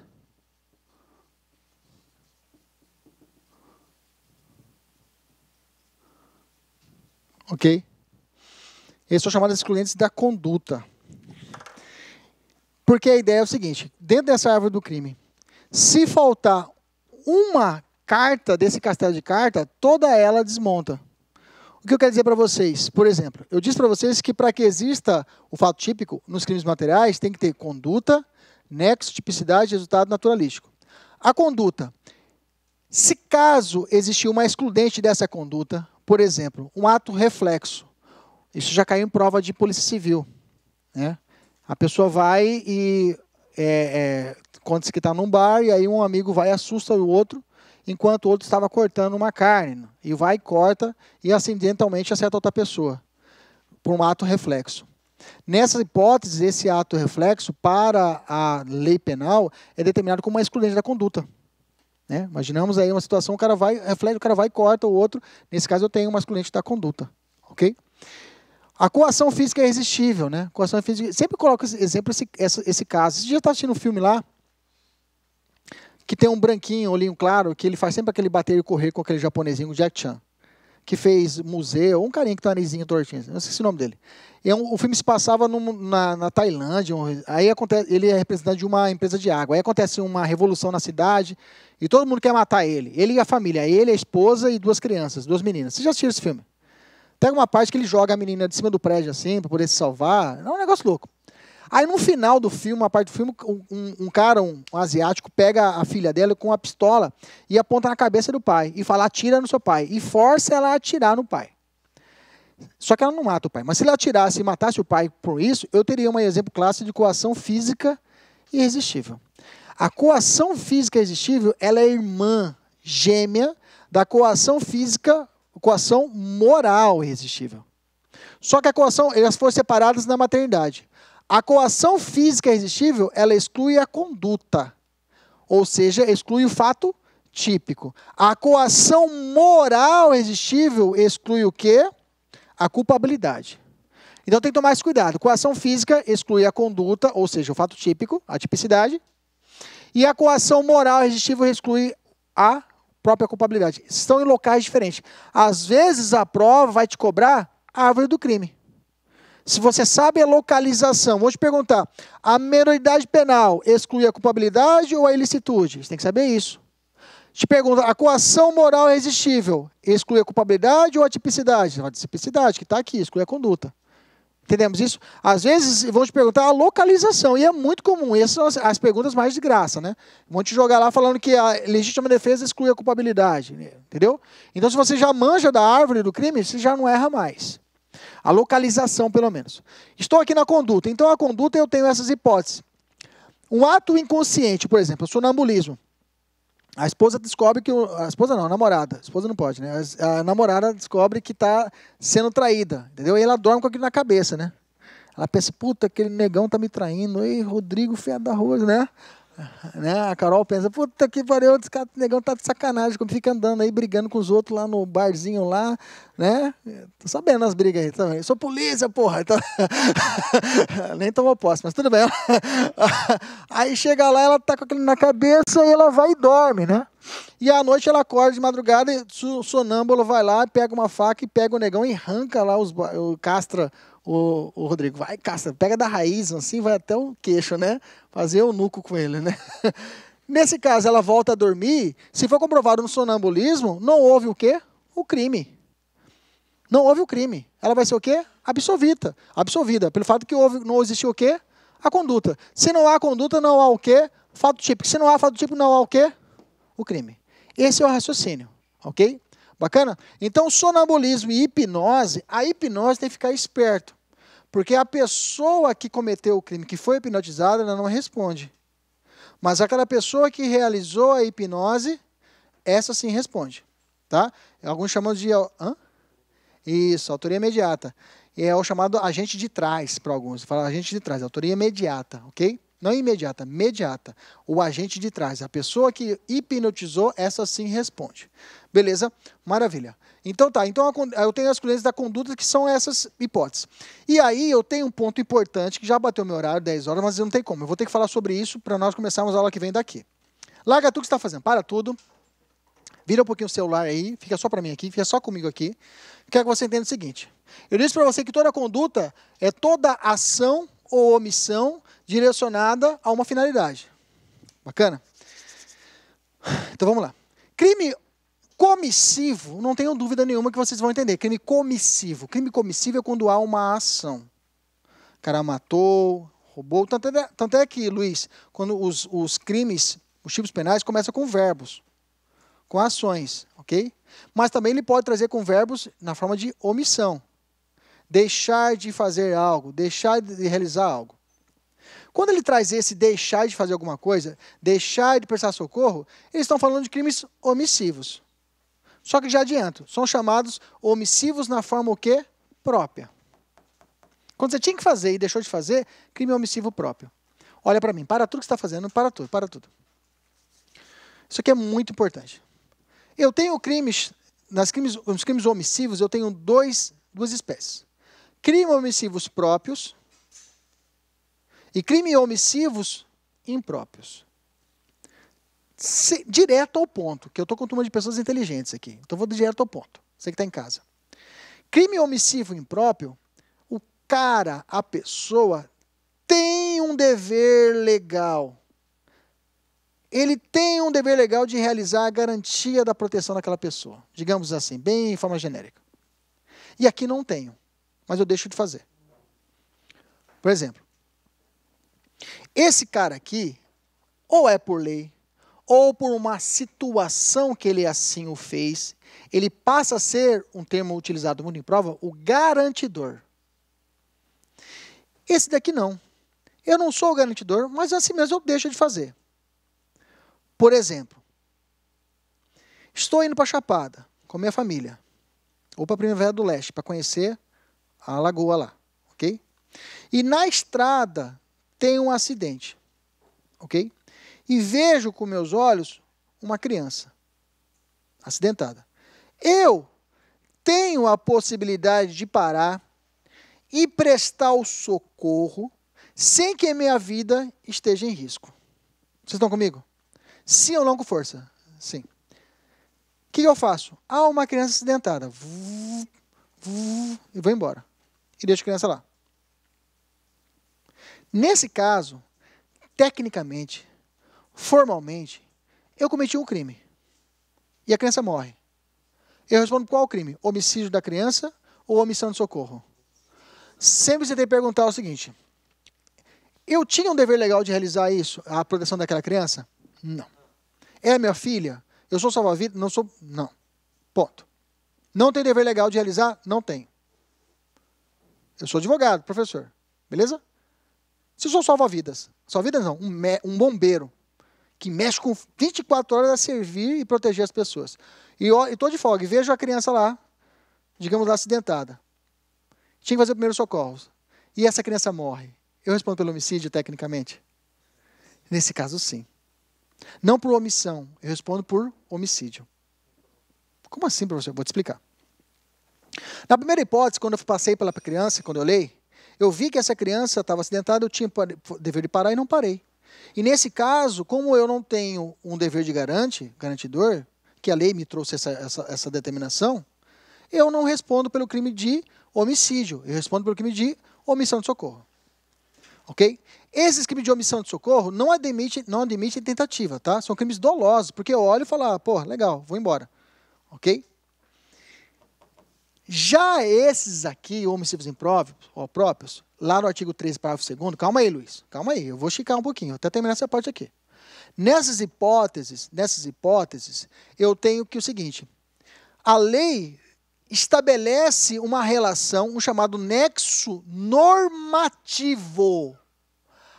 Ok? Eles são chamados excluentes da conduta. Porque a ideia é o seguinte: dentro dessa árvore do crime, se faltar uma carta desse castelo de carta, toda ela desmonta. O que eu quero dizer para vocês? Por exemplo, eu disse para vocês que para que exista o fato típico nos crimes materiais, tem que ter conduta, nexo, tipicidade, resultado naturalístico. A conduta. Se caso existir uma excludente dessa conduta, por exemplo, um ato reflexo, isso já caiu em prova de polícia civil. Né? A pessoa vai e é, é, conta-se que está num bar e aí um amigo vai e assusta o outro, enquanto o outro estava cortando uma carne. Né? E vai corta e acidentalmente acerta outra pessoa, por um ato reflexo. Nessa hipótese, esse ato reflexo, para a lei penal, é determinado como uma excludente da conduta. Né? Imaginamos aí uma situação, o cara vai, reflete, o cara vai e corta o outro. Nesse caso, eu tenho uma excludente da conduta. Ok? A coação física é irresistível, né? Coação física. Sempre coloco exemplo esse, esse, esse caso. Você já está assistindo um filme lá que tem um branquinho, um olhinho claro, que ele faz sempre aquele bater e correr com aquele japonesinho, o Jack Chan, que fez museu, um carinha que tem um narizinho tortinho, não sei se é o nome dele. E é um, o filme se passava na, na, Tailândia, um, aí acontece, ele é representante de uma empresa de água, aí acontece uma revolução na cidade e todo mundo quer matar ele, ele e a família, ele, a esposa e duas crianças, duas meninas. Você já assistiu esse filme? Tem uma parte que ele joga a menina de cima do prédio assim, pra poder se salvar. É um negócio louco. Aí no final do filme, uma parte do filme, um, um cara, um, um, asiático, pega a filha dela com uma pistola e aponta na cabeça do pai e fala: atira no seu pai. E força ela a atirar no pai. Só que ela não mata o pai. Mas se ela atirasse e matasse o pai por isso, eu teria um exemplo clássico de coação física irresistível. A coação física irresistível ela é irmã gêmea da coação física coação moral irresistível. Só que a coação, elas foram separadas na maternidade. A coação física irresistível, ela exclui a conduta, ou seja, exclui o fato típico. A coação moral irresistível exclui o quê? A culpabilidade. Então tem que tomar esse cuidado. Coação física exclui a conduta, ou seja, o fato típico, a tipicidade. E a coação moral irresistível exclui a própria culpabilidade. Estão em locais diferentes. Às vezes a prova vai te cobrar a árvore do crime. Se você sabe a localização, vou te perguntar: a menoridade penal exclui a culpabilidade ou a ilicitude? Você tem que saber isso. Te pergunta: a coação moral irresistível é exclui a culpabilidade ou a tipicidade? A tipicidade, que está aqui, exclui a conduta. Entendemos isso? Às vezes vão te perguntar a localização, e é muito comum. Essas são as, perguntas mais de graça, né? Vão te jogar lá falando que a legítima defesa exclui a culpabilidade, né? entendeu? Então, se você já manja da árvore do crime, você já não erra mais. A localização, pelo menos. Estou aqui na conduta. Então, a conduta eu tenho essas hipóteses. Um ato inconsciente, por exemplo, o sonambulismo. A esposa descobre que. O, a esposa não, a namorada. A esposa não pode, né? A, a namorada descobre que está sendo traída, entendeu? E ela dorme com aquilo na cabeça, né? Ela pensa, puta, aquele negão tá me traindo. Ei, Rodrigo, fé da rua, né? Né? A Carol pensa, puta que pariu, esse cara negão tá de sacanagem, como fica andando aí brigando com os outros lá no barzinho lá, né? Tô sabendo as brigas aí também. Sou polícia, porra. Então... Nem tomou posse, mas tudo bem. aí chega lá, ela tá com aquilo na cabeça e ela vai e dorme, né? E à noite ela acorda de madrugada e o sonâmbulo vai lá, pega uma faca e pega o negão e arranca lá os castra o, o Rodrigo, vai, caça, pega da raiz, assim, vai até o queixo, né? Fazer o nuco com ele, né? Nesse caso, ela volta a dormir. Se for comprovado no sonambulismo, não houve o quê? O crime. Não houve o crime. Ela vai ser o quê? Absolvida. Absolvida. Pelo fato que houve, não existiu o quê? A conduta. Se não há conduta, não há o quê? Fato típico. Se não há fato típico, não há o quê? O crime. Esse é o raciocínio. Ok? Bacana? Então, sonambulismo e hipnose, a hipnose tem que ficar esperto. Porque a pessoa que cometeu o crime, que foi hipnotizada, ela não responde. Mas aquela pessoa que realizou a hipnose, essa sim responde. Tá? Alguns chamam de. Hã? Isso, autoria imediata. É o chamado agente de trás para alguns. Fala agente de trás, autoria imediata, ok? Não é imediata, imediata. O agente de trás, a pessoa que hipnotizou, essa sim responde. Beleza? Maravilha. Então tá, então eu tenho as coerências da conduta que são essas hipóteses. E aí eu tenho um ponto importante que já bateu meu horário, 10 horas, mas não tem como. Eu vou ter que falar sobre isso para nós começarmos a aula que vem daqui. Larga tudo que está fazendo, para tudo. Vira um pouquinho o celular aí, fica só para mim aqui, fica só comigo aqui. Quero que você entenda o seguinte. Eu disse para você que toda conduta é toda ação ou omissão direcionada a uma finalidade. Bacana? Então vamos lá. Crime comissivo, não tenho dúvida nenhuma que vocês vão entender. Crime comissivo. Crime comissivo é quando há uma ação. O cara matou, roubou. Tanto é, tanto é que, Luiz, quando os, os crimes, os tipos penais, começam com verbos, com ações, ok? Mas também ele pode trazer com verbos na forma de omissão. Deixar de fazer algo, deixar de realizar algo. Quando ele traz esse deixar de fazer alguma coisa, deixar de prestar socorro, eles estão falando de crimes omissivos. Só que já adianto, são chamados omissivos na forma o quê? Própria. Quando você tinha que fazer e deixou de fazer, crime omissivo próprio. Olha para mim, para tudo que você está fazendo, para tudo, para tudo. Isso aqui é muito importante. Eu tenho crimes, nas crimes, nos crimes omissivos, eu tenho dois, duas espécies. Crimes omissivos próprios e crimes omissivos impróprios se, direto ao ponto, que eu estou com turma de pessoas inteligentes aqui, então vou direto ao ponto, você que está em casa. Crime omissivo impróprio, o cara, a pessoa, tem um dever legal. Ele tem um dever legal de realizar a garantia da proteção daquela pessoa, digamos assim, bem em forma genérica. E aqui não tenho, mas eu deixo de fazer. Por exemplo, esse cara aqui, ou é por lei, ou por uma situação que ele assim o fez, ele passa a ser, um termo utilizado muito em prova, o garantidor. Esse daqui não. Eu não sou o garantidor, mas assim mesmo eu deixo de fazer. Por exemplo, estou indo para Chapada com minha família, ou para a Primavera do Leste, para conhecer a lagoa lá, ok? E na estrada tem um acidente, ok? e vejo com meus olhos uma criança acidentada. Eu tenho a possibilidade de parar e prestar o socorro sem que minha vida esteja em risco. Vocês estão comigo? Sim ou não com força? Sim. O que eu faço? Há ah, uma criança acidentada. e vou embora. E deixo a criança lá. Nesse caso, tecnicamente, formalmente, eu cometi um crime. E a criança morre. Eu respondo qual crime? Homicídio da criança ou omissão de socorro? Sempre você tem que perguntar o seguinte: eu tinha um dever legal de realizar isso, a proteção daquela criança? Não. É minha filha? Eu sou salva-vida? Não sou. Não. Ponto. Não tem dever legal de realizar? Não tem. Eu sou advogado, professor. Beleza? Se eu sou salva-vidas, salva-vidas não, um, um bombeiro, que mexe com 24 horas a servir e proteger as pessoas. E estou de folga e vejo a criança lá, digamos lá, acidentada. Tinha que fazer primeiros socorros. E essa criança morre. Eu respondo pelo homicídio, tecnicamente? Nesse caso, sim. Não por omissão, eu respondo por homicídio. Como assim, professor? Vou te explicar. Na primeira hipótese, quando eu passei pela criança, quando eu olhei, eu vi que essa criança estava acidentada, eu tinha dever de parar e não parei. E nesse caso, como eu não tenho um dever de garante, garantidor, que a lei me trouxe essa, essa, essa determinação, eu não respondo pelo crime de homicídio, eu respondo pelo crime de omissão de socorro. Ok? Esses crimes de omissão de socorro não admitem, não admite tentativa, tá? São crimes dolosos, porque eu olho e falo, ah, pô, legal, vou embora. Ok? Já esses aqui, homicídios impróprios, lá no artigo 13, parágrafo 2 calma aí, Luiz, calma aí, eu vou esticar um pouquinho, até terminar essa parte aqui. Nessas hipóteses, nessas hipóteses, eu tenho que o seguinte: a lei estabelece uma relação, um chamado nexo normativo.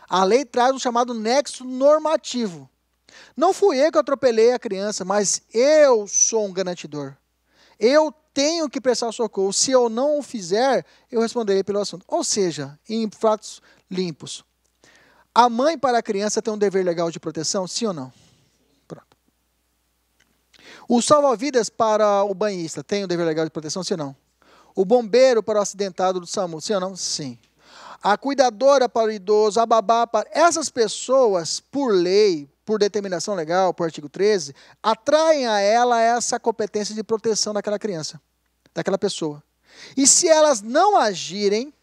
A lei traz um chamado nexo normativo. Não fui eu que atropelei a criança, mas eu sou um garantidor. Eu tenho que prestar socorro. Se eu não o fizer, eu responderei pelo assunto. Ou seja, em fatos limpos. A mãe para a criança tem um dever legal de proteção, sim ou não? Pronto. O salva-vidas para o banhista tem um dever legal de proteção, sim ou não? O bombeiro para o acidentado do SAMU, sim ou não? Sim. A cuidadora para o idoso, a babá para. Essas pessoas, por lei, por determinação legal, por artigo 13, atraem a ela essa competência de proteção daquela criança, daquela pessoa. E se elas não agirem,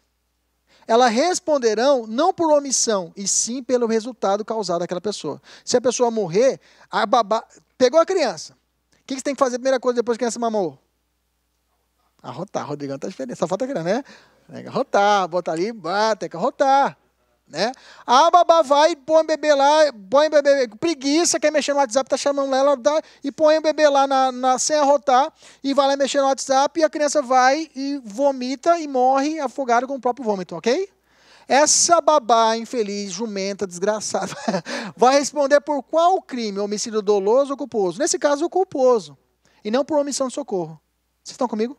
elas responderão não por omissão, e sim pelo resultado causado àquela pessoa. Se a pessoa morrer, a babá. Pegou a criança. O que, que você tem que fazer? Primeira coisa depois que a criança mamou? Arrotar. Rodrigão tá diferente. Só falta criança, né? Tem que arrotar, botar ali, bate, ah, tem que arrotar. Né? A babá, vai e põe o bebê lá, põe o bebê, preguiça, quer mexer no WhatsApp, tá chamando ela, e põe o bebê lá na, na, sem arrotar, e vai lá mexer no WhatsApp, e a criança vai e vomita e morre afogada com o próprio vômito, ok? Essa babá infeliz, jumenta, desgraçada, vai responder por qual crime? Homicídio doloso ou culposo? Nesse caso, o culposo, e não por omissão de socorro. Vocês estão comigo?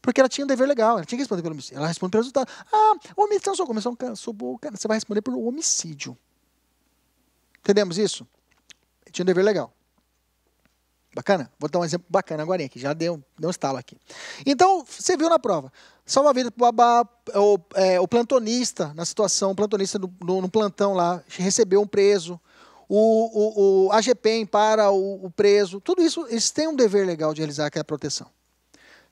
Porque ela tinha um dever legal, ela tinha que responder pelo homicídio. Ela responde pelo resultado. Ah, o homicídio começou, sou cara. Você vai responder pelo homicídio. Entendemos isso? Tinha um dever legal. Bacana? Vou dar um exemplo bacana agora aqui, já deu, deu um estalo aqui. Então, você viu na prova. Salva a vida pro babá, o, é, o plantonista, na situação, o plantonista no, no, no plantão lá, recebeu um preso, o, o, o AGPEM para o, o, preso. Tudo isso, eles têm um dever legal de realizar aquela proteção.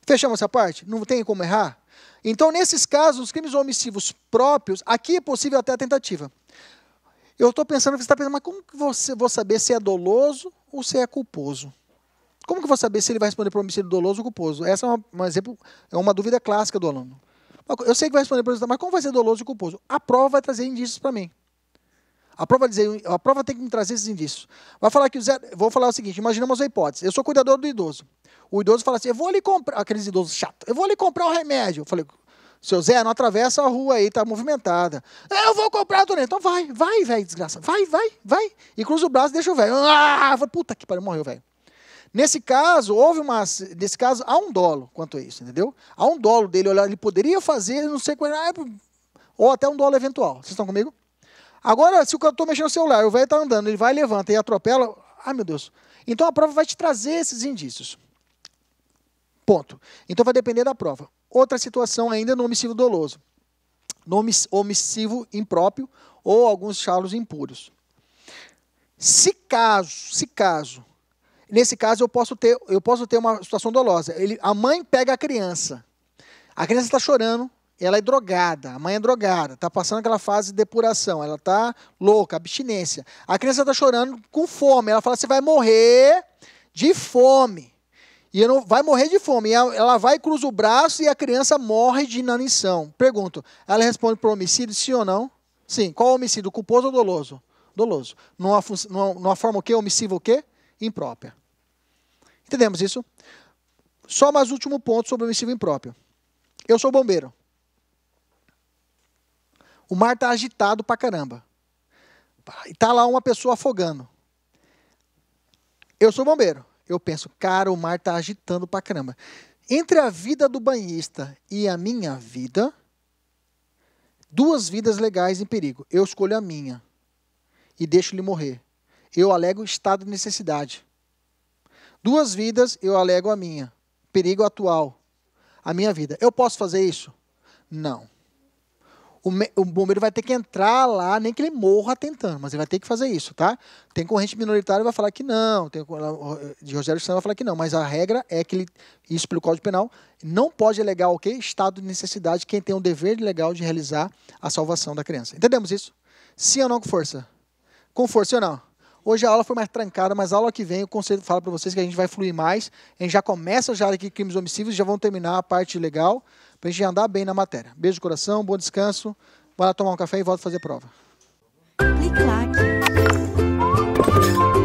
Fechamos essa parte? Não tem como errar? Então, nesses casos, os crimes omissivos próprios, aqui é possível até a tentativa. Eu estou pensando, você está pensando, mas como que você vou saber se é doloso ou se é culposo? Como que vou saber se ele vai responder por homicídio doloso ou culposo? Essa é uma, um exemplo, é uma dúvida clássica do aluno. Eu sei que vai responder por mas como vai ser doloso e culposo? A prova vai trazer indícios para mim. A prova, dizer, a prova tem que me trazer esses indícios. Vai falar que o Zé, vou falar o seguinte, imaginamos uma hipótese. Eu sou cuidador do idoso. O idoso fala assim, eu vou ali comprar, aqueles idosos chato, eu vou ali comprar o um remédio. Eu falei, seu Zé, não atravessa a rua aí, tá movimentada. Eu vou comprar a Então vai, vai, velho, desgraça. Vai, vai, vai. E cruza o braço e deixa o velho. Ah, puta que pariu, morreu, velho. Nesse caso, houve uma. Nesse caso, há um dolo quanto a isso, entendeu? Há um dolo dele olhar, ele poderia fazer, não sei qual. Ah, ou até um dolo eventual. Vocês estão comigo? Agora, se o cantor mexer no celular, o velho está andando, ele vai, levanta e atropela. Ai, meu Deus. Então a prova vai te trazer esses indícios. Ponto. Então vai depender da prova. Outra situação ainda é no homicídio doloso. No homicídio impróprio ou alguns chalos impuros. Se caso, se caso, nesse caso eu posso ter, eu posso ter uma situação dolosa. Ele, a mãe pega a criança. A criança está chorando, ela é drogada, a mãe é drogada, está passando aquela fase de depuração, ela está louca, abstinência. A criança está chorando com fome, ela fala: você vai morrer de fome. E não, vai morrer de fome. E ela vai, cruza o braço e a criança morre de inanição. Pergunto: ela responde para o homicídio, sim ou não? Sim. Qual homicídio, culposo ou doloso? Doloso. Numa, numa, numa forma o quê? Omissiva o quê? Imprópria. Entendemos isso? Só mais último ponto sobre homicídio impróprio. Eu sou bombeiro. O mar tá agitado pra caramba. E tá lá uma pessoa afogando. Eu sou bombeiro. Eu penso, cara, o mar tá agitando pra caramba. Entre a vida do banhista e a minha vida, duas vidas legais em perigo. Eu escolho a minha e deixo ele morrer. Eu alego estado de necessidade. Duas vidas, eu alego a minha. Perigo atual. A minha vida. Eu posso fazer isso? Não o, o, bombeiro vai ter que entrar lá, nem que ele morra tentando, mas ele vai ter que fazer isso, tá? Tem corrente minoritária vai falar que não, tem, de Rogério Santos vai falar que não, mas a regra é que ele, isso pelo Código Penal, não pode alegar o quê? Estado de necessidade, quem tem o um dever legal de realizar a salvação da criança. Entendemos isso? Sim ou não com força? Com força ou não? Hoje a aula foi mais trancada, mas a aula que vem o conselho fala para vocês que a gente vai fluir mais. A gente já começa já aqui crimes omissivos, já vão terminar a parte legal. Pra gente andar bem na matéria. Beijo de coração, bom descanso. Vai lá tomar um café e volta a fazer prova. Clique,